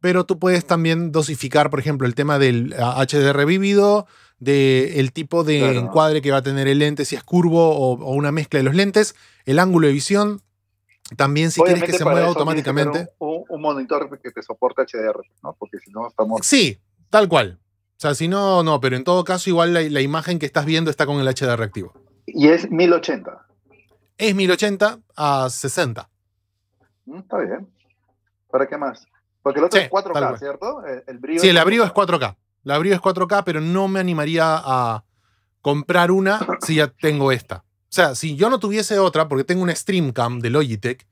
pero tú puedes también dosificar, por ejemplo, el tema del HDR ah, vívido, del el tipo de encuadre que va a tener el lente, si es curvo o, una mezcla de los lentes, el ángulo de visión. También si quieres que se mueva automáticamente. Un, un, monitor que te soporte HDR, ¿no? Porque si no estamos... Sí, tal cual sea, si no, no, pero en todo caso, igual la, imagen que estás viendo está con el HD reactivo. Y es 1080. Es 1080 a 60. Mm, está bien. ¿Para qué más? Porque el otro es 4K, ¿cierto? El, sí, el abrigo es 4K. El abrigo es 4K, pero no me animaría a comprar una [COUGHS] si ya tengo esta. O sea, si yo no tuviese otra, porque tengo una Streamcam de Logitech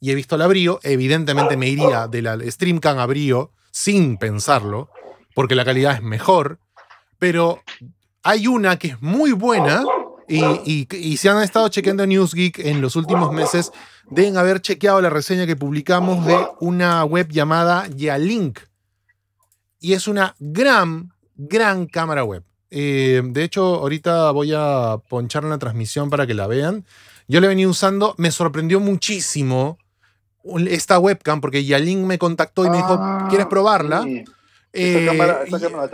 y he visto el abrío evidentemente me iría de la Streamcam a sin pensarlo porque la calidad es mejor, pero hay una que es muy buena y, si han estado chequeando NewsGeek en los últimos meses, deben haber chequeado la reseña que publicamos de una web llamada Yalink. Y es una gran, gran cámara web. Eh, de hecho, ahorita voy a ponchar una transmisión para que la vean. Yo la he venido usando, me sorprendió muchísimo esta webcam porque Yalink me contactó y me dijo, ah, ¿quieres probarla? esta,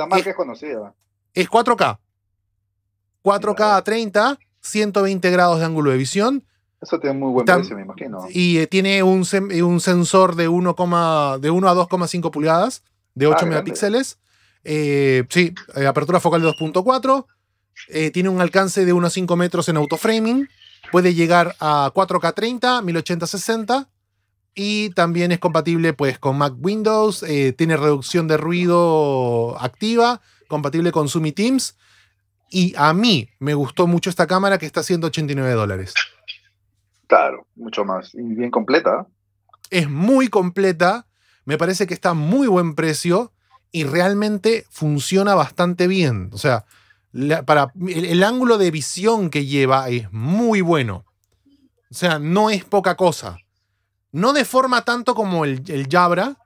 eh, marca es conocida. Es 4K. 4K a 30, 120 grados de ángulo de visión. Eso tiene muy buen precio, me imagino. Y eh, tiene eh, un, sensor de 1, de 1 a 2,5 pulgadas, de 8 ah, megapíxeles. sí, apertura focal de 2.4. tiene un alcance de 1 a 5 metros en autoframing. Puede llegar a 4K 30, 1080 60 y también es compatible pues con Mac Windows, eh, tiene reducción de ruido activa, compatible con Sumi Teams y a mí me gustó mucho esta cámara que está a 189 dólares. Claro, mucho más y bien completa. Es muy completa, me parece que está a muy buen precio y realmente funciona bastante bien, o sea, para, el ángulo de visión que lleva es muy bueno. O sea, no es poca cosa. No de forma tanto como el, el Jabra,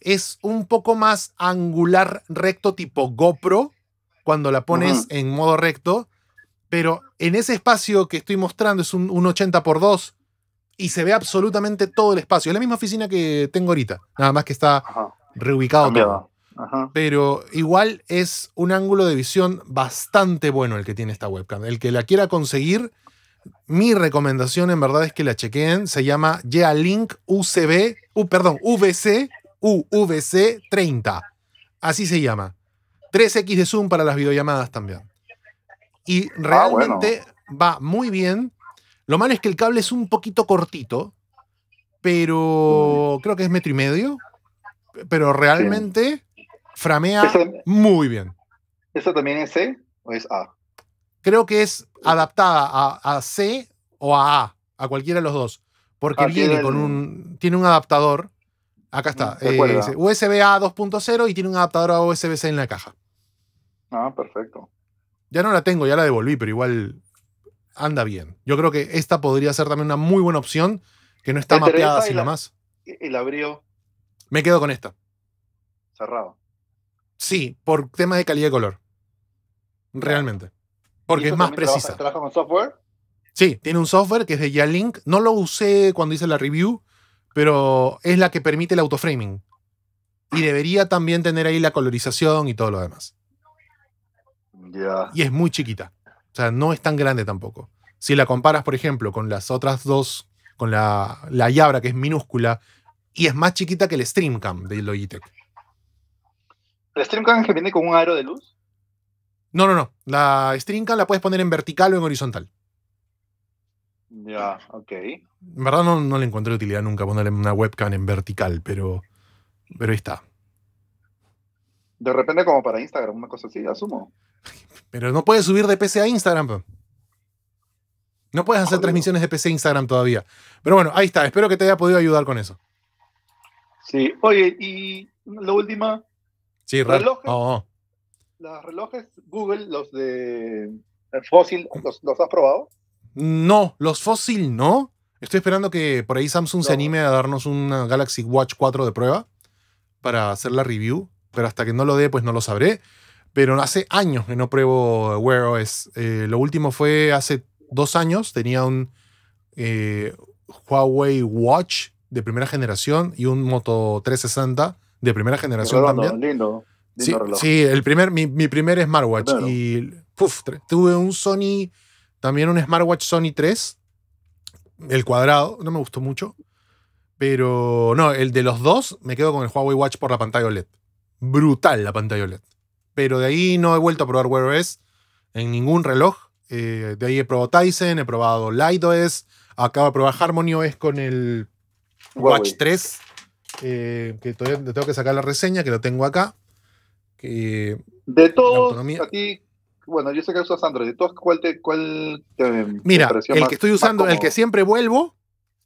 es un poco más angular, recto tipo GoPro, cuando la pones en modo recto, pero en ese espacio que estoy mostrando es un, 80 por 2 y se ve absolutamente todo el espacio. Es la misma oficina que tengo ahorita, nada más que está reubicado todo. Pero igual es un ángulo de visión bastante bueno el que tiene esta webcam. El que la quiera conseguir, mi recomendación en verdad es que la chequeen. Se llama Yealink UCB, perdón, VC, UVC 30. Así se llama. 3X de Zoom para las videollamadas también. Y ah, realmente va muy bien. Lo malo es que el cable es un poquito cortito, pero creo que es metro y medio. Pero realmente framea muy bien. ¿Eso también es C o es A? creo que es adaptada a, C o a A, a cualquiera de los dos. Porque ah, viene con un. Tiene un adaptador. Acá está. USB eh, A 2.0 y tiene un adaptador a USB-C en la caja. Ah, perfecto. Ya no la tengo, ya la devolví, pero igual anda bien. Yo creo que esta podría ser también una muy buena opción, que no está mapeada así la, más. ¿Y abrió? Me quedo con esta. Cerrado. Sí, por tema de calidad de color. Realmente. Porque es más precisa. Trabaja, con software? Sí, tiene un software que es de Yalink. No lo usé cuando hice la review, pero es la que permite el autoframing. Y debería también tener ahí la colorización y todo lo demás. Ya. Y es muy chiquita. O sea, no es tan grande tampoco. Si la comparas, por ejemplo, con las otras dos, con la, la Yabra, que es minúscula, y es más chiquita que el StreamCam de Logitech. ¿El StreamCam que viene con un aro de luz? No, no, no. La stringa la puedes poner en vertical o en horizontal. Ya, ok. En verdad no, no le encontré utilidad nunca ponerle una webcam en vertical, pero, pero ahí está. De repente como para Instagram, una cosa así, asumo. Pero no puedes subir de PC a Instagram. No puedes hacer transmisiones de PC a Instagram todavía. Pero bueno, ahí está. Espero que te haya podido ayudar con eso. Sí. Oye, y la última. Sí, reloj. Oh, oh los relojes Google, los de Fossil, ¿los, has probado? No, los Fossil no. Estoy esperando que por ahí Samsung se anime a darnos una Galaxy Watch 4 de prueba para hacer la review, pero hasta que no lo dé, pues no lo sabré. Pero hace años que no pruebo Wear OS. Eh, lo último fue hace dos años, tenía un eh, Huawei Watch de primera generación y un Moto 360 de primera generación también. lindo sí, el primer, mi, primer smartwatch. Y tuve un Sony, también un smartwatch Sony 3, el cuadrado, no me gustó mucho. Pero no, el de los dos me quedo con el Huawei Watch por la pantalla OLED. Brutal la pantalla OLED. Pero de ahí no he vuelto a probar Wear OS en ningún reloj. Eh, de ahí he probado Tyson, he probado Light OS acabo de probar Harmony OS con el Watch 3, eh, que todavía tengo que sacar la reseña, que lo tengo acá de todos, a bueno, yo sé que usas Android, de todos, ¿cuál te, cuál Mira, el que estoy usando, el que siempre vuelvo,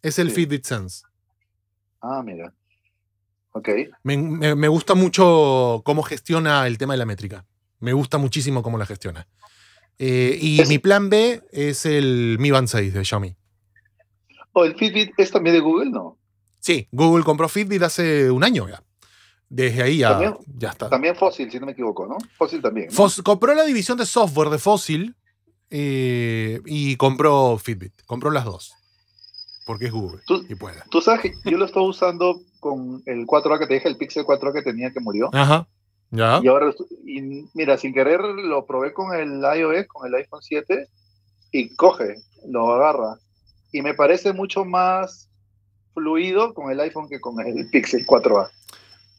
es el Fitbit Sense. Ah, mira. Ok. Me, gusta mucho cómo gestiona el tema de la métrica. Me gusta muchísimo cómo la gestiona. Eh, y mi plan B es el Mi Band 6 de Xiaomi. ¿O el Fitbit es también de Google, no? Sí, Google compró Fitbit hace un año ya. Desde ahí ya, también, está. También Fossil, si no me equivoco, ¿no? Fossil también. compró la división de software de Fossil eh, y compró Fitbit. Compró las dos. Porque es Google. y puede. Tú sabes yo lo estoy usando con el 4A que te dije, el Pixel 4A que tenía que murió. Ajá. Ya. Y ahora, mira, sin querer lo probé con el iOS, con el iPhone 7, y coge, lo agarra. Y me parece mucho más fluido con el iPhone que con el Pixel 4A.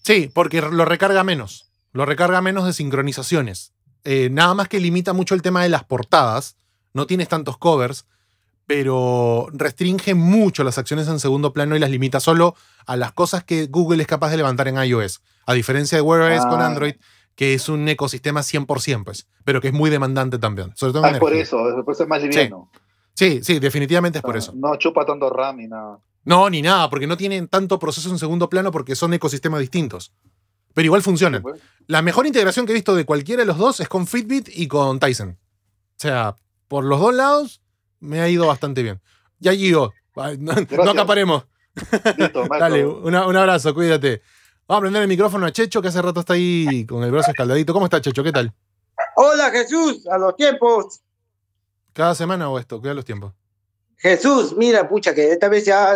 Sí, porque lo recarga menos. Lo recarga menos de sincronizaciones. Eh, nada más que limita mucho el tema de las portadas. No tienes tantos covers, pero restringe mucho las acciones en segundo plano y las limita solo a las cosas que Google es capaz de levantar en iOS. A diferencia de Wear OS con ah. Android, que es un ecosistema 100%, pues, pero que es muy demandante también. ah, es por eso, por eso es más liviano. Sí, sí, definitivamente es por eso. No chupa tanto RAM y nada. No, ni nada, porque no tienen tanto proceso en segundo plano porque son ecosistemas distintos. Pero igual funcionan. La mejor integración que he visto de cualquiera de los dos es con Fitbit y con Tyson. O sea, por los dos lados me ha ido bastante bien. Ya llego, no, acaparemos. [LAUGHS] Dale, un abrazo, cuídate. Vamos a prender el micrófono a Checho, que hace rato está ahí con el brazo escaldadito. ¿Cómo está Checho? ¿Qué tal? Hola Jesús, a los tiempos. ¿Cada semana o esto? ¿Qué a los tiempos? Jesús, mira, pucha, que esta vez ya,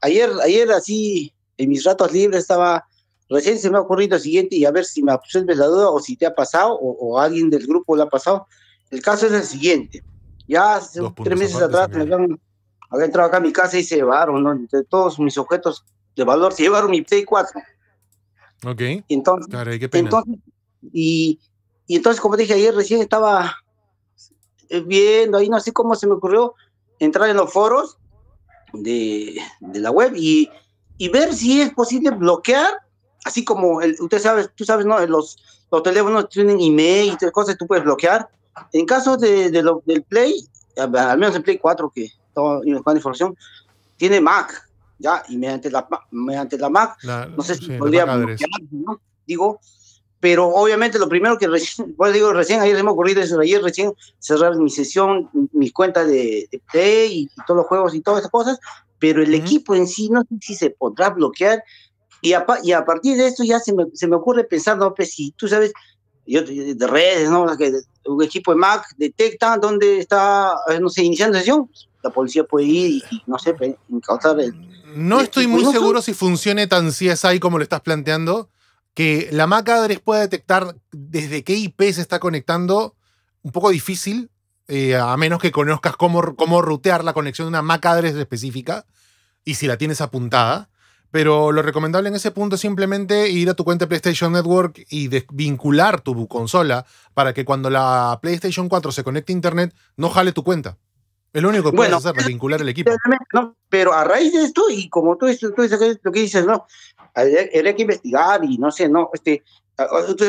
ayer, ayer así, en mis ratos libres estaba, recién se me ha ocurrido lo siguiente y a ver si me absuelves la duda o si te ha pasado o, alguien del grupo le ha pasado. El caso es el siguiente. Ya hace tres meses atrás me habían, entrado acá a mi casa y se llevaron, todos mis objetos de valor se llevaron mi Play 4. Ok. Entonces, qué y, y entonces, como dije ayer, recién estaba eh, viendo ahí, no sé cómo se me ocurrió entrar en los foros de, la web y, y, ver si es posible bloquear, así como usted sabe, tú sabes, ¿no? los, los teléfonos tienen email y cosas, tú puedes bloquear. En caso de, del Play, al menos el Play 4, que información, tiene Mac, ya, y mediante la, mediante la Mac, no sé si podría bloquear, ¿no? digo, pero obviamente lo primero que recién, pues [LAUGHS] digo, recién ayer se me ocurrido eso, ayer recién cerrar mi sesión, mis cuentas de, de play y, todos los juegos y todas esas cosas, pero el equipo en sí no sé si se podrá bloquear y a, y a partir de esto ya se me, se me ocurre pensar, no, pues si tú sabes, yo de redes, ¿no? Que un equipo de Mac detecta dónde está, eh, no sé, iniciando sesión, la policía puede ir y, no sé, pues, encauzar el... No estoy muy seguro si funcione tan CSI como lo estás planteando, que la MAC address pueda detectar desde qué IP se está conectando, un poco difícil, eh, a menos que conozcas cómo, cómo rutear la conexión de una MAC address específica y si la tienes apuntada. Pero lo recomendable en ese punto es simplemente ir a tu cuenta PlayStation Network y desvincular tu consola para que cuando la PlayStation 4 se conecte a Internet no jale tu cuenta. Es lo único que puedes hacer hacer, desvincular el equipo. pero a raíz de esto, y como tú, tú, lo que dices, ¿no? hay que investigar y no sé, no, este,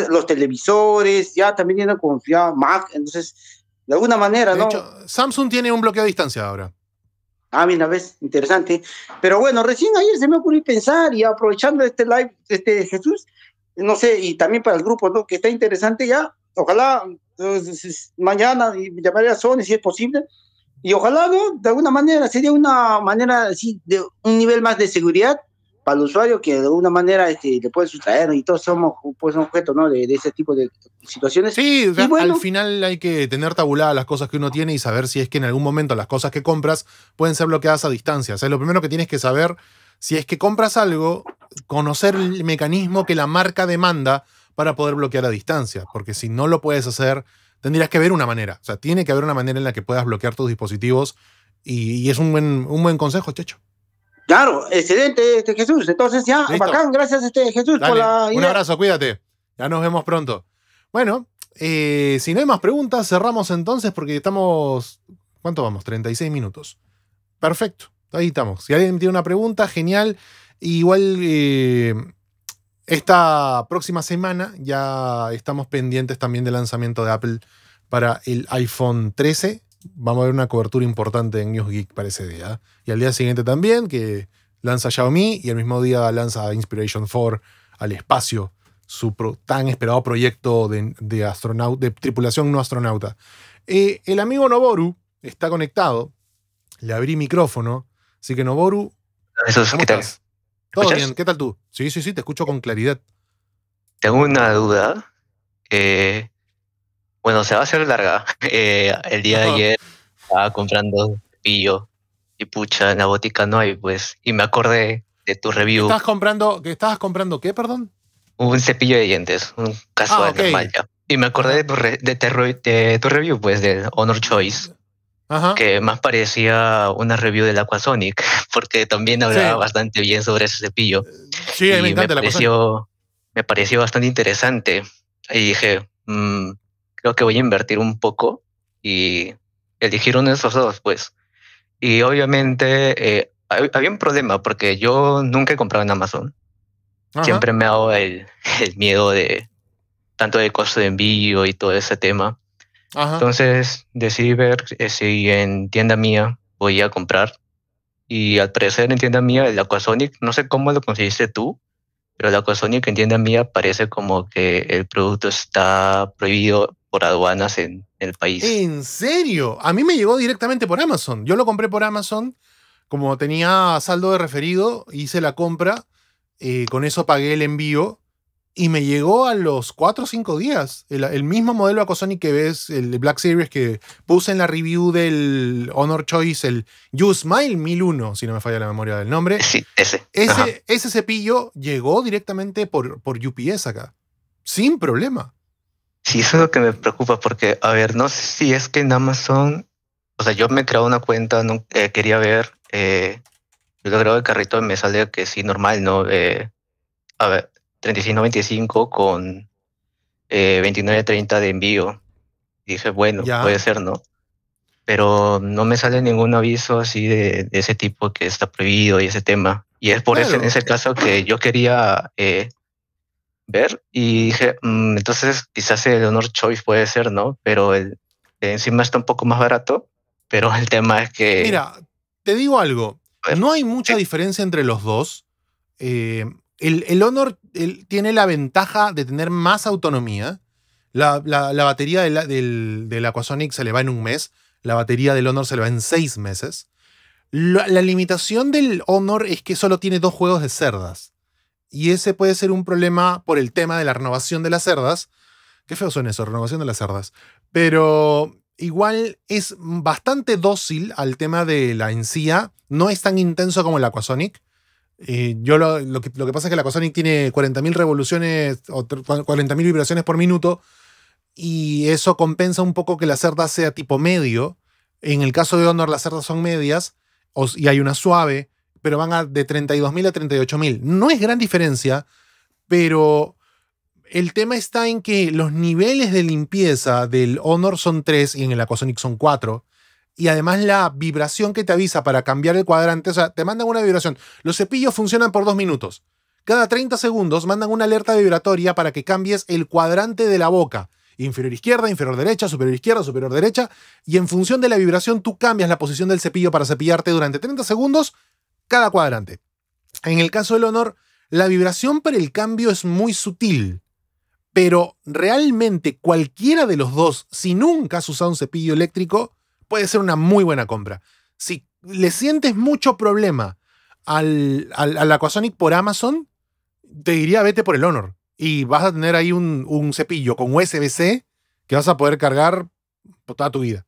los televisores ya también tienen confiado, Mac, entonces, de alguna manera, ¿no? Samsung tiene un bloqueo a distancia ahora. Ah, mira, ves, interesante. Pero bueno, recién ayer se me ocurrió pensar y aprovechando este live, este Jesús, no sé, y también para el grupo, ¿no? Que está interesante ya. Ojalá mañana llamaré a Sony si es posible. Y ojalá, ¿no? De alguna manera, sería una manera así, de un nivel más de seguridad para el usuario que de alguna manera este, le puede sustraer y todos somos pues objeto ¿no? de, ese tipo de situaciones. Sí, al final hay que tener tabuladas las cosas que uno tiene y saber si es que en algún momento las cosas que compras pueden ser bloqueadas a distancia. O sea, lo primero que tienes que saber, si es que compras algo, conocer el mecanismo que la marca demanda para poder bloquear a distancia, porque si no lo puedes hacer, tendrías que ver una manera. O sea, tiene que haber una manera en la que puedas bloquear tus dispositivos y, es un buen, un buen consejo, Checho. Claro, excelente, este, Jesús. Entonces ya, bacán, gracias, este, Jesús, por la Un abrazo, cuídate. Ya nos vemos pronto. Bueno, eh, si no hay más preguntas, cerramos entonces porque estamos. ¿Cuánto vamos? 36 minutos. Perfecto, ahí estamos. Si alguien tiene una pregunta, genial. Igual eh, esta próxima semana ya estamos pendientes también del lanzamiento de Apple para el iPhone 13 vamos a ver una cobertura importante en News Geek para ese día. ¿eh? Y al día siguiente también, que lanza Xiaomi y el mismo día lanza Inspiration 4 al espacio, su tan esperado proyecto de, astronauta, de tripulación no astronauta. Eh, el amigo Noboru está conectado, le abrí micrófono, así que Noboru... ¿Qué tal? ¿Todo bien? ¿Qué tal tú? Sí, sí, sí, te escucho con claridad. Tengo una duda. Eh, bueno, se va a hacer larga. [LAUGHS] Eh, el día de ayer estaba comprando cepillo y pucha, en la botica no hay, pues. Y me acordé de tu review. ¿Estás comprando, que estabas comprando qué, perdón? Un cepillo de dientes, un caso de ah, okay. Y me acordé de tu, de, tu review, pues, del Honor Choice. que más parecía una review del Aquasonic, [LAUGHS] porque también hablaba bastante bien sobre ese cepillo. Sí, me, pareció, me pareció bastante interesante. Y dije, mmm, creo que voy a invertir un poco y de esos dos, pues. Y obviamente eh, había un problema porque yo nunca he comprado en Amazon. Siempre me ha el, [LAUGHS] el, miedo de tanto de costo de envío y todo ese tema. Entonces decidí ver si en tienda mía voy a comprar. Y al parecer en tienda mía el Aquasonic, no sé cómo lo conseguiste tú, pero la Consonia que entiende a mí parece como que el producto está prohibido por aduanas en, el país. ¿En serio? A mí me llegó directamente por Amazon. Yo lo compré por Amazon, como tenía saldo de referido, hice la compra, eh, con eso pagué el envío y me llegó a los 4 o 5 días. El, mismo modelo Acosonic que ves, el Black Series que puse en la review del Honor Choice, el You Smile 1001, si no me falla la memoria del nombre. Sí, ese. Ese, ese cepillo llegó directamente por, por UPS acá, sin problema. Sí, eso es lo que me preocupa, porque, a ver, no sé si es que en Amazon, o sea, yo me he creado una cuenta, eh, quería ver, eh, yo lo creo el carrito y me sale que sí, normal, ¿no? Eh, a ver, 36.95 con eh, 29.30 de envío. dije, bueno, puede ser, ¿no? Pero no me sale ningún aviso así de, ese tipo que está prohibido y ese tema. Y es por eso en ese, caso que yo quería eh, ver y dije, mm, entonces quizás el Honor Choice puede ser, ¿no? Pero encima está un poco más barato, pero el tema es que... Mira, te digo algo, no hay mucha diferencia entre los dos. Eh, el, Honor tiene la ventaja de tener más autonomía. La, batería del, Aquasonic se le va en un mes, la batería del Honor se le va en seis meses. La, limitación del Honor es que solo tiene dos juegos de cerdas. Y ese puede ser un problema por el tema de la renovación de las cerdas. Qué feo son eso, renovación de las cerdas. Pero igual es bastante dócil al tema de la encía. No es tan intenso como el Aquasonic yo lo, que, pasa es que la Aquasonic tiene 40.000 revoluciones o 40.000 vibraciones por minuto y eso compensa un poco que la cerda sea tipo medio. En el caso de Honor, las cerdas son medias y hay una suave, pero van de 32.000 a 38.000. No es gran diferencia, pero el tema está en que los niveles de limpieza del Honor son 3 y en el Aquasonic son 4 y además la vibración que te avisa para cambiar el cuadrante, o sea, te mandan una vibración. Los cepillos funcionan por dos minutos. Cada 30 segundos mandan una alerta vibratoria para que cambies el cuadrante de la boca. Inferior izquierda, inferior derecha, superior izquierda, superior derecha. Y en función de la vibración tú cambias la posición del cepillo para cepillarte durante 30 segundos cada cuadrante. En el caso del honor, la vibración para el cambio es muy sutil. Pero realmente cualquiera de los dos, si nunca has usado un cepillo eléctrico, puede ser una muy buena compra. Si le sientes mucho problema al, al, Aquasonic por Amazon, te diría vete por el Honor. Y vas a tener ahí un, un cepillo con USB-C que vas a poder cargar por toda tu vida.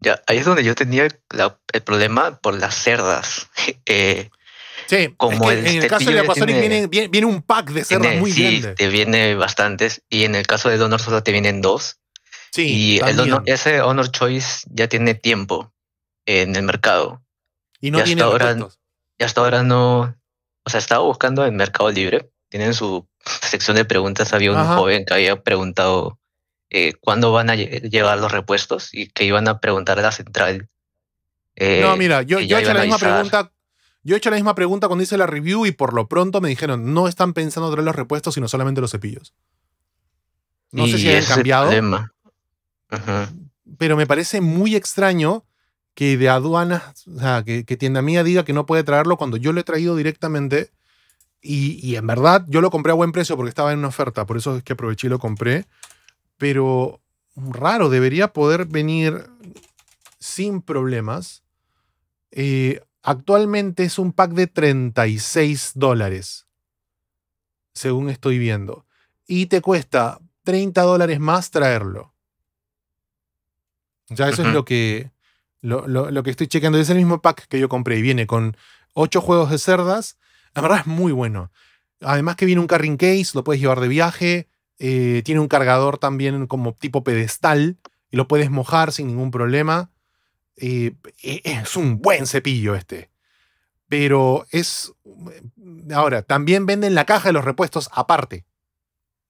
Ya, ahí es donde yo tenía el problema por las cerdas. [LAUGHS] Eh, sí, en el caso del Aquasonic viene, un pack de cerdas muy muy sí, Te viene bastantes y en el caso del Honor solo te vienen dos y ese Honor Choice ya tiene tiempo en el mercado. Y no hasta tiene ahora, y hasta ahora no. O sea, estaba buscando en Mercado Libre. Tienen su sección de preguntas. Había un joven que había preguntado eh, cuándo van a llevar los repuestos y que iban a preguntar a la central. Eh, no, mira, yo, he hecho la misma pregunta. Yo he hecho la misma pregunta cuando hice la review y por lo pronto me dijeron, no están pensando traer los repuestos, sino solamente los cepillos. No sé si han cambiado. Pero me parece muy extraño que de aduanas, o sea, que, tienda mía diga que no puede traerlo cuando yo lo he traído directamente. Y, en verdad, yo lo compré a buen precio porque estaba en una oferta, por eso es que aproveché y lo compré. Pero raro, debería poder venir sin problemas. Eh, actualmente es un pack de 36 dólares, según estoy viendo. Y te cuesta 30 dólares más traerlo. O eso es lo que, lo, que estoy chequeando Es el mismo pack que yo compré y viene con ocho juegos de cerdas. La verdad es muy bueno. Además que viene un carrying case, lo puedes llevar de viaje. Eh, tiene un cargador también como tipo pedestal y lo puedes mojar sin ningún problema. Eh, e, es un buen cepillo este. Pero es... Eh, ahora, también venden la caja de los repuestos aparte.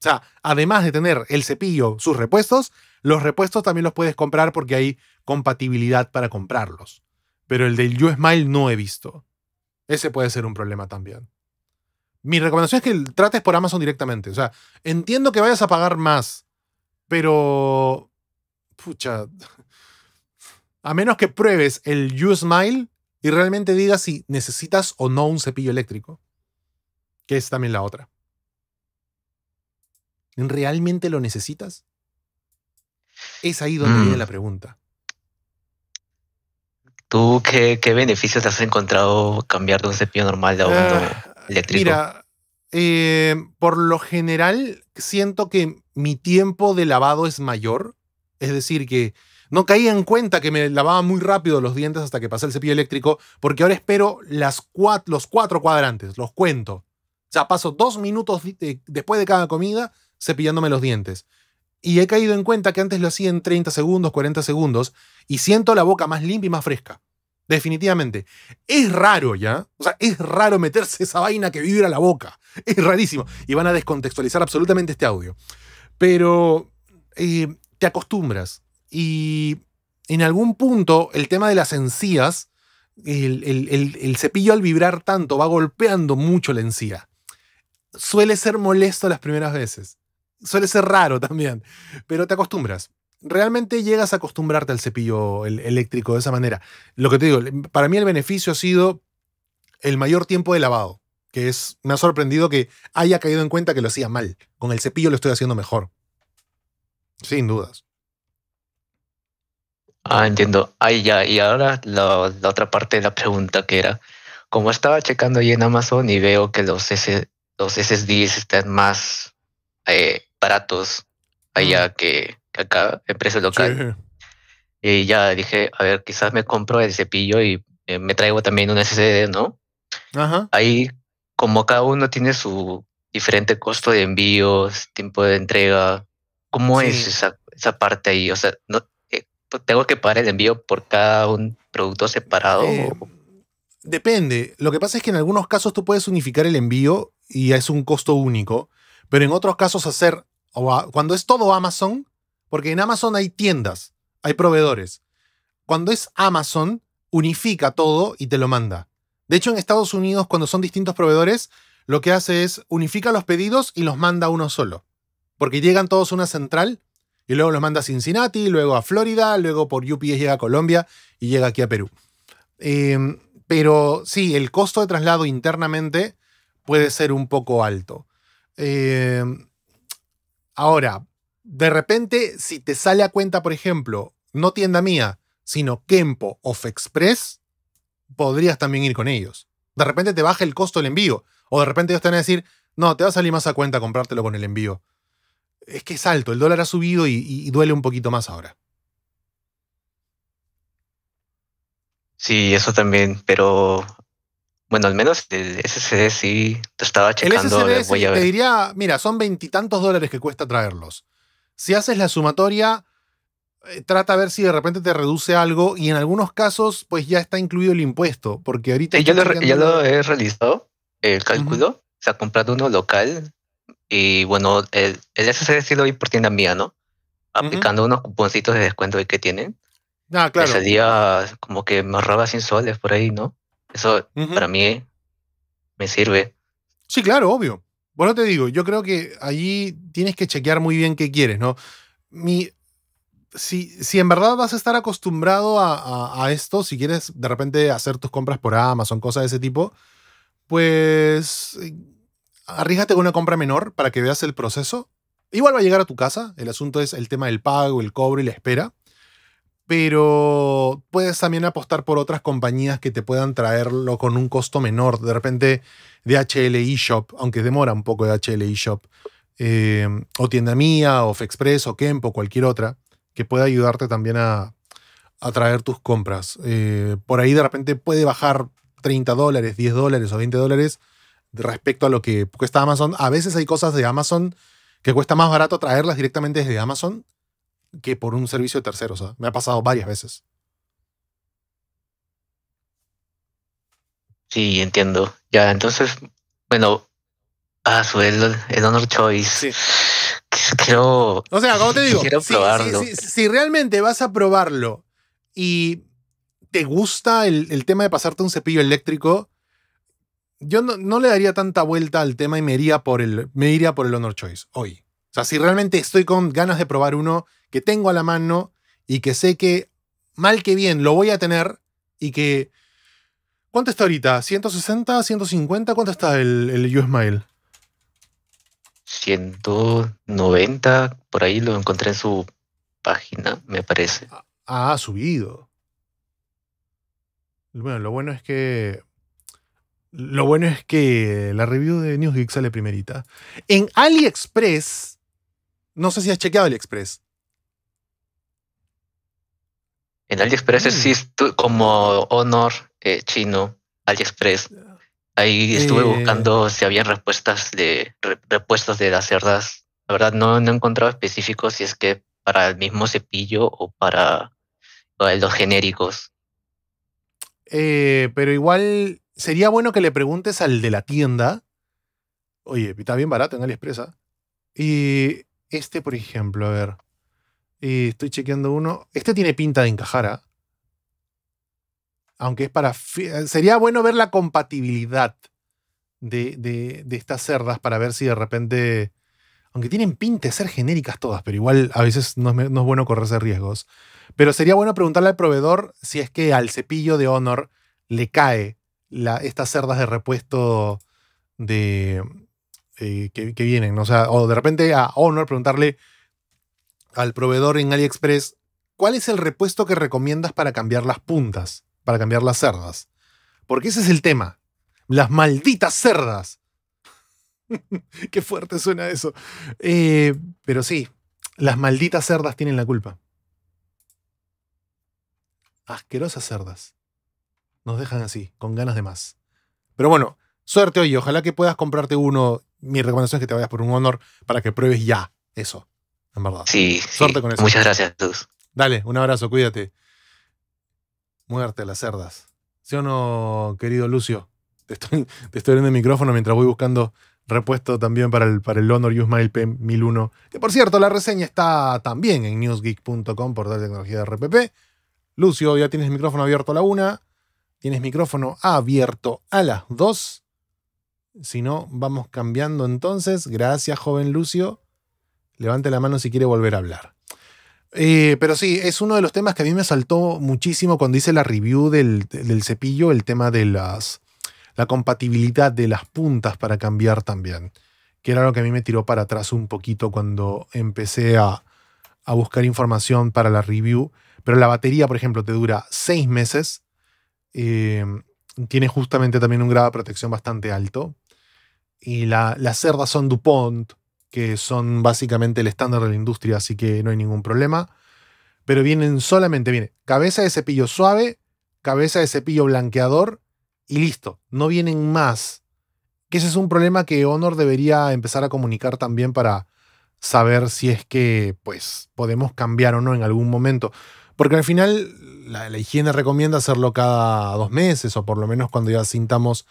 O sea, además de tener el cepillo, sus repuestos, los repuestos también los puedes comprar porque hay compatibilidad para comprarlos. Pero el del U-Smile no he visto. Ese puede ser un problema también. Mi recomendación es que trates por Amazon directamente. O sea, entiendo que vayas a pagar más, pero... Pucha. A menos que pruebes el U-Smile y realmente digas si necesitas o no un cepillo eléctrico. Que es también la otra. ¿Realmente lo necesitas? Es ahí donde viene mm. la pregunta. ¿Tú qué, qué, te has encontrado cambiar de un cepillo normal a uno ah, eléctrico? Mira, eh, por lo general siento que mi tiempo de lavado es mayor. Es decir, que no caía en cuenta que me lavaba muy rápido los dientes hasta que pasé el cepillo eléctrico, porque ahora espero los cuatro cuadrantes, los cuento. O sea, paso dos minutos después de cada comida cepillándome los dientes. Y he caído en cuenta que antes lo hacía en 30 segundos, 40 segundos, y siento la boca más limpia y más fresca. Definitivamente. Es raro ya. O sea, es raro meterse esa vaina que vibra la boca. Es rarísimo. Y van a descontextualizar absolutamente este audio. Pero eh, te acostumbras. Y en algún punto el tema de las encías, el, el, cepillo al vibrar tanto va golpeando mucho la encía. Suele ser molesto las primeras veces suele ser raro también, pero te acostumbras. Realmente llegas a acostumbrarte al cepillo el eléctrico de esa manera. Lo que te digo, para mí el beneficio ha sido el mayor tiempo de lavado, que es, me ha sorprendido que haya caído en cuenta que lo hacía mal. Con el cepillo lo estoy haciendo mejor. Sin dudas. Ah, entiendo. Ahí ya, y ahora la, otra parte de la pregunta que era, como estaba checando ahí en Amazon y veo que los, S, los están más eh, baratos allá mm. que, acá, empresa local. Y ya dije, a ver, quizás me compro el cepillo y eh, me traigo también un SSD, ¿no? Ahí, como cada uno tiene su diferente costo de envíos, tiempo de entrega, ¿cómo es esa, parte ahí? O sea, no, eh, pues, ¿tengo que pagar el envío por cada un producto separado? Eh, depende. Lo que pasa es que en algunos casos tú puedes unificar el envío y es un costo único pero en otros casos hacer, cuando es todo Amazon, porque en Amazon hay tiendas, hay proveedores. Cuando es Amazon, unifica todo y te lo manda. De hecho, en Estados Unidos, cuando son distintos proveedores, lo que hace es unifica los pedidos y los manda uno solo. Porque llegan todos a una central y luego los manda a Cincinnati, luego a Florida, luego por UPS llega a Colombia y llega aquí a Perú. Em, pero sí, el costo de traslado internamente puede ser un poco alto. Eh, ahora, de repente, si te sale a cuenta, por ejemplo, no tienda mía, sino Kempo of Express, podrías también ir con ellos. De repente te baja el costo del envío. O de repente ellos te van a decir, no, te va a salir más a cuenta comprártelo con el envío. Es que es alto, el dólar ha subido y duele un poquito más ahora. Sí, eso también, pero bueno, al menos el SSD sí estaba checando. El SSD voy te diría, mira, son veintitantos dólares que cuesta traerlos. Si haces la sumatoria, eh, trata a ver si de repente te reduce algo y en algunos casos pues ya está incluido el impuesto, porque ahorita... ya lo, he realizado, el cálculo, Se ha comprado uno local y bueno, el, el SSD sí lo vi por tienda mía, ¿no? Aplicando unos cuponcitos de descuento que tienen. Ah, claro. Ese salía como que me ahorraba 100 soles por ahí, ¿no? Eso para mí me sirve. Sí, claro, obvio. Bueno, te digo, yo creo que allí tienes que chequear muy bien qué quieres, ¿no? Mi, si, si en verdad vas a estar acostumbrado a, a, esto, si quieres de repente hacer tus compras por Amazon, cosas de ese tipo, pues eh, arríjate con una compra menor para que veas el proceso. Igual va a llegar a tu casa. El asunto es el tema del pago, el cobro y la espera pero puedes también apostar por otras compañías que te puedan traerlo con un costo menor. De repente, de HLI Shop, aunque demora un poco de eShop, Shop, eh, o Tienda Mía, o Fexpress, o Kempo, cualquier otra, que pueda ayudarte también a, traer tus compras. Eh, por ahí de repente puede bajar 30 dólares, 10 dólares o 20 dólares respecto a lo que cuesta Amazon. A veces hay cosas de Amazon que cuesta más barato traerlas directamente desde Amazon que por un servicio de terceros. sea, ¿ah? Me ha pasado varias veces. Sí, entiendo. Ya, entonces, bueno, ah, su el, Honor Choice. Quiero. O sea, como te digo, si, realmente vas a probarlo y te gusta el, tema de pasarte un cepillo eléctrico, yo no, le daría tanta vuelta al tema y me iría por el, me iría por el Honor Choice hoy. O sea, si realmente estoy con ganas de probar uno que tengo a la mano y que sé que mal que bien lo voy a tener y que... ¿Cuánto está ahorita? ¿160? ¿150? ¿Cuánto está el, el 190, por ahí lo encontré en su página, me parece. Ah, ah, ha subido. Bueno, lo bueno es que. Lo bueno es que la review de NewsGeek sale primerita. En AliExpress no sé si has chequeado AliExpress. En AliExpress mm. existe como Honor eh, chino, AliExpress. Ahí estuve eh. buscando si había respuestas de repuestos de las cerdas. La verdad no, he encontrado específicos si es que para el mismo cepillo o para los genéricos. Eh, pero igual sería bueno que le preguntes al de la tienda. Oye, está bien barato en AliExpress. ¿ah? Y este, por ejemplo, a ver. Eh, estoy chequeando uno. Este tiene pinta de encajar. ¿ah? Aunque es para. Eh, sería bueno ver la compatibilidad de, estas cerdas para ver si de repente. Aunque tienen pinta de ser genéricas todas, pero igual a veces no es, bueno correrse riesgos. Pero sería bueno preguntarle al proveedor si es que al cepillo de Honor le cae estas cerdas de repuesto de, eh, que, vienen. O sea, o de repente a Honor preguntarle al proveedor en AliExpress, ¿cuál es el repuesto que recomiendas para cambiar las puntas, para cambiar las cerdas? Porque ese es el tema. Las malditas cerdas. [LAUGHS] Qué fuerte suena eso. Eh, pero sí, las malditas cerdas tienen la culpa. Asquerosas cerdas. Nos dejan así, con ganas de más. Pero bueno, suerte hoy. Ojalá que puedas comprarte uno mi recomendación es que te vayas por un honor para que pruebes ya eso, en verdad. Sí. Suerte con eso. Muchas gracias, Dale, un abrazo, cuídate. Muerte a las cerdas. ¿Sí o no, querido Lucio? Te estoy, te abriendo el micrófono mientras voy buscando repuesto también para el, para el Honor Usmail P1001. Que por cierto, la reseña está también en newsgeek.com, portal de tecnología de RPP. Lucio, ya tienes micrófono abierto a la una, tienes micrófono abierto a las dos. Si no, vamos cambiando entonces. Gracias, joven Lucio. Levante la mano si quiere volver a hablar. Eh, pero sí, es uno de los temas que a mí me saltó muchísimo cuando hice la review del, cepillo, el tema de las, la compatibilidad de las puntas para cambiar también, que era lo que a mí me tiró para atrás un poquito cuando empecé a, buscar información para la review. Pero la batería, por ejemplo, te dura seis meses. Eh, tiene justamente también un grado de protección bastante alto, y las cerdas son DuPont, que son básicamente el estándar de la industria, así que no hay ningún problema. Pero vienen solamente, viene cabeza de cepillo suave, cabeza de cepillo blanqueador y listo, no vienen más. Que ese es un problema que Honor debería empezar a comunicar también para saber si es que pues podemos cambiar o no en algún momento. Porque al final la higiene recomienda hacerlo cada dos meses o por lo menos cuando ya sintamos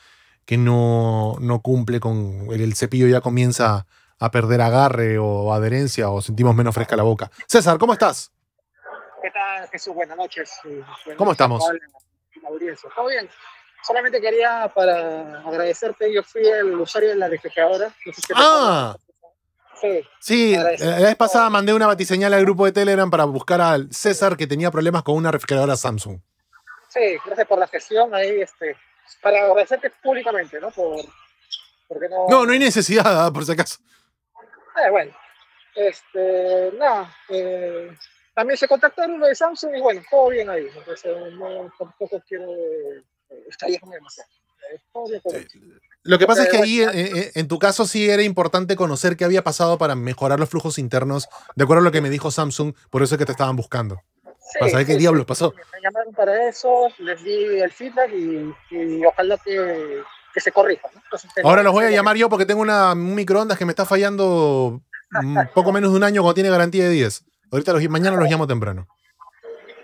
que no, cumple con. El, cepillo ya comienza a perder agarre o adherencia o sentimos menos fresca la boca. César, ¿cómo estás? ¿Qué tal, Jesús? Buenas noches. Eh, ¿Cómo estamos? ¿Todo bien? Solamente quería para agradecerte, yo fui el usuario de la refrigeradora. ah. Sí, sí la vez pasada mandé una batiseñal al grupo de Telegram para buscar al César que tenía problemas con una refrigeradora Samsung. Sí, gracias por la gestión. Ahí este, para agradecerte públicamente, ¿no? Por, porque no, no, no hay necesidad, ah, por si acaso. Eh, bueno, este, nada, eh, también se contactaron los de Samsung y bueno, todo bien ahí. Entonces, no, tampoco quiero eh, estaría eh, con demasiado. Lo que pasa es que ahí, en, en, tu caso, sí era importante conocer qué había pasado para mejorar los flujos internos, de acuerdo a lo que me dijo Samsung, por eso es que te estaban buscando qué diablos pasó. Me llamaron para eso, les di el feedback y, ojalá que, que, se corrija. Ahora los voy a llamar yo porque tengo una, un microondas que me está fallando mm, [LAUGHS] poco menos de un año cuando tiene garantía de 10. Ahorita los, mañana los llamo temprano.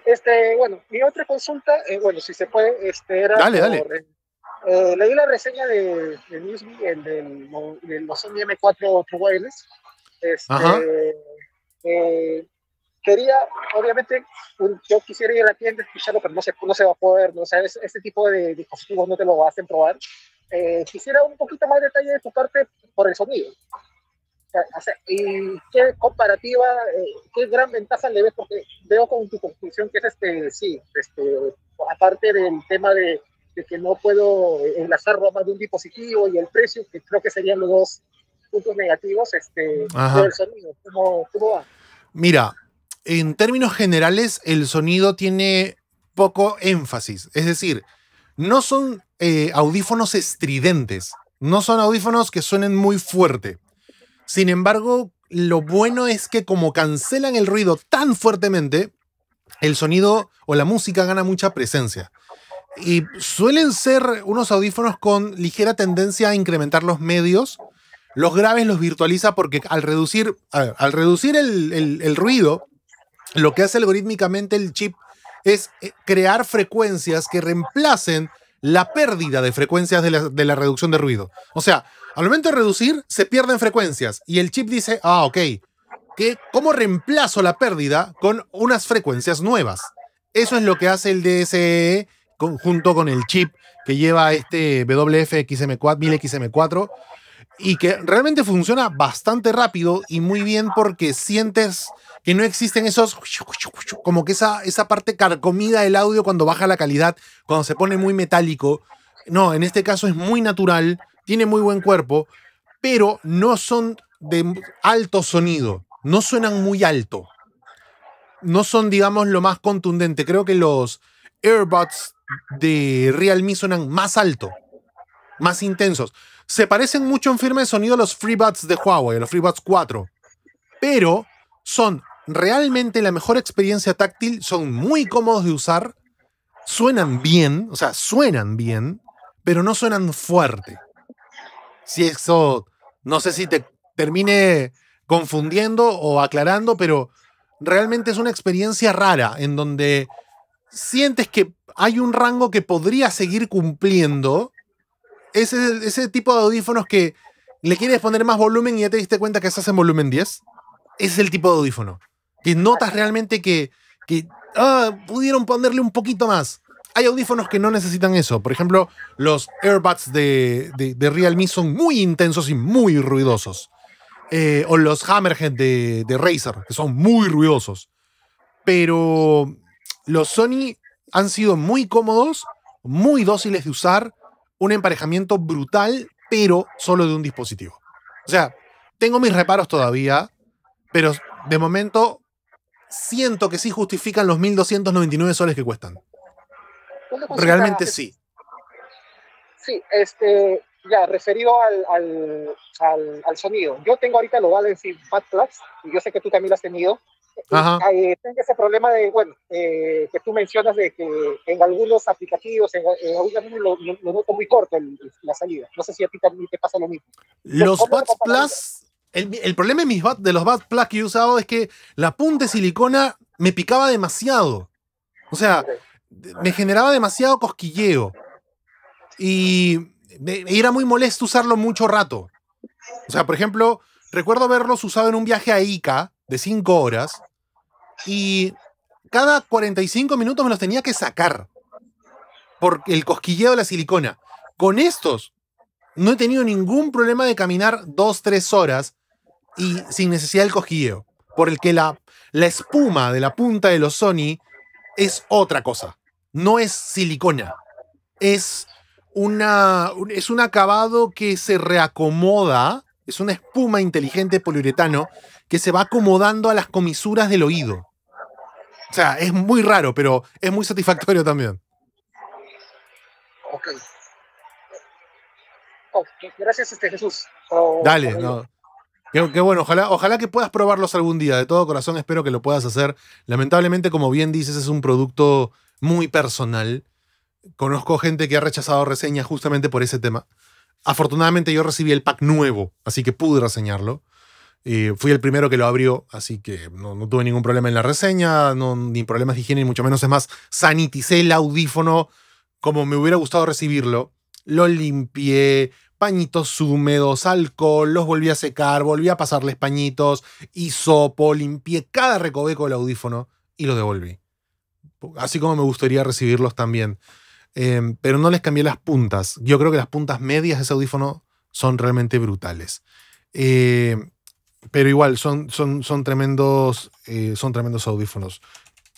Este, bueno, mi otra consulta, eh, bueno, si se puede, este, era... Dale, dale. Eh, eh, leí la reseña de, el del, del M4 True Wireless. Este, Ajá quería, obviamente, yo quisiera ir a la tienda, escucharlo, pero no se, no se va a poder, ¿no? o sea, este tipo de dispositivos no te lo hacen probar. Eh, quisiera un poquito más de detalle de tu parte por el sonido. ¿Y qué comparativa, eh, qué gran ventaja le ves? Porque veo con tu conclusión que es este, sí, este, aparte del tema de, de que no puedo enlazar más de un dispositivo y el precio, que creo que serían los dos puntos negativos, este, del sonido. ¿Cómo, cómo va? Mira, en términos generales, el sonido tiene poco énfasis. Es decir, no son eh, audífonos estridentes, no son audífonos que suenen muy fuerte. Sin embargo, lo bueno es que como cancelan el ruido tan fuertemente, el sonido o la música gana mucha presencia. Y suelen ser unos audífonos con ligera tendencia a incrementar los medios. Los graves los virtualiza porque al reducir, al reducir el, el ruido, lo que hace algorítmicamente el chip es eh, crear frecuencias que reemplacen la pérdida de frecuencias de la, reducción de ruido. O sea, al momento de reducir, se pierden frecuencias y el chip dice, ah, ok, que, ¿cómo reemplazo la pérdida con unas frecuencias nuevas? Eso es lo que hace el DSE junto con el chip que lleva este wfxm 1000 1000XM4 y que realmente funciona bastante rápido y muy bien porque sientes que no existen esos, como que esa, esa parte carcomida del audio cuando baja la calidad, cuando se pone muy metálico. No, en este caso es muy natural, tiene muy buen cuerpo, pero no son de alto sonido, no suenan muy alto. No son, digamos, lo más contundente. Creo que los AirBots de Realme suenan más alto, más intensos. Se parecen mucho en firme sonido a los FreeBuds de Huawei, a los FreeBuds 4, pero son realmente la mejor experiencia táctil, son muy cómodos de usar, suenan bien, o sea, suenan bien, pero no suenan fuerte. Si eso, no sé si te termine confundiendo o aclarando, pero realmente es una experiencia rara en donde sientes que hay un rango que podría seguir cumpliendo. Ese, ese tipo de audífonos que le quieres poner más volumen y ya te diste cuenta que estás en volumen 10. Ese es el tipo de audífono que notas realmente que, que ah, pudieron ponerle un poquito más. Hay audífonos que no necesitan eso. Por ejemplo, los AirBuds de, de, Realme son muy intensos y muy ruidosos. Eh, o los Hammerhead de, de Razer, que son muy ruidosos. Pero los Sony han sido muy cómodos, muy dóciles de usar, un emparejamiento brutal, pero solo de un dispositivo. O sea, tengo mis reparos todavía, pero de momento siento que sí justifican los 1.299 soles que cuestan. Realmente sí. Sí, este, ya, referido al, al, al, sonido. Yo tengo ahorita los Valency Fat Plus, y yo sé que tú también lo has tenido. Eh, tengo ese problema de, bueno, eh, que tú mencionas de que en algunos aplicativos, en, algunos lo, lo, noto muy corto la salida. No sé si a ti también te pasa lo mismo. Los Buds Plus el, problema de, mis de los Bad Plugs que he usado es que la punta de silicona me picaba demasiado. O sea, me generaba demasiado cosquilleo. Y era muy molesto usarlo mucho rato. O sea, por ejemplo, recuerdo haberlos usado en un viaje a Ica de 5 horas y cada 45 minutos me los tenía que sacar por el cosquilleo de la silicona. Con estos no he tenido ningún problema de caminar 2, 3 horas y sin necesidad del cosquilleo, por el que la, la espuma de la punta de los Sony es otra cosa. No es silicona. Es, una, es un acabado que se reacomoda. Es una espuma inteligente poliuretano que se va acomodando a las comisuras del oído. O sea, es muy raro, pero es muy satisfactorio también. Ok. gracias, este, Jesús. Oh, Dale, no. Que, bueno, ojalá, ojalá que puedas probarlos algún día. De todo corazón espero que lo puedas hacer. Lamentablemente, como bien dices, es un producto muy personal. Conozco gente que ha rechazado reseñas justamente por ese tema. Afortunadamente yo recibí el pack nuevo, así que pude reseñarlo. fui el primero que lo abrió, así que no, tuve ningún problema en la reseña, no, ni problemas de higiene, ni mucho menos. Es más, saniticé el audífono como me hubiera gustado recibirlo. Lo limpié, pañitos húmedos, alcohol, los volví a secar, volví a pasarles pañitos, hisopo, limpié cada recoveco del audífono y los devolví. Así como me gustaría recibirlos también. Em, pero no les cambié las puntas. Yo creo que las puntas medias de ese audífono son realmente brutales. Em, pero igual, son, son, son tremendos, eh, son tremendos audífonos.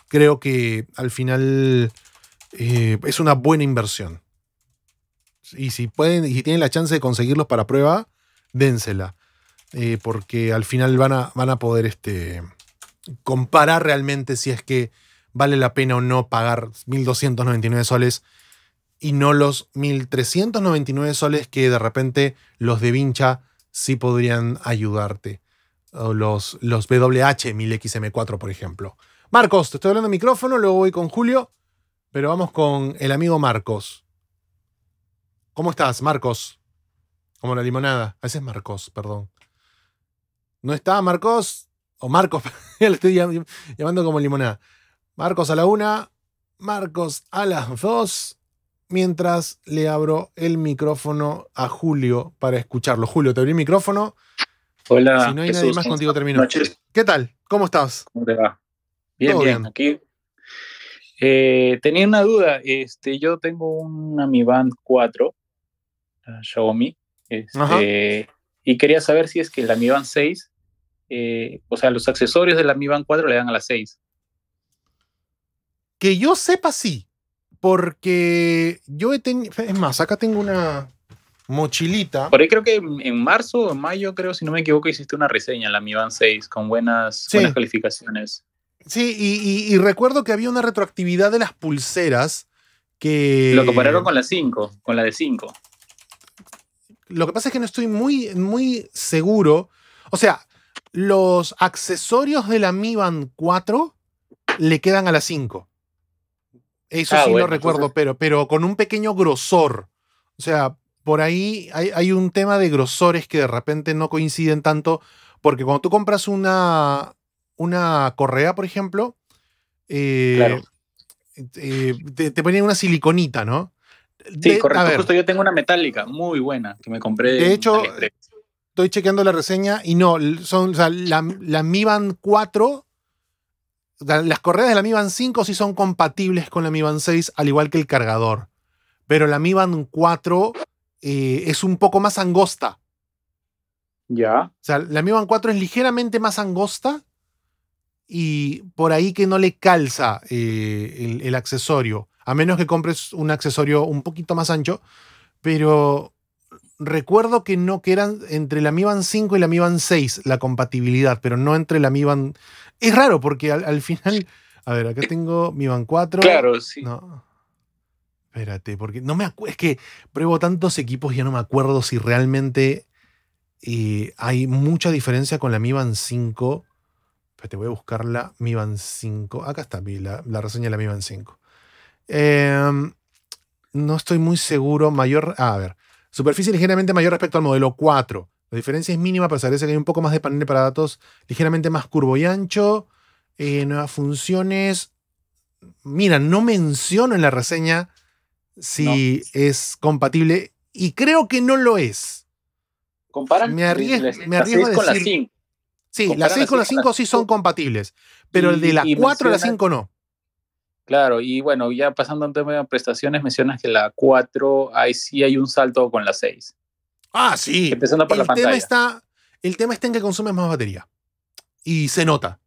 Creo que al final eh, es una buena inversión y si pueden, y si tienen la chance de conseguirlos para prueba, dénsela. Eh, porque al final van a, van a poder este, comparar realmente si es que vale la pena o no pagar 1.299 soles y no los 1.399 soles que de repente los de Vincha sí podrían ayudarte. los, los WH 1000XM4, por ejemplo. Marcos, te estoy hablando de micrófono, luego voy con Julio, pero vamos con el amigo Marcos. ¿Cómo estás, Marcos? Como la limonada. A ah, veces Marcos, perdón. ¿No está Marcos? O Marcos, [LAUGHS] le estoy llamando como limonada. Marcos a la una, Marcos a las dos, mientras le abro el micrófono a Julio para escucharlo. Julio, te abrí el micrófono. Hola. Si no hay nadie más contigo, termino. ¿Qué tal? ¿Cómo estás? ¿Cómo te va? Bien, bien, Aquí. Eh, tenía una duda. Este, yo tengo un Band 4 Xiaomi. Este, y quería saber si es que la Mi Band 6, eh, o sea, los accesorios de la Mi Band 4 le dan a la 6. Que yo sepa, sí. Porque yo he tenido. Es más, acá tengo una mochilita. Por ahí creo que en marzo o en mayo, creo, si no me equivoco, hiciste una reseña, en la Mi Band 6, con buenas, calificaciones. Sí, y, y, recuerdo que había una retroactividad de las pulseras que... Lo compararon con la 5, con la de 5. Lo que pasa es que no estoy muy, muy seguro. O sea, los accesorios de la Mi Band 4 le quedan a la 5. Eso ah, sí lo recuerdo, pero, pero con un pequeño grosor. O sea, por ahí hay, un tema de grosores que de repente no coinciden tanto, porque cuando tú compras una, una correa, por ejemplo, eh, eh, te, te, ponen una siliconita, ¿no? Sí, correcto. Justo yo tengo una metálica muy buena que me compré. De hecho, estoy chequeando la reseña y no, la, la Mi Band 4, las correas de la Mi Band 5 sí son compatibles con la Mi Band 6, al igual que el cargador. Pero la Mi Band 4 eh, es un poco más angosta. Ya. O sea, la Mi Band 4 es ligeramente más angosta y por ahí que no le calza eh, el accesorio. A menos que compres un accesorio un poquito más ancho. Pero recuerdo que no, que eran entre la Mi Band 5 y la Mi Band 6 la compatibilidad, pero no entre la Mi Band. Es raro porque al, final. A ver, acá tengo Mi Band 4. Claro, sí. No. Espérate, porque no me acuerdo. Es que pruebo tantos equipos y ya no me acuerdo si realmente eh, hay mucha diferencia con la Mi Band 5. Espérate, voy a buscar la Mi Band 5. Acá está la, la reseña de la Mi Band 5. Em, no estoy muy seguro. Mayor. a ver. Superficie ligeramente mayor respecto al modelo 4. La diferencia es mínima, pero se parece que hay un poco más de panel para datos ligeramente más curvo y ancho. Eh, nuevas funciones. Mira, no menciono en la reseña si es compatible y creo que no lo es. Comparan me arriesgo, con 5. Sí, las 6 con la 5 sí son compatibles, pero el de la 4 a la 5 no. Claro, y bueno, ya pasando al tema de prestaciones, mencionas que la 4, ahí sí hay un salto con la 6. Ah, sí. Empezando el la pantalla. Tema está, el tema está en que consumes más batería. Y se nota.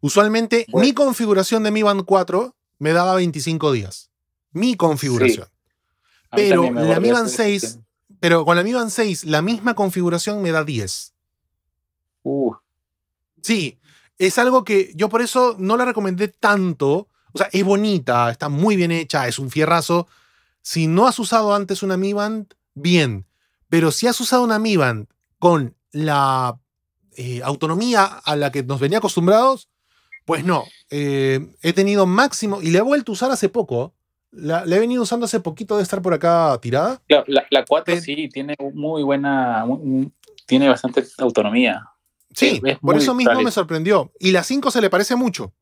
Usualmente mi configuración de Mi Band 4 me daba 25 días. Mi configuración. Pero la Mi Band 6, este. pero con la Mi Band 6, la misma configuración me da 10. Uh. Sí, es algo que yo por eso no la recomendé tanto o sea, es bonita, está muy bien hecha, es un fierrazo. Si no has usado antes una Mi Band, bien. Pero si has usado una Mi Band con la eh, autonomía a la que nos venía acostumbrados, pues no. Eh, he tenido máximo, y la he vuelto a usar hace poco. La, he venido usando hace poquito de estar por acá tirada. la, la 4 sí tiene muy buena, tiene bastante autonomía. Sí, por eso mismo me sorprendió. Y la 5 se le parece mucho.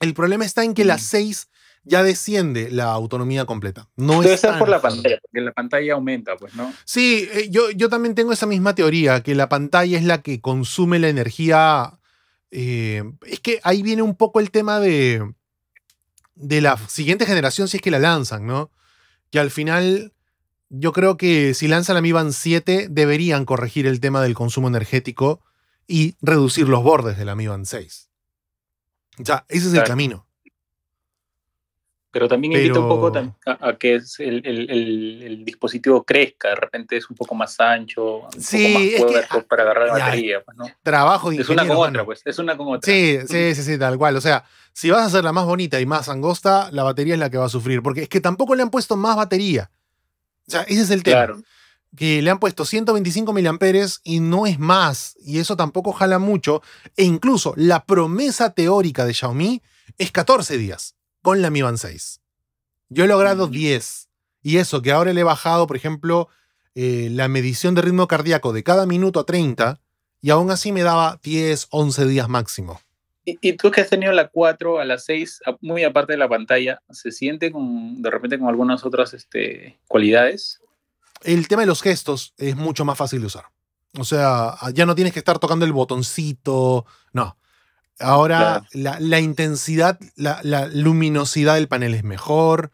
El problema está en que la 6 mm. ya desciende la autonomía completa. No Debe ser por la pantalla, porque la pantalla aumenta, pues, ¿no? Sí, eh, yo, yo también tengo esa misma teoría, que la pantalla es la que consume la energía. Eh, es que ahí viene un poco el tema de, de la siguiente generación, si es que la lanzan, ¿no? Que al final, yo creo que si lanzan la Mi Band 7, deberían corregir el tema del consumo energético y reducir los bordes de la Mi Band 6. Ya, ese es el camino. Pero también evita un poco a, que el, dispositivo crezca, de repente es un poco más ancho, un poco más fuerte ah, para agarrar la batería. Pues, trabajo de Es una con otra, pues, es una con otra. Sí, sí, sí, tal cual. O sea, si vas a la más bonita y más angosta, la batería es la que va a sufrir, porque es que tampoco le han puesto más batería. O sea, ese es el tema. Claro que le han puesto 125 miliamperes y no es más, y eso tampoco jala mucho, e incluso la promesa teórica de Xiaomi es 14 días con la Mi Band 6. Yo he logrado 10, mm. y eso que ahora le he bajado, por ejemplo, eh, la medición de ritmo cardíaco de cada minuto a 30, y aún así me daba 10, 11 días máximo. Y, tú que has tenido la 4 a la 6, muy aparte de la pantalla, ¿se siente con, de repente con algunas otras este, cualidades? el tema de los gestos es mucho más fácil de usar. O sea, ah, ya no tienes que estar tocando el botoncito, no. Ahora la, intensidad, la, luminosidad del panel es mejor,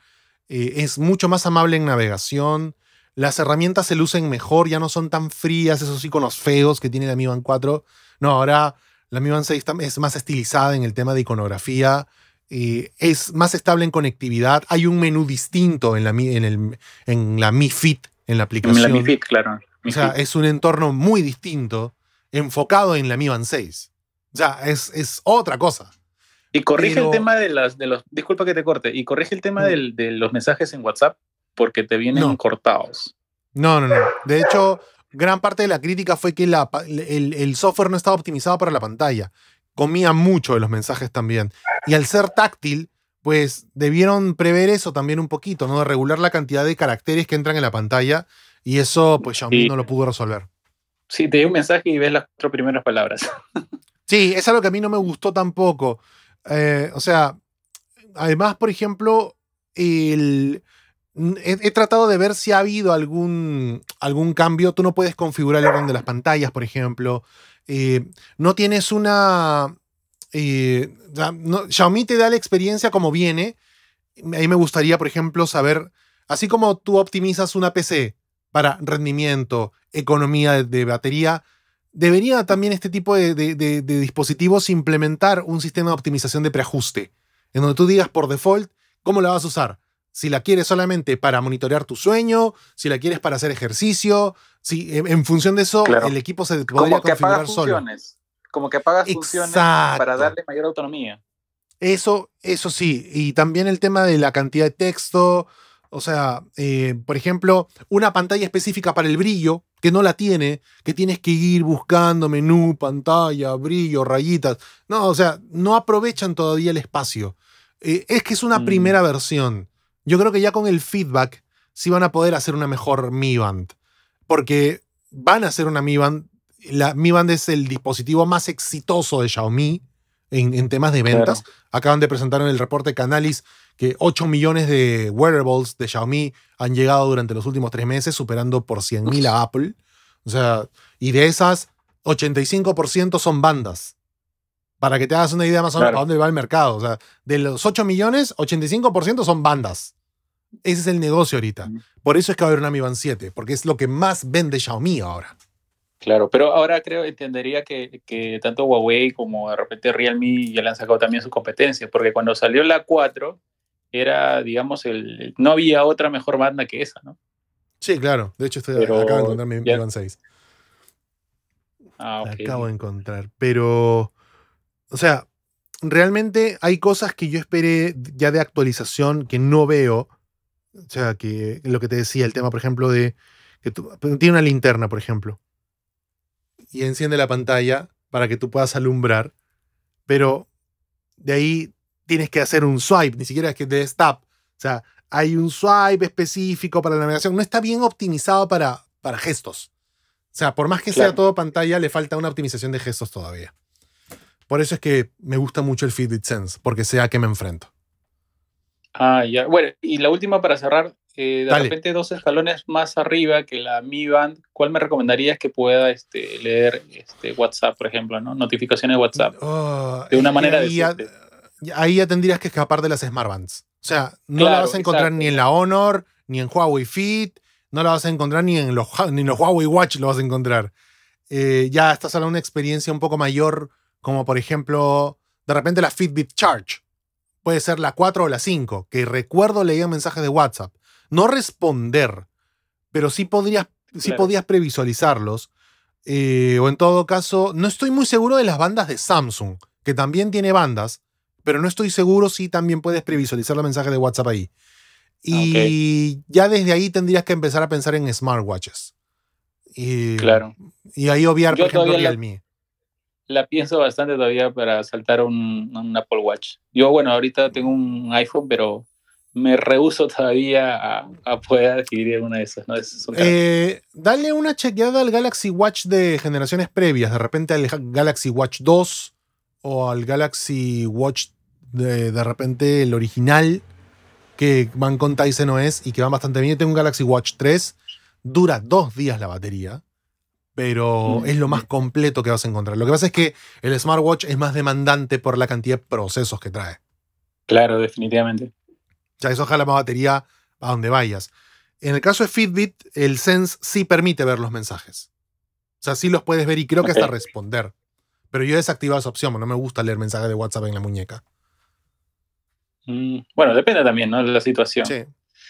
eh, es mucho más amable en navegación, las herramientas se lucen mejor, ya no son tan frías esos iconos feos que tiene la Mi Band 4. No, ahora la Mi Band 6 es más estilizada en el tema de iconografía, eh, es más estable en conectividad, hay un menú distinto en la en el, en la Mi Fit en la aplicación. la claro. O sea, es un entorno muy distinto, enfocado en la Mi Band 6. Ya, es, es otra cosa. Y corrige el tema de las, de los, disculpa que te corte, y corrige el tema mm. de los mensajes en WhatsApp porque te vienen cortados. No, no, no. De hecho, gran parte de la crítica fue que la, el, el, software no estaba optimizado para la pantalla. Comía mucho de los mensajes también. Y al ser táctil, pues debieron prever eso también un poquito, ¿no? De regular la cantidad de caracteres que entran en la pantalla y eso pues Xiaomi no lo pudo resolver. Sí, te di un mensaje y ves las cuatro primeras palabras. [LAUGHS] sí, es algo que a mí no me gustó tampoco. Eh, o sea, además, por ejemplo, el, he, tratado de ver si ha habido algún, algún cambio. Tú no puedes configurar el orden de las pantallas, por ejemplo. Eh, no tienes una, eh, no, Xiaomi te da la experiencia como viene. Ahí me gustaría, por ejemplo, saber, así como tú optimizas una PC para rendimiento, economía de, batería, debería también este tipo de, dispositivos implementar un sistema de optimización de preajuste, en donde tú digas por default cómo la vas a usar. Si la quieres solamente para monitorear tu sueño, si la quieres para hacer ejercicio, si en, función de eso el equipo se podría configurar solo como que apagas para darle mayor autonomía. Eso, eso sí, y también el tema de la cantidad de texto, o sea, eh, por ejemplo, una pantalla específica para el brillo, que no la tiene, que tienes que ir buscando menú, pantalla, brillo, rayitas. No, o sea, no aprovechan todavía el espacio. Eh, es que es una mm. primera versión. Yo creo que ya con el feedback sí van a poder hacer una mejor Mi Band. Porque van a hacer una Mi Band la Mi Band es el dispositivo más exitoso de Xiaomi en, temas de ventas. Acaban de presentar en el reporte Canalis que 8 millones de wearables de Xiaomi han llegado durante los últimos tres meses, superando por 100.000 a Apple. O sea, y de esas, 85% son bandas. Para que te hagas una idea más o menos dónde va el mercado. O sea, de los 8 millones, 85% son bandas. Ese es el negocio ahorita. Por eso es que va a haber una Mi Band 7, porque es lo que más vende Xiaomi ahora. Claro, pero ahora creo, entendería que, tanto Huawei como de repente Realme ya le han sacado también sus competencias, porque cuando salió la 4 era, digamos, el, no había otra mejor banda que esa, ¿no? Sí, claro, de hecho estoy, acabo de encontrar mi, 6. Ah, Acabo de encontrar, pero, o sea, realmente hay cosas que yo esperé ya de actualización que no veo, o sea, que lo que te decía, el tema, por ejemplo, de que tú, tiene una linterna, por ejemplo y enciende la pantalla para que tú puedas alumbrar, pero de ahí tienes que hacer un swipe, ni siquiera es que des tap. O sea, hay un swipe específico para la navegación. No está bien optimizado para, para gestos. O sea, por más que sea todo pantalla, le falta una optimización de gestos todavía. Por eso es que me gusta mucho el Fitbit Sense, porque sea que me enfrento. Ah, ya. Bueno, y la última para cerrar, eh, de repente dos escalones más arriba que la Mi Band, ¿cuál me recomendarías que pueda este, leer este, WhatsApp, por ejemplo, ¿no? notificaciones de WhatsApp? Oh, de una manera ahí ahí ya tendrías que escapar de las Smart Bands. O sea, no la vas a encontrar ni en la Honor, ni en Huawei Fit, no la vas a encontrar ni en los, ni en los Huawei Watch lo vas a encontrar. Eh, ya estás hablando de una experiencia un poco mayor, como por ejemplo, de repente la Fitbit Charge. Puede ser la 4 o la 5, que recuerdo leía mensajes de WhatsApp no responder, pero sí, podrías, podías previsualizarlos. Eh, o en todo caso, no estoy muy seguro de las bandas de Samsung, que también tiene bandas, pero no estoy seguro si también puedes previsualizar los mensajes de WhatsApp ahí. Ah, y ya desde ahí tendrías que empezar a pensar en smartwatches. Y, claro. Y ahí obviar, por ejemplo, el La, la pienso bastante todavía para saltar un, un, Apple Watch. Yo, bueno, ahorita tengo un iPhone, pero me rehuso todavía a, poder adquirir alguna de esas. ¿no? Eh, dale una chequeada al Galaxy Watch de generaciones previas, de repente al Galaxy Watch 2 o al Galaxy Watch de, de repente el original que van con no OS y que van bastante bien. Yo tengo un Galaxy Watch 3, dura dos días la batería, pero mm. es lo más completo que vas a encontrar. Lo que pasa es que el smartwatch es más demandante por la cantidad de procesos que trae. Claro, definitivamente sea, eso jala más batería a donde vayas. En el caso de Fitbit, el Sense sí permite ver los mensajes. O sea, sí los puedes ver y creo que hasta responder. Pero yo he desactivado esa opción, no me gusta leer mensajes de WhatsApp en la muñeca. Mm, bueno, depende también, ¿no? De la situación.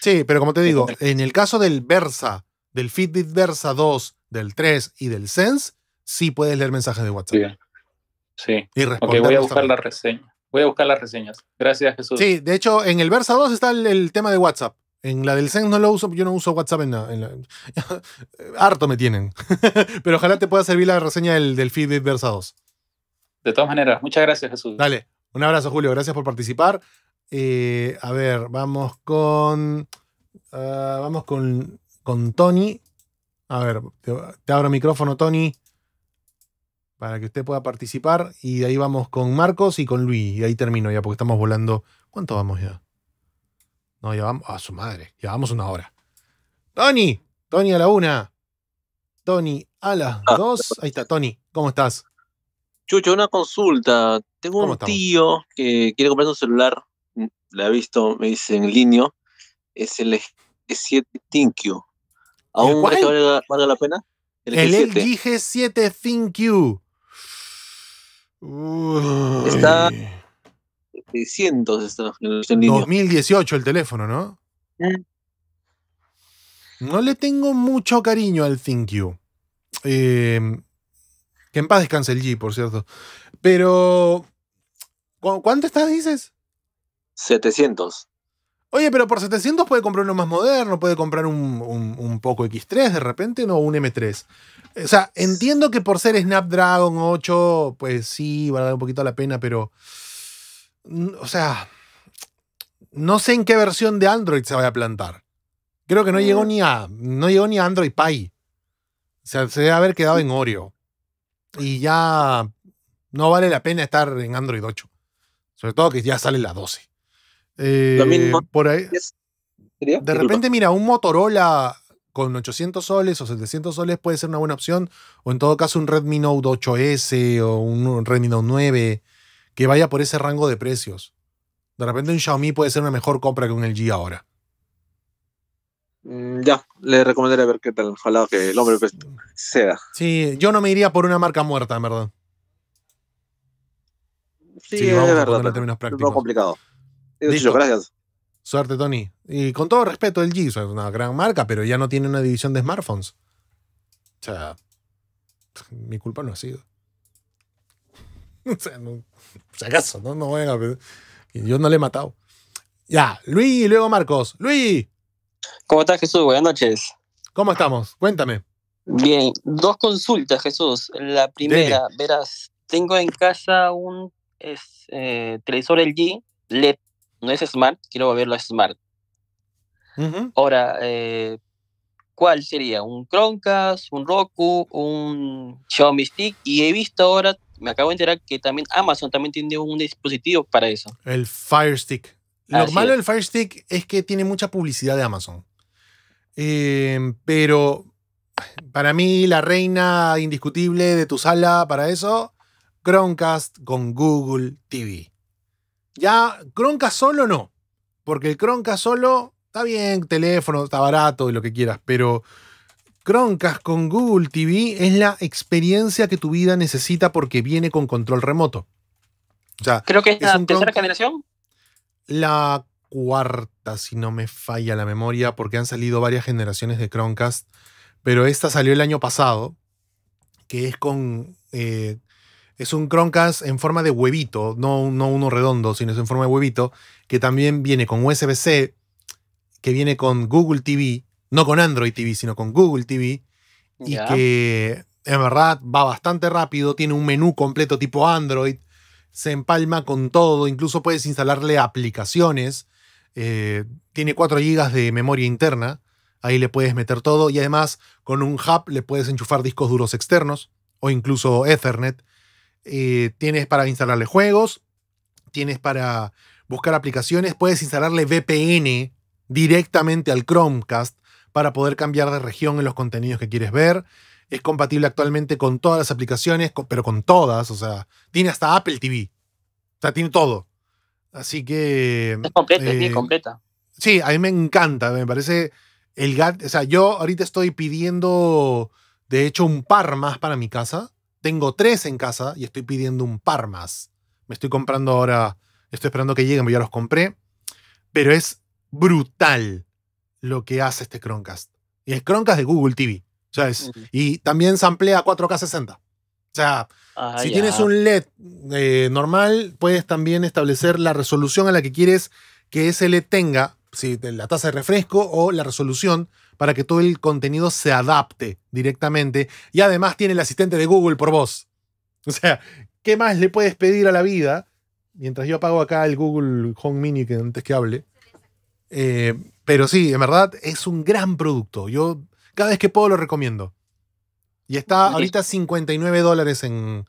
Sí. pero como te digo, en el caso del Versa, del Fitbit Versa 2, del 3 y del Sense, sí puedes leer mensajes de WhatsApp. Sí. sí. Y Ok, voy a buscar la reseña. Voy a buscar las reseñas. Gracias, Jesús. Sí, de hecho, en el Versa 2 está el, tema de WhatsApp. En la del Zen no lo uso, yo no uso WhatsApp en, nada. [LAUGHS] harto me tienen. [LAUGHS] Pero ojalá te pueda servir la reseña del, del Versa 2. De todas maneras, muchas gracias, Jesús. Dale, un abrazo, Julio. Gracias por participar. Eh, a ver, vamos con. Ah, vamos con, con Tony. A ver, te, abro micrófono, Tony para que usted pueda participar. Y ahí vamos con Marcos y con Luis. Y ahí termino ya, porque estamos volando. ¿Cuánto vamos ya? No, ya vamos. A su madre, llevamos una hora. Tony, Tony a la una. Tony a las ah. dos. Ahí está, Tony, ¿cómo estás? Chucho, una consulta. Tengo un tío que quiere comprar un celular. Mm, le ha visto, me dice en línea. Es el G7 ThinQ. ¿Aún vale la pena? El, G7. LG 7 Está 700 2018 el teléfono, ¿no? Mm. No le tengo mucho cariño al Think You em, que en paz descanse el G, por cierto. Pero, ¿cuánto estás, dices? 700. Oye, pero por 700 puede comprar uno más moderno, puede comprar un, Poco X3 de repente, no, un M3. Eh, o sea, entiendo que por ser Snapdragon 8, pues sí, vale un poquito la pena, pero. O sea. No sé en qué versión de Android se vaya a plantar. Creo que no llegó ni a. No llegó ni a Android Pie. O sea, se debe haber quedado en Oreo. Y ya. No vale la pena estar en Android 8. Sobre todo que ya sale la 12. Eh, por ahí. De repente, mira, un Motorola con 800 soles o 700 soles puede ser una buena opción, o en todo caso un Redmi Note 8S o un Redmi Note 9 que vaya por ese rango de precios. De repente un Xiaomi puede ser una mejor compra que un LG ahora. Mm, ya, le recomendaré ver qué tal. Ojalá que el hombre pues, sea. Sí, yo no me iría por una marca muerta, en verdad. Sí, es verdad. complicado gracias. Suerte, Tony. Y con todo respeto, el G es una gran marca, pero ya no tiene una división de smartphones. O sea, [LAUGHS] mi culpa no ha sido. [LAUGHS] O sea, no, si acaso, no, no venga, Yo no le he matado. Ya, Luis y luego Marcos. Luis. ¿Cómo estás, Jesús? Buenas noches. ¿Cómo estamos? Cuéntame. Bien, dos consultas, Jesús. La primera, verás, tengo en casa un eh, televisor LG LED no es smart, quiero volverlo a smart. Ahora, eh, ¿cuál sería? ¿Un Chromecast, un Roku, un Xiaomi Stick? Y he visto ahora, me acabo de enterar que también Amazon también tiene un dispositivo para eso. El Fire Stick. Lo malo del Fire Stick es que tiene mucha publicidad de Amazon. Em, pero para mí, la reina indiscutible de tu sala para eso, Chromecast con Google TV. Ya Cronca solo no, porque el Cronca solo está bien, teléfono, está barato y lo que quieras, pero Croncast con Google TV es la experiencia que tu vida necesita porque viene con control remoto. Creo que es, la tercera generación. La cuarta, si no me falla la memoria, porque han salido varias generaciones de Chromecast, pero esta salió el año pasado, que es con eh, es un Chromecast en forma de huevito, no, no uno redondo, sino es en forma de huevito, que también viene con USB-C, que viene con Google TV, no con Android TV, sino con Google TV, y que en verdad va bastante rápido, tiene un menú completo tipo Android, se empalma con todo, incluso puedes instalarle aplicaciones, eh, tiene 4 GB de memoria interna, ahí le puedes meter todo y además con un hub le puedes enchufar discos duros externos o incluso Ethernet eh, tienes para instalarle juegos, tienes para buscar aplicaciones, puedes instalarle VPN directamente al Chromecast para poder cambiar de región en los contenidos que quieres ver. Es compatible actualmente con todas las aplicaciones, pero con todas, o sea, tiene hasta Apple TV. O sea, tiene todo. Así que... Es completa, eh, completa. Sí, a mí me encanta, me parece el gat, o sea, yo ahorita estoy pidiendo, de hecho, un par más para mi casa, tengo tres en casa y estoy pidiendo un par más. Me estoy comprando ahora, estoy esperando que lleguen, pero ya los compré. Pero es brutal lo que hace este Chromecast. Y es Chromecast de Google TV. ¿sabes? Y también samplea 4K60. O sea, ah, si tienes un LED eh, normal, puedes también establecer la resolución a la que quieres que ese LED tenga, si, la tasa de refresco o la resolución para que todo el contenido se adapte directamente. Y además tiene el asistente de Google por voz. [LAUGHS] O sea, ¿qué más le puedes pedir a la vida? Mientras yo apago acá el Google Home Mini que antes que hable. Eh, pero sí, en verdad es un gran producto. Yo cada vez que puedo lo recomiendo. Y está ahorita 59 dólares en,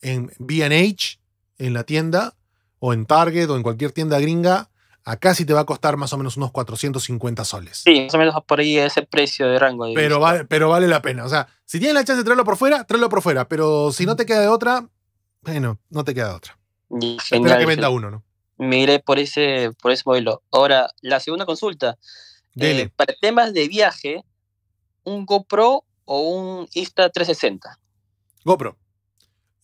en BH, en la tienda, o en Target, o en cualquier tienda gringa. Acá sí te va a costar más o menos unos 450 soles. Sí, más o menos por ahí ese precio de rango. pero, vale, pero vale la pena. O sea, si tienes la chance de traerlo por fuera, tráelo por fuera. Pero si no te queda de otra, bueno, no te queda de otra. Tendrá que venda uno, ¿no? Miré por ese, por ese modelo. Ahora, la segunda consulta. Eh, para temas de viaje, ¿un GoPro o un Insta360? GoPro.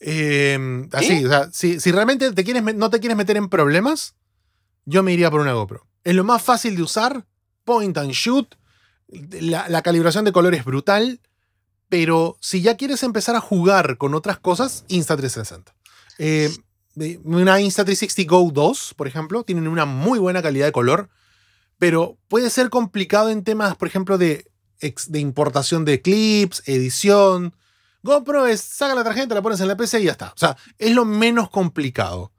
Em, así, o sea, si, realmente te quieres, no te quieres meter en problemas, yo me iría por una GoPro. Es lo más fácil de usar, point and shoot, la, calibración de color es brutal, pero si ya quieres empezar a jugar con otras cosas, Insta360. Eh, una Insta360 Go 2, por ejemplo, tienen una muy buena calidad de color, pero puede ser complicado en temas, por ejemplo, de, de importación de clips, edición. GoPro es, saca la tarjeta, la pones en la PC y ya está. O sea, es lo menos complicado.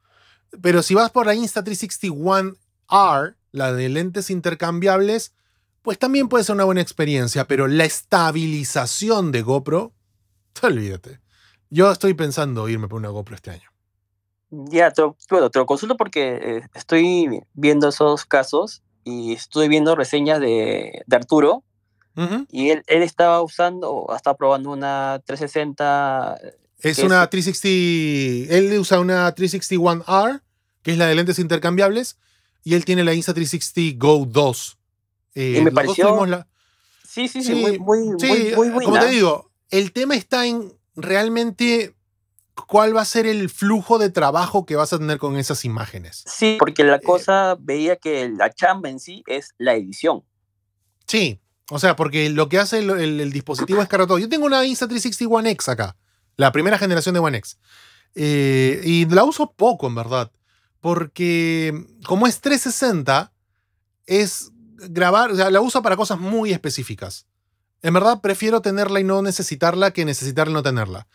Pero si vas por la Insta361R, la de lentes intercambiables, pues también puede ser una buena experiencia, pero la estabilización de GoPro, [LAUGHS] olvídate. Yo estoy pensando irme por una GoPro este año. Ya, te te lo consulto porque eh, estoy viendo esos casos y estoy viendo reseñas de, Arturo y él, estaba usando, estaba probando una 360 es una 360. Él usa una 361R, que es la de lentes intercambiables, y él tiene la Insta360 Go 2. Eh, me pareció. Sí, sí, sí, muy, eh, buena. Como te digo, el tema está en realmente cuál va a ser el flujo de trabajo que vas a tener con esas imágenes. Sí, porque la eh, cosa veía que la chamba en sí es la edición. Sí, o sea, porque lo que hace el, dispositivo es cargar todo. Yo tengo una Insta360 One X acá. La primera generación de One X. Eh, y la uso poco, en verdad. Porque como es 360, es grabar, o sea, la uso para cosas muy específicas. En verdad prefiero tenerla y no necesitarla que necesitarla y no tenerla.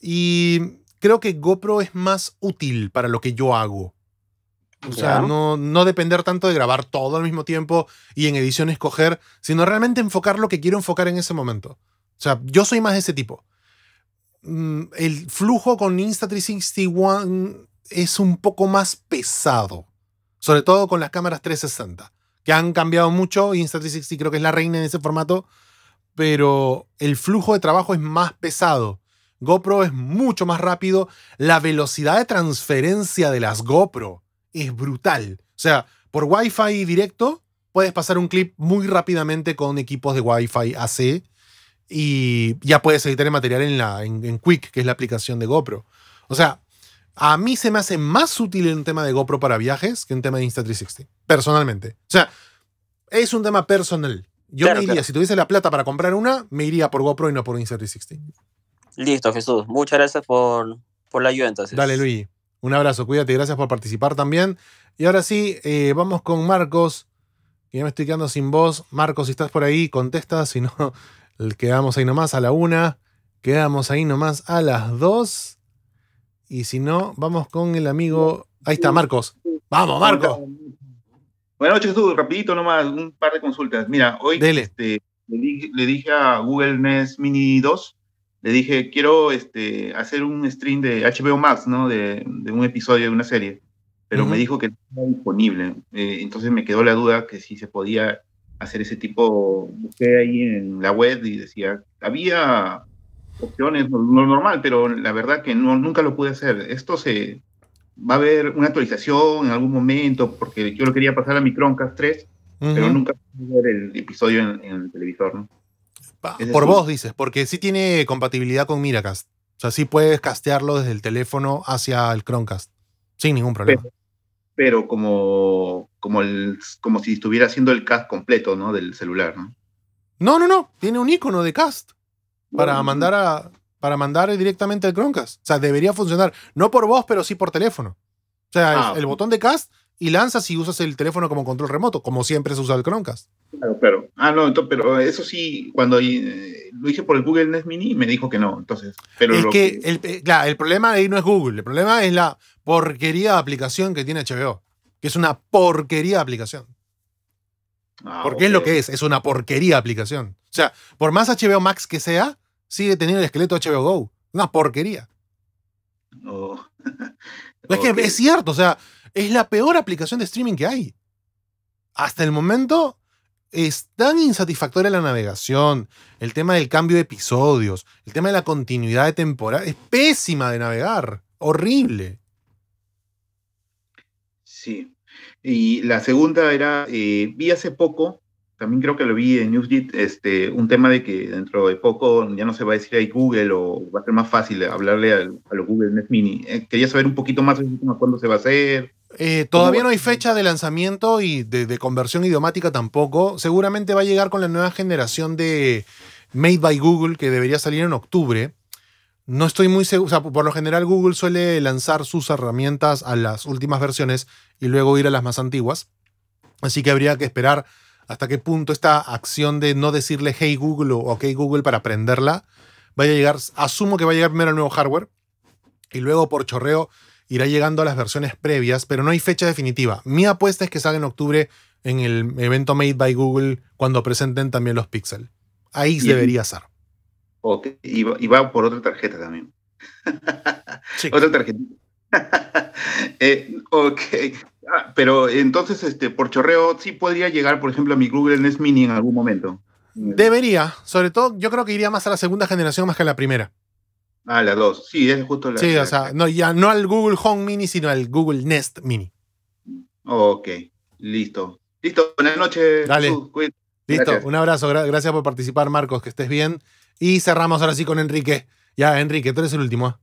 Y creo que GoPro es más útil para lo que yo hago. O sea, no, no, depender tanto de grabar todo al mismo tiempo y en edición escoger, sino realmente enfocar lo que quiero enfocar en ese momento. O sea, yo soy más de ese tipo. Mm, el flujo con insta One es un poco más pesado, sobre todo con las cámaras 360, que han cambiado mucho. Insta360 creo que es la reina en ese formato, pero el flujo de trabajo es más pesado. GoPro es mucho más rápido. La velocidad de transferencia de las GoPro es brutal. O sea, por Wi-Fi directo puedes pasar un clip muy rápidamente con equipos de Wi-Fi AC y ya puedes editar el material en, la, en, Quick, que es la aplicación de GoPro. O sea, a mí se me hace más útil un tema de GoPro para viajes que un tema de Insta360, personalmente. O sea, es un tema personal. Yo me iría, si tuviese la plata para comprar una, me iría por GoPro y no por Insta360. Listo, Jesús. Muchas gracias por, por la ayuda Dale, Luis. Un abrazo, cuídate, gracias por participar también. Y ahora sí, eh, vamos con Marcos, que ya me estoy quedando sin voz. Marcos, si estás por ahí, contesta, si no, Quedamos ahí nomás a la una. Quedamos ahí nomás a las dos. Y si no, vamos con el amigo. Ahí está, Marcos. ¡Vamos, Marcos! Buenas noches, tú, rapidito nomás, un par de consultas. Mira, hoy este, le, dije, a Google Nest Mini 2, le dije, quiero este, hacer un stream de HBO Max, ¿no? De, un episodio de una serie, pero me dijo que no estaba disponible. Eh, entonces me quedó la duda que si se podía hacer ese tipo, busqué ahí en la web y decía, había opciones, no, normal, pero la verdad que no, nunca lo pude hacer. Esto se, va a haber una actualización en algún momento, porque yo lo quería pasar a mi Chromecast 3, pero nunca pude ver el episodio en, el televisor, por vos dices, porque sí tiene compatibilidad con Miracast. O sea, sí puedes castearlo desde el teléfono hacia el Chromecast, sin ningún problema pero como, como, el, como si estuviera haciendo el cast completo, ¿no? Del celular, ¿no? No, no, no. Tiene un icono de cast para mandar a para mandar directamente al Chromecast. O sea, debería funcionar. No por voz, pero sí por teléfono. O sea, ah, el, botón de cast y lanzas y usas el teléfono como control remoto, como siempre se usa el Chromecast. Claro, pero Ah, no, pero eso sí, cuando eh, lo hice por el Google Nest Mini, me dijo que no. Entonces, pero es que, El, eh, el problema ahí no es Google, el problema es la porquería de aplicación que tiene HBO, que es una porquería de aplicación. Ah, Porque es lo que es, es una porquería de aplicación. O sea, por más HBO Max que sea, sigue teniendo el esqueleto HBO Go. Una porquería. Oh. es que es cierto, o sea, es la peor aplicación de streaming que hay. Hasta el momento, es tan insatisfactoria la navegación, el tema del cambio de episodios, el tema de la continuidad de temporada, es pésima de navegar, horrible. Sí. Y la segunda era, eh, vi hace poco, también creo que lo vi en NewsGit este, un tema de que dentro de poco ya no se va a decir ahí Google o va a ser más fácil hablarle a, los Google Nest Mini. Eh, quería saber un poquito más cuándo se va a hacer, eh, todavía no hay fecha de lanzamiento y de, conversión idiomática tampoco. Seguramente va a llegar con la nueva generación de Made by Google que debería salir en octubre. No estoy muy seguro, por lo general Google suele lanzar sus herramientas a las últimas versiones y luego ir a las más antiguas. Así que habría que esperar hasta qué punto esta acción de no decirle hey Google o ok Google para aprenderla vaya a llegar, asumo que va a llegar primero el nuevo hardware y luego por chorreo irá llegando a las versiones previas, pero no hay fecha definitiva. Mi apuesta es que salga en octubre en el evento Made by Google cuando presenten también los Pixel. Ahí debería ser. Okay. Y, va, por otra tarjeta también. [LAUGHS] otra tarjeta. [LAUGHS] Eh, ok. Ah, pero entonces, este, por chorreo, sí podría llegar, por ejemplo, a mi Google Nest Mini en algún momento. Debería. Sobre todo, yo creo que iría más a la segunda generación más que a la primera. Ah, las dos. Sí, es justo la. Sí, o sea, no, ya no al Google Home Mini, sino al Google Nest Mini. Ok, listo. Listo, buenas noches. Dale. listo, un abrazo. gracias por participar, Marcos, que estés bien. Y cerramos ahora sí con Enrique. Ya, Enrique, tú eres el último. ¿ah?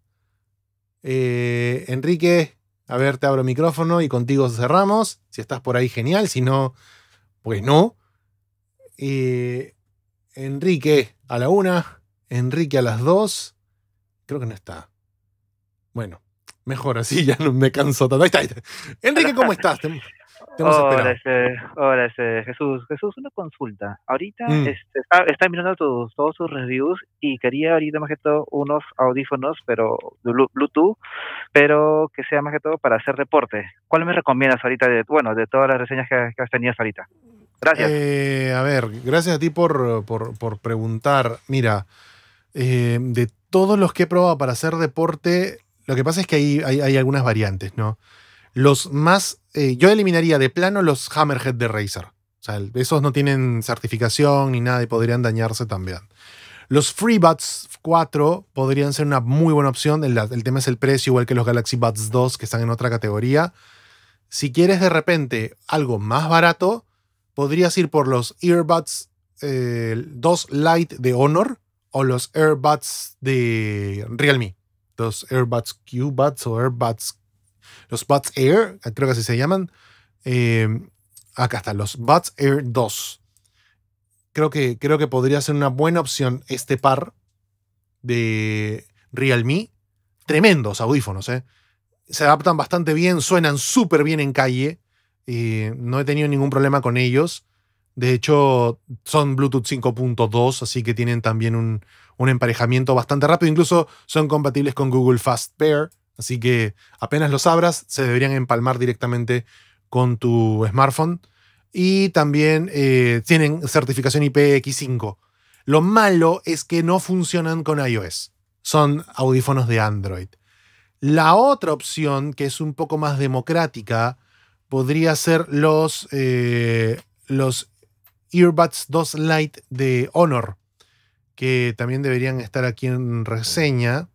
Eh, Enrique, a ver, te abro el micrófono y contigo cerramos. Si estás por ahí, genial. Si no, pues no. Eh, Enrique a la una, Enrique a las dos. Creo que no está. Bueno, mejor así, [LAUGHS] ya no me canso tanto. Ahí está, Enrique, ¿cómo estás? Te, hemos hola, este, hola este, Jesús. Jesús, una consulta. Ahorita mm. este, está, está, mirando todos sus reviews y quería ahorita más que todo unos audífonos, pero Bluetooth, pero que sea más que todo para hacer reporte. ¿Cuál me recomiendas ahorita de, bueno, de todas las reseñas que, has tenido ahorita? Gracias. Eh, a ver, gracias a ti por, por, por preguntar. Mira, eh, de todos los que he probado para hacer deporte, lo que pasa es que hay, hay, algunas variantes, ¿no? Los más, eh, yo eliminaría de plano los Hammerhead de Razer. O sea, esos no tienen certificación ni nada y podrían dañarse también. Los FreeBuds 4 podrían ser una muy buena opción. El, tema es el precio, igual que los Galaxy Buds 2, que están en otra categoría. Si quieres de repente algo más barato, podrías ir por los Earbuds 2 eh, Lite de Honor, o los AirBuds de Realme. Los AirBuds q o AirBuds. Los Buds Air, creo que así se llaman. Em, acá están, los Buds Air 2. Creo que, creo que podría ser una buena opción este par de Realme. Tremendos audífonos, ¿eh? Se adaptan bastante bien, suenan súper bien en calle. Eh, no he tenido ningún problema con ellos. De hecho, son Bluetooth 5.2, así que tienen también un, emparejamiento bastante rápido. Incluso son compatibles con Google Fast Pair, así que apenas los abras, se deberían empalmar directamente con tu smartphone. Y también eh, tienen certificación IPX5. Lo malo es que no funcionan con iOS. Son audífonos de Android. La otra opción, que es un poco más democrática, podría ser los, eh, los Earbuds 2 Lite de Honor, que también deberían estar aquí en reseña,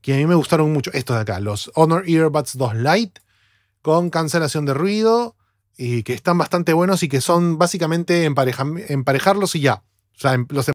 que a mí me gustaron mucho estos de acá, los Honor Earbuds 2 Lite, con cancelación de ruido, y que están bastante buenos y que son básicamente emparejarlos y ya. O sea, em, los